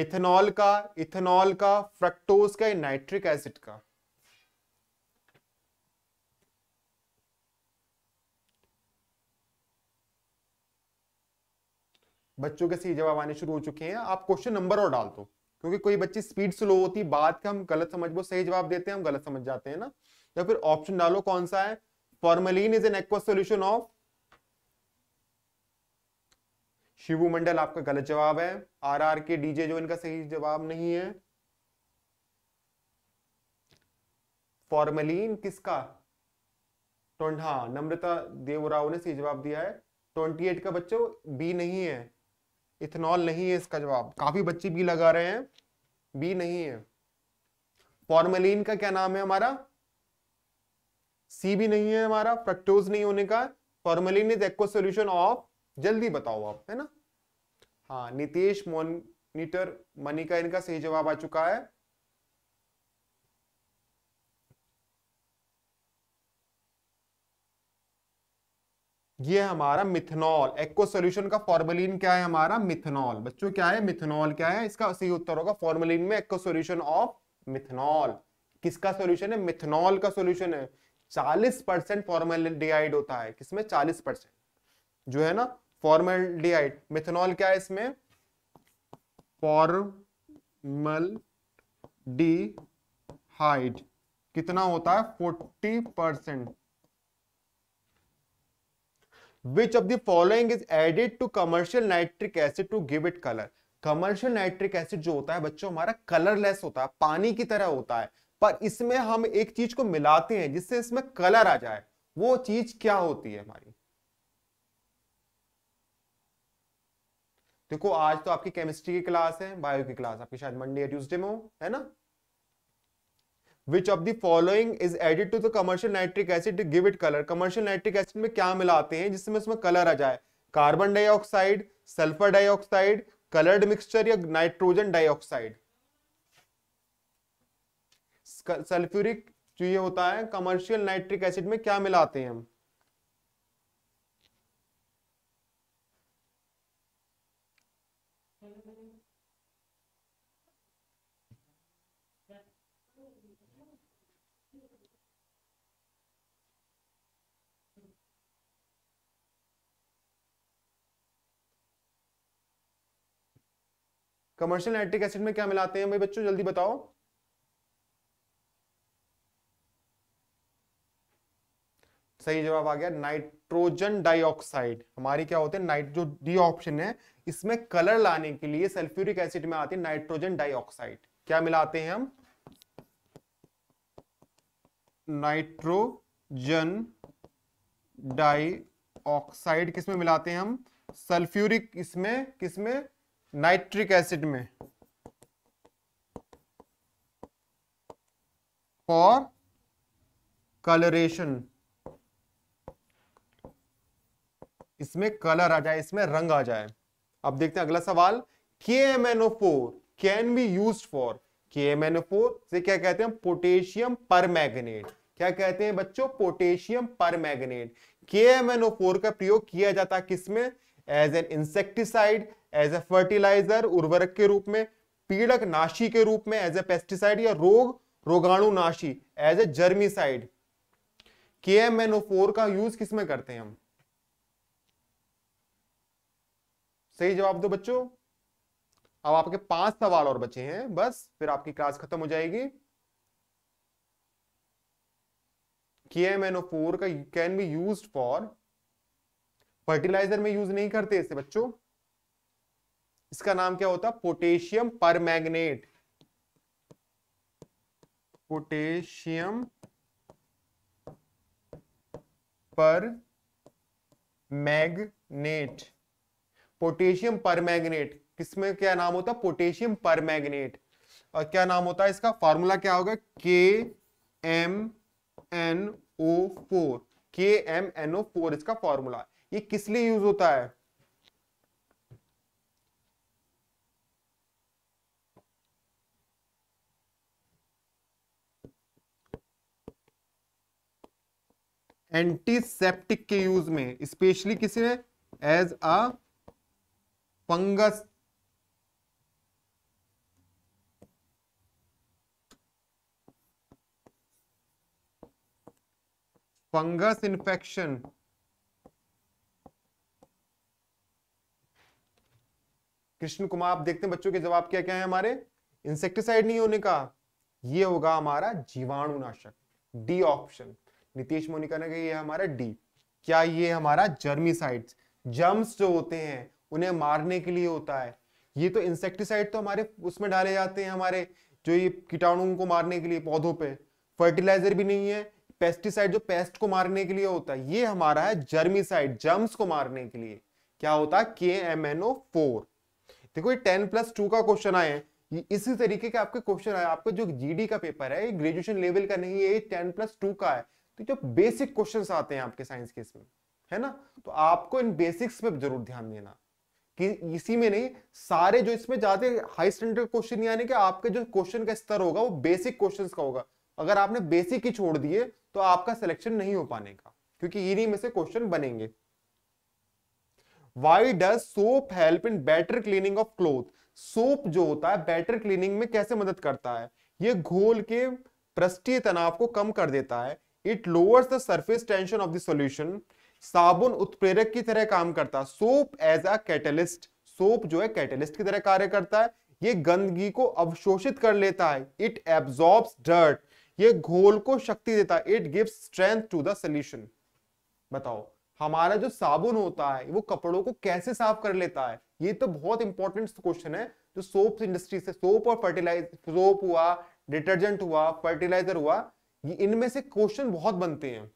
मिथेनॉल का इथेनॉल का फ्रक्टोज का या नाइट्रिक एसिड का बच्चों के सही जवाब आने शुरू हो चुके हैं आप क्वेश्चन नंबर और डाल दो क्योंकि कोई बच्ची स्पीड स्लो होती बात का हम गलत समझ वो सही जवाब देते हैं हम गलत समझ जाते हैं ना या फिर ऑप्शन डालो कौन सा है formalin is an aqueous solution of Shivu Mandal आपका गलत जवाब है आर आर के डीजे जो इनका सही जवाब नहीं है फॉर्मलिन किसका हाँ नम्रता देवराव ने सही जवाब दिया है ट्वेंटी एट का बच्चों बी नहीं है इथेनॉल नहीं है इसका जवाब काफी बच्चे बी लगा रहे हैं बी नहीं है फॉर्मेलिन का क्या नाम है हमारा सी भी नहीं है हमारा फ्रक्टोज नहीं होने का formalin is aqueous solution of जल्दी बताओ आप है ना हाँ नितेश मोनिटर मनी का इनका सही जवाब आ चुका है ये हमारा मिथेनॉल एक्को सोल्यूशन का फॉर्मोलिन क्या है हमारा मिथनॉल बच्चों क्या है मिथेनॉल क्या है इसका सही उत्तर होगा फॉर्मोलिन में एक्को सोल्यूशन ऑफ मिथेनॉल किसका सोल्यूशन है मिथेनॉल का सोल्यूशन है चालीस परसेंट फॉर्मेलिन होता है किसमें चालीस परसेंट जो है ना फॉर्मेलिडिहाइड मिथेनॉल क्या है इसमें फॉर्मल डी हाइड कितना होता है forty percent which of the following is added to commercial nitric acid to give it color commercial nitric acid जो होता है बच्चों हमारा कलरलेस होता है पानी की तरह होता है पर इसमें हम एक चीज को मिलाते हैं जिससे इसमें कलर आ जाए वो चीज क्या होती है हमारी देखो आज तो आपकी केमिस्ट्री की क्लास है बायो की क्लास आपकी शायद मंडे या ट्यूसडे में हो है ना which of the following is added to the commercial nitric acid to give it colour commercial nitric acid में क्या मिलाते हैं जिसमें उसमें कलर आ जाए carbon dioxide sulphur dioxide coloured mixture या नाइट्रोजन डाइऑक्साइड सल्फ्यूरिक जो ये होता है कमर्शियल नाइट्रिक एसिड में क्या मिलाते हैं हम कमर्शियल नाइट्रिक एसिड में क्या मिलाते हैं भाई बच्चों जल्दी बताओ सही जवाब आ गया नाइट्रोजन डाइऑक्साइड हमारी क्या होते हैं नाइट जो डी ऑप्शन है इसमें कलर लाने के लिए सल्फ्यूरिक एसिड में आते हैं नाइट्रोजन डाइऑक्साइड क्या मिलाते हैं हम नाइट्रोजन डाइऑक्साइड किसमें मिलाते हैं हम सल्फ्यूरिक इसमें किसमें नाइट्रिक एसिड में फॉर कलरेशन इसमें कलर आ जाए इसमें रंग आ जाए अब देखते हैं अगला सवाल के M N O four can be used for के एम एन ओ फोर से क्या कहते हैं पोटेशियम पर मैग्नेट क्या कहते हैं बच्चों पोटेशियम पर मैग्नेट के एम एन ओ फोर का प्रयोग किया जाता है किसमें as an insecticide as a fertiliser उर्वरक के रूप में पीड़क नाशी के रूप में एज ए पेस्टिसाइड या रोग रोगाणु नाशी as a germicide K M N O four का यूज किसमें करते हैं हम सही जवाब दो बच्चों अब आपके पांच सवाल और बचे हैं बस फिर आपकी क्लास खत्म हो जाएगी K M N O four का can be used for fertiliser में यूज नहीं करते इसे बच्चों इसका नाम क्या होता है potassium permanganate potassium permanganate potassium permanganate किसमें क्या नाम होता है पोटेशियम पर मैग्नेट और क्या नाम होता है इसका फॉर्मूला क्या होगा K M N O four K M N O four इसका फॉर्मूला ये किस लिए यूज होता है एंटीसेप्टिक के यूज में स्पेशली किसी में as a fungus fungus infection Krishna Kumar आप देखते हैं बच्चों के जवाब क्या क्या है हमारे इंसेक्टिसाइड नहीं होने का ये होगा हमारा जीवाणुनाशक डी ऑप्शन नितेश मोनिका ने कहा ये हमारा डी क्या ये हमारा जर्मिसाइड जर्म्स जो होते हैं उन्हें मारने के लिए होता है ये तो इंसेक्टिसाइड तो हमारे उसमें डाले जाते हैं हमारे जो ये कीटाणुओं को मारने के लिए पौधों पे फर्टिलाइजर भी नहीं है पेस्टिसाइड जो पेस्ट को मारने के लिए होता है ये हमारा है जर्मिसाइड जर्म्स को मारने के लिए क्या होता है के एम एन ओ फोर देखो ये टेन प्लस टू का क्वेश्चन आए ये इसी तरीके के आपके क्वेश्चन आए आपका जो डी का पेपर है ये ग्रेजुएशन लेवल का नहीं है ये टेन प्लस टू का है तो जो बेसिक क्वेश्चन आते हैं आपके साइंस के इसमें है ना तो आपको इन बेसिक्स पे जरूर ध्यान देना कि इसी में नहीं सारे जो इसमें जाते हाई स्टैंडर्ड क्वेश्चन नहीं आने के आपके जो क्वेश्चन का स्तर होगा वो बेसिक क्वेश्चन का होगा अगर आपने बेसिक ही छोड़ दिए तो आपका सिलेक्शन नहीं हो पाने का क्योंकि इन्हीं में से क्वेश्चन बनेंगे why does soap help in better cleaning of cloth soap जो होता है बेटर क्लीनिंग में कैसे मदद करता है ये घोल के पृष्ठीय तनाव को कम कर देता है it lowers the surface tension of the solution साबुन उत्प्रेरक की तरह काम करता है soap as a catalyst soap जो है कैटलिस्ट की तरह कार्य करता है ये गंदगी को अवशोषित कर लेता है इट एब्जॉर्ब्स डर्ट ये घोल को शक्ति देता है it give strength to the solution बताओ हमारा जो साबुन होता है वो कपड़ों को कैसे साफ कर लेता है ये तो बहुत इंपॉर्टेंट क्वेश्चन है जो सोप इंडस्ट्री से सोप और फर्टिलाइजर सोप हुआ डिटर्जेंट हुआ फर्टिलाइजर हुआ ये इनमें से क्वेश्चन बहुत बनते हैं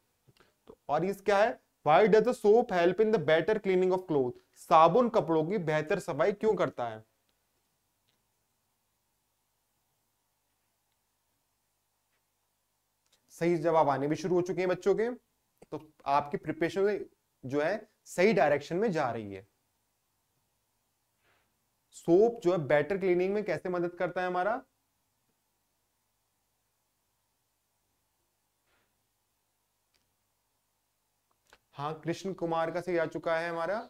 तो और इस क्या है why does soap help in the better cleaning of cloth साबुन कपड़ों की बेहतर सफाई क्यों करता है सही जवाब आने भी शुरू हो चुके हैं बच्चों के तो आपकी प्रिपरेशन जो है सही डायरेक्शन में जा रही है सोप जो है बेटर क्लीनिंग में कैसे मदद करता है हमारा हाँ कृष्ण कुमार का सही आ चुका है हमारा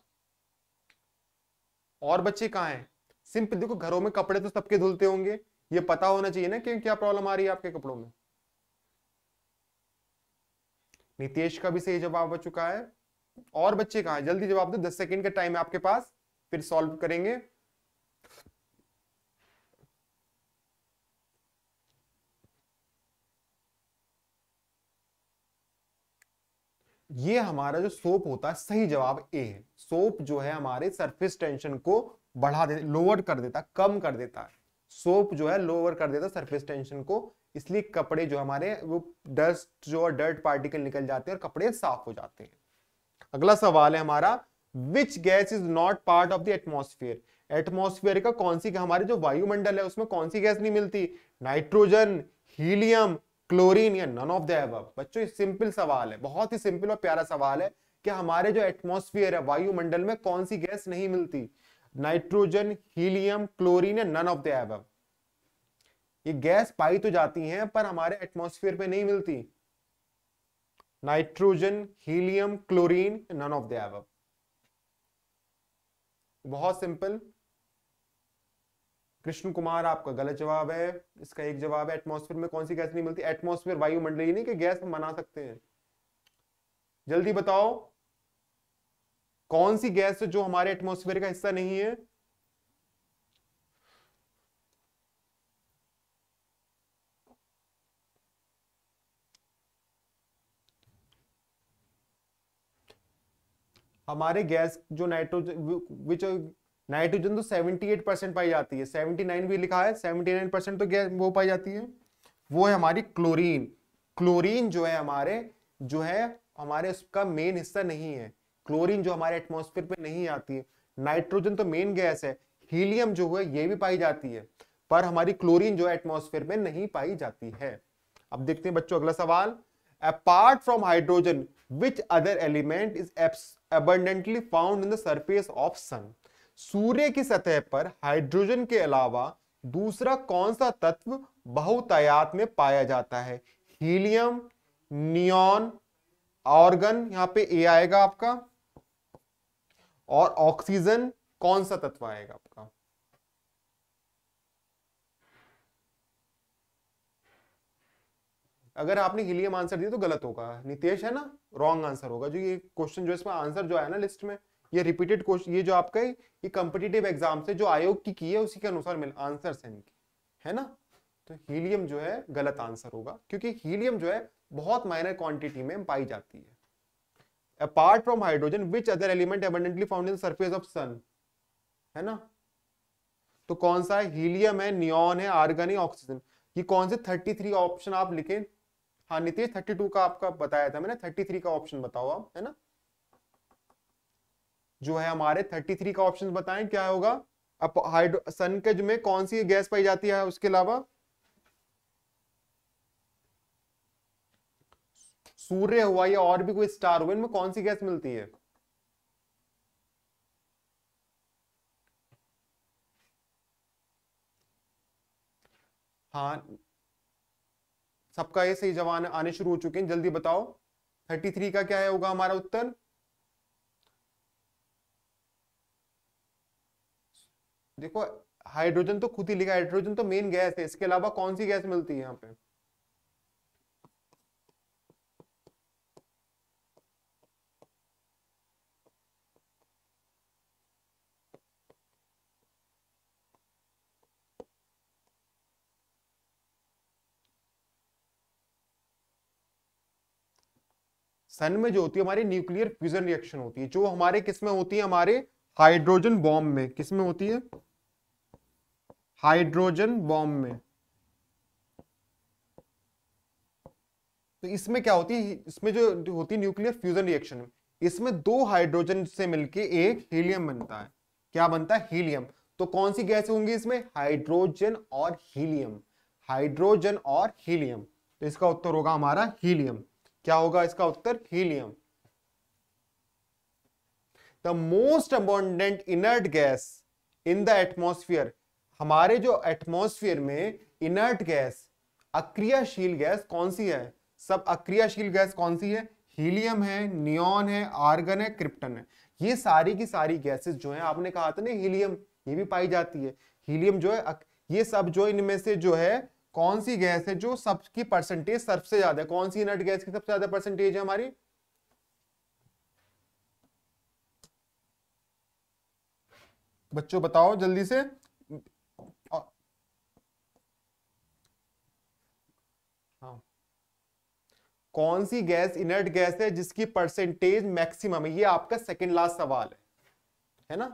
और बच्चे कहा हैं सिंप देखो घरों में कपड़े तो सबके धुलते होंगे ये पता होना चाहिए ना कि क्या प्रॉब्लम आ रही है आपके कपड़ों में नितेश का भी सही जवाब आ चुका है और बच्चे कहा जल्दी जवाब दो दस सेकंड का टाइम है आपके पास फिर सॉल्व करेंगे ये हमारा जो सोप होता है सही जवाब ए है सोप जो है हमारे सरफेस टेंशन को बढ़ा देता लोअर कर देता कम कर देता है सोप जो है लोअर कर देता सरफेस टेंशन को इसलिए कपड़े जो हमारे वो डस्ट जो डर्ट पार्टिकल निकल जाते हैं और कपड़े साफ हो जाते हैं अगला सवाल है हमारा which gas is not part of the atmosphere atmosphere का कौन सी हमारे जो वायुमंडल है उसमें कौन सी गैस नहीं मिलती नाइट्रोजन हीलियम क्लोरीन या नन ऑफ द एवब बच्चों ये सिंपल सवाल है बहुत ही सिंपल और प्यारा सवाल है कि हमारे जो एटमोस्फियर है वायुमंडल में कौन सी गैस नहीं मिलती नाइट्रोजन हीलियम क्लोरीन या नन ऑफ द एवब ये गैस पाई तो जाती हैं पर हमारे एटमोस्फियर में नहीं मिलती nitrogen helium chlorine none of the above बहुत सिंपल कृष्ण कुमार आपका गलत जवाब है इसका एक जवाब है एटमोस्फेयर में कौन सी गैस नहीं मिलती एटमोस्फेयर वायुमंडल नहीं कि गैस हम बना सकते हैं जल्दी बताओ कौन सी गैस जो हमारे एटमोसफेयर का हिस्सा नहीं है हमारे गैस जो नाइट्रोजन विच नाइट्रोजन तो 78 परसेंट पाई जाती है 79 भी लिखा है 79 परसेंट तो गैस वो पाई जाती है वो है हमारी क्लोरीन क्लोरीन जो है हमारे जो है हमारे उसका मेन हिस्सा नहीं है क्लोरीन जो हमारे एटमोसफेयर पे नहीं आती है नाइट्रोजन तो मेन गैस है हीलियम जो है ये भी पाई जाती है पर हमारी क्लोरीन जो एटमोसफेयर में नहीं पाई जाती है अब देखते हैं बच्चों अगला सवाल apart from hydrogen which other element is abundantly found in the surface of sun सूर्य की सतह पर हाइड्रोजन के अलावा दूसरा कौन सा तत्व बहुतायात में पाया जाता है हीलियम नियॉन ऑर्गन यहां पे ए आएगा आपका और ऑक्सीजन कौन सा तत्व आएगा आपका अगर आपने हीलियम आंसर दिया तो गलत होगा नितेश है ना रॉन्ग आंसर होगा जो ये क्वेश्चन जो इसमें आंसर जो आया ना लिस्ट में ये रिपीटेड क्वेश्चन ये जो आपके ये कॉम्पिटेटिव एग्जाम से जो आयोग की की है उसी के अनुसार मिल आंसर है इनके है ना तो हीलियम जो है गलत आंसर होगा क्योंकि हीलियम जो है बहुत माइनर क्वांटिटी में पाई जाती है apart from hydrogen which other element abundantly found in surface of sun है ना तो कौन सा है हीलियम है नियॉन है आर्गन है ऑक्सीजन ये कौन से 33 ऑप्शन आप लिखें हाँ नितेश 32 का आपका बताया था मैंने 33 का ऑप्शन बताओ आप है ना जो है हमारे 33 का ऑप्शन बताएं क्या होगा अब हाइड्रो सनकज में कौन सी गैस पाई जाती है उसके अलावा सूर्य हुआ या और भी कोई स्टार हुआ इनमें कौन सी गैस मिलती है हाँ सबका ये सही जवान आने शुरू हो चुके हैं जल्दी बताओ 33 का क्या है होगा हमारा उत्तर देखो हाइड्रोजन तो खुद ही लिखा हाइड्रोजन तो मेन गैस है इसके अलावा कौन सी गैस मिलती है यहाँ पे सन में जो होती है हमारी न्यूक्लियर फ्यूजन रिएक्शन होती है जो हमारे किसमें होती है हमारे हाइड्रोजन बॉम्ब में किसमें होती है हाइड्रोजन बॉम्ब में तो इसमें क्या होती है इसमें जो होती है न्यूक्लियर फ्यूजन रिएक्शन में इसमें दो हाइड्रोजन से मिलके एक हीलियम बनता है क्या बनता है हीलियम तो कौन सी गैस होंगी इसमें हाइड्रोजन और हीलियम हाइड्रोजन और हीलियम तो इसका उत्तर होगा हमारा हीलियम क्या होगा इसका उत्तर helium the most abundant inert gas in the atmosphere हमारे जो एटमोसफियर में इनर्ट गैस अक्रियाशील गैस कौन सी है सब अक्रियाशील गैस कौन सी है हीलियम है नियॉन है आर्गन है क्रिप्टन है ये सारी की सारी गैसेस जो है आपने कहा था ना हीलियम ये भी पाई जाती है हीलियम जो है ये सब जो इनमें से जो है कौन सी गैस है जो सबकी परसेंटेज सबसे ज्यादा है कौन सी इनर्ट गैस की सबसे ज्यादा परसेंटेज है हमारी बच्चों बताओ जल्दी से कौन सी गैस इनर्ट गैस है जिसकी परसेंटेज मैक्सिमम है ये आपका सेकेंड लास्ट सवाल है है ना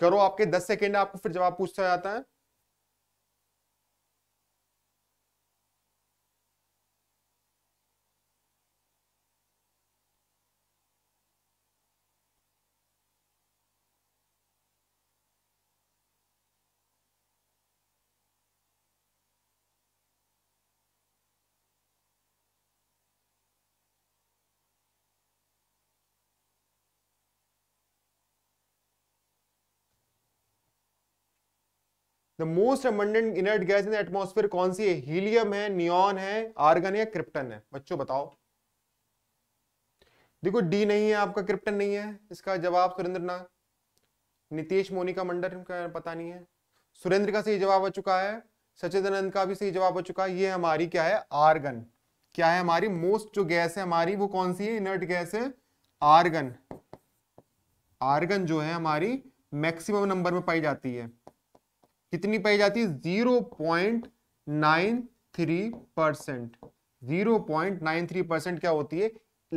करो आपके 10 सेकेंड आपको फिर जवाब पूछता जाता है the most abundant inert gas in atmosphere कौन सी है हीलियम है नियॉन है आर्गन या क्रिप्टन है बच्चों बताओ देखो डी नहीं है आपका क्रिप्टन नहीं है इसका जवाब सुरेंद्र नाग नितेश मोनिका मंडल का पता नहीं है सुरेंद्र का सही जवाब आ चुका है सचिदानंद का भी सही जवाब हो चुका है ये हमारी क्या है आर्गन क्या है हमारी मोस्ट जो गैस है हमारी वो कौन सी है इनर्ट गैस है आर्गन आर्गन जो है हमारी मैक्सिमम नंबर में पाई जाती है कितनी पाई जाती है zero point nine three percent zero point nine three percent क्या होती है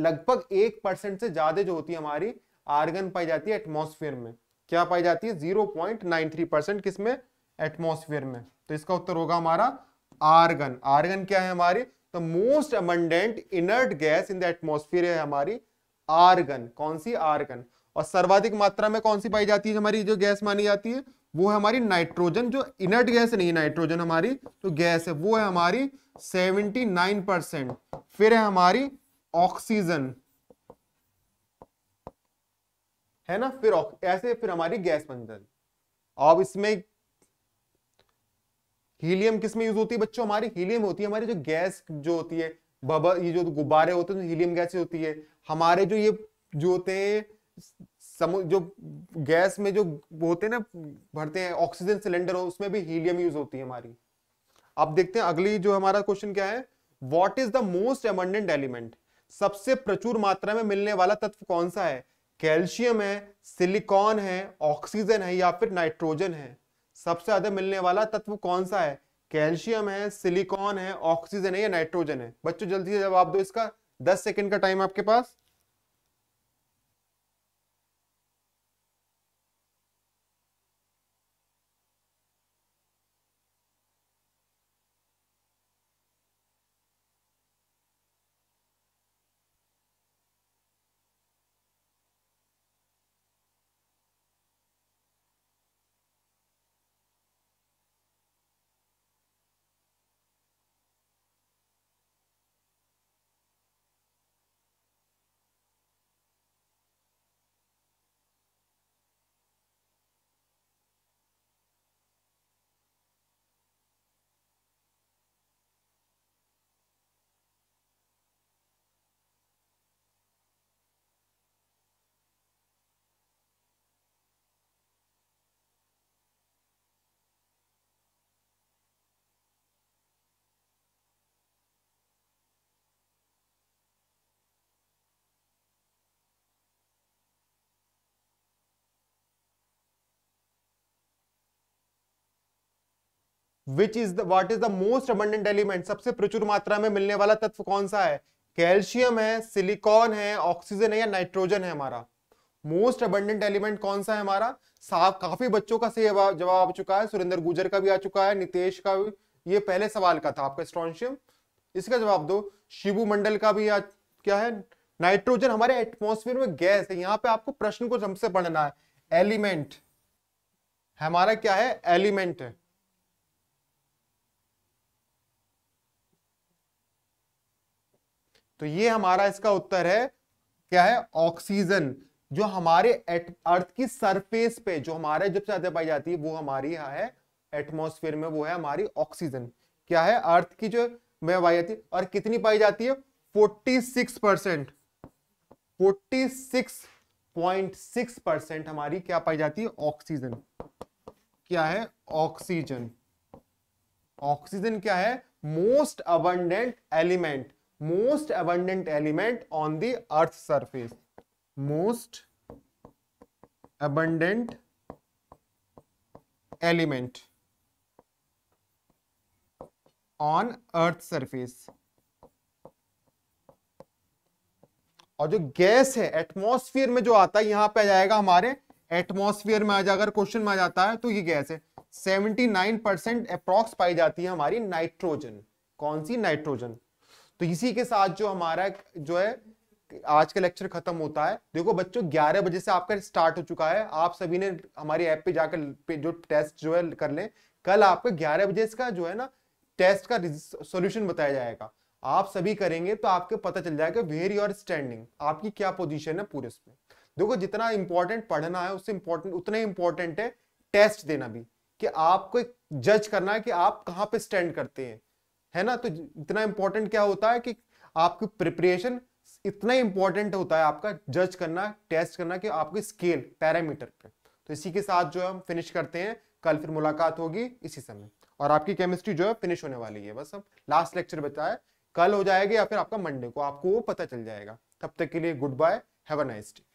लगभग एक परसेंट से ज्यादा जो होती है हमारी आर्गन पाई जाती है एटमोस्फेयर में क्या पाई जाती है zero point nine three percent किसमें एटमोस्फेयर में तो इसका उत्तर होगा हमारा आर्गन आर्गन क्या है हमारी तो most abundant inert gas in the atmosphere है हमारी आर्गन कौन सी आर्गन और सर्वाधिक मात्रा में कौन सी पाई जाती है हमारी जो गैस मानी जाती है वो है हमारी नाइट्रोजन जो इनर्ट गैस नहीं है नाइट्रोजन हमारी तो गैस है वो है हमारी 79 परसेंट फिर है हमारी ऑक्सीजन है ना फिर ऐसे फिर हमारी गैस बन जाती अब इसमें हीलियम किस में यूज होती है बच्चों हमारी हीलियम होती है हमारी जो गैस जो होती है बबल ये जो गुब्बारे होते हैं तो हीलियम गैस होती है हमारे जो ये जो होते हैं समु जो गैस में जो होते हैं ना भरते हैं ऑक्सीजन सिलेंडर हो उसमें भी हीलियम यूज होती है हमारी अब देखते हैं अगली जो हमारा क्वेश्चन क्या है what is the most abundant element सबसे प्रचुर मात्रा में मिलने वाला तत्व कौन सा है कैल्शियम है सिलिकॉन है ऑक्सीजन है या फिर नाइट्रोजन है सबसे ज्यादा मिलने वाला तत्व कौन सा है कैल्शियम है सिलिकॉन है ऑक्सीजन है या नाइट्रोजन है बच्चों जल्दी से जवाब दो इसका दस सेकेंड का टाइम आपके पास which is what is the most abundant element सबसे प्रचुर मात्रा में मिलने वाला तत्व कौन सा है कैल्शियम है सिलिकॉन है ऑक्सीजन है या नाइट्रोजन है हमारा मोस्ट अबंडेंट एलिमेंट कौन सा है हमारा साफ काफी बच्चों का सही जवाब आ चुका है सुरेंद्र गुजर का भी आ चुका है नितेश का भी ये पहले सवाल का था आपका स्ट्रॉन्शियम इसका जवाब दो शिव मंडल का भी आ, क्या है नाइट्रोजन हमारे एटमोस्फेयर में गैस है यहाँ पे आपको प्रश्न को हमसे पढ़ना है एलिमेंट हमारा क्या है एलिमेंट है तो ये हमारा इसका उत्तर है क्या है ऑक्सीजन जो हमारे अर्थ की सरफेस पे जो हमारे जब ज्यादा पाई जाती है वो हमारी यहाँ है एटमोस्फेयर में वो है हमारी ऑक्सीजन क्या है अर्थ की जो में पाई जाती है और कितनी पाई जाती है forty six percent forty six six point percent हमारी क्या पाई जाती है ऑक्सीजन क्या है ऑक्सीजन ऑक्सीजन क्या है most abundant element most abundant element on the earth surface most abundant element on earth surface और जो गैस है एटमोस्फियर में जो आता है यहां पे आ जाएगा हमारे एटमोस्फियर में आ जाएगा क्वेश्चन में आ जाता है तो ये गैस है 79 परसेंट अप्रॉक्स पाई जाती है हमारी नाइट्रोजन कौन सी नाइट्रोजन तो इसी के साथ जो हमारा जो है आज का लेक्चर खत्म होता है देखो बच्चों 11 बजे से आपका स्टार्ट हो चुका है आप सभी ने हमारी ऐप पे जाकर जो टेस्ट जो है कर लें कल आपका ग्यारह बजे का जो है ना टेस्ट का सॉल्यूशन बताया जाएगा आप सभी करेंगे तो आपको पता चल जाएगा वेर योर स्टैंडिंग आपकी क्या पोजीशन है पूरे उसमें देखो जितना इंपॉर्टेंट पढ़ना है उससे इंपॉर्टेंट उतना इंपॉर्टेंट है टेस्ट देना भी कि आपको जज करना है कि आप कहाँ पे स्टैंड करते हैं है ना तो इतना इंपॉर्टेंट क्या होता है कि आपकी प्रिपरेशन इतना इंपॉर्टेंट होता है आपका जज करना टेस्ट करना कि आपके स्केल पैरामीटर पे तो इसी के साथ जो है हम फिनिश करते हैं कल फिर मुलाकात होगी इसी समय और आपकी केमिस्ट्री जो है फिनिश होने वाली है बस अब लास्ट लेक्चर बचा है कल हो जाएगा या फिर आपका मंडे को आपको वो पता चल जाएगा तब तक के लिए goodbye have a nice day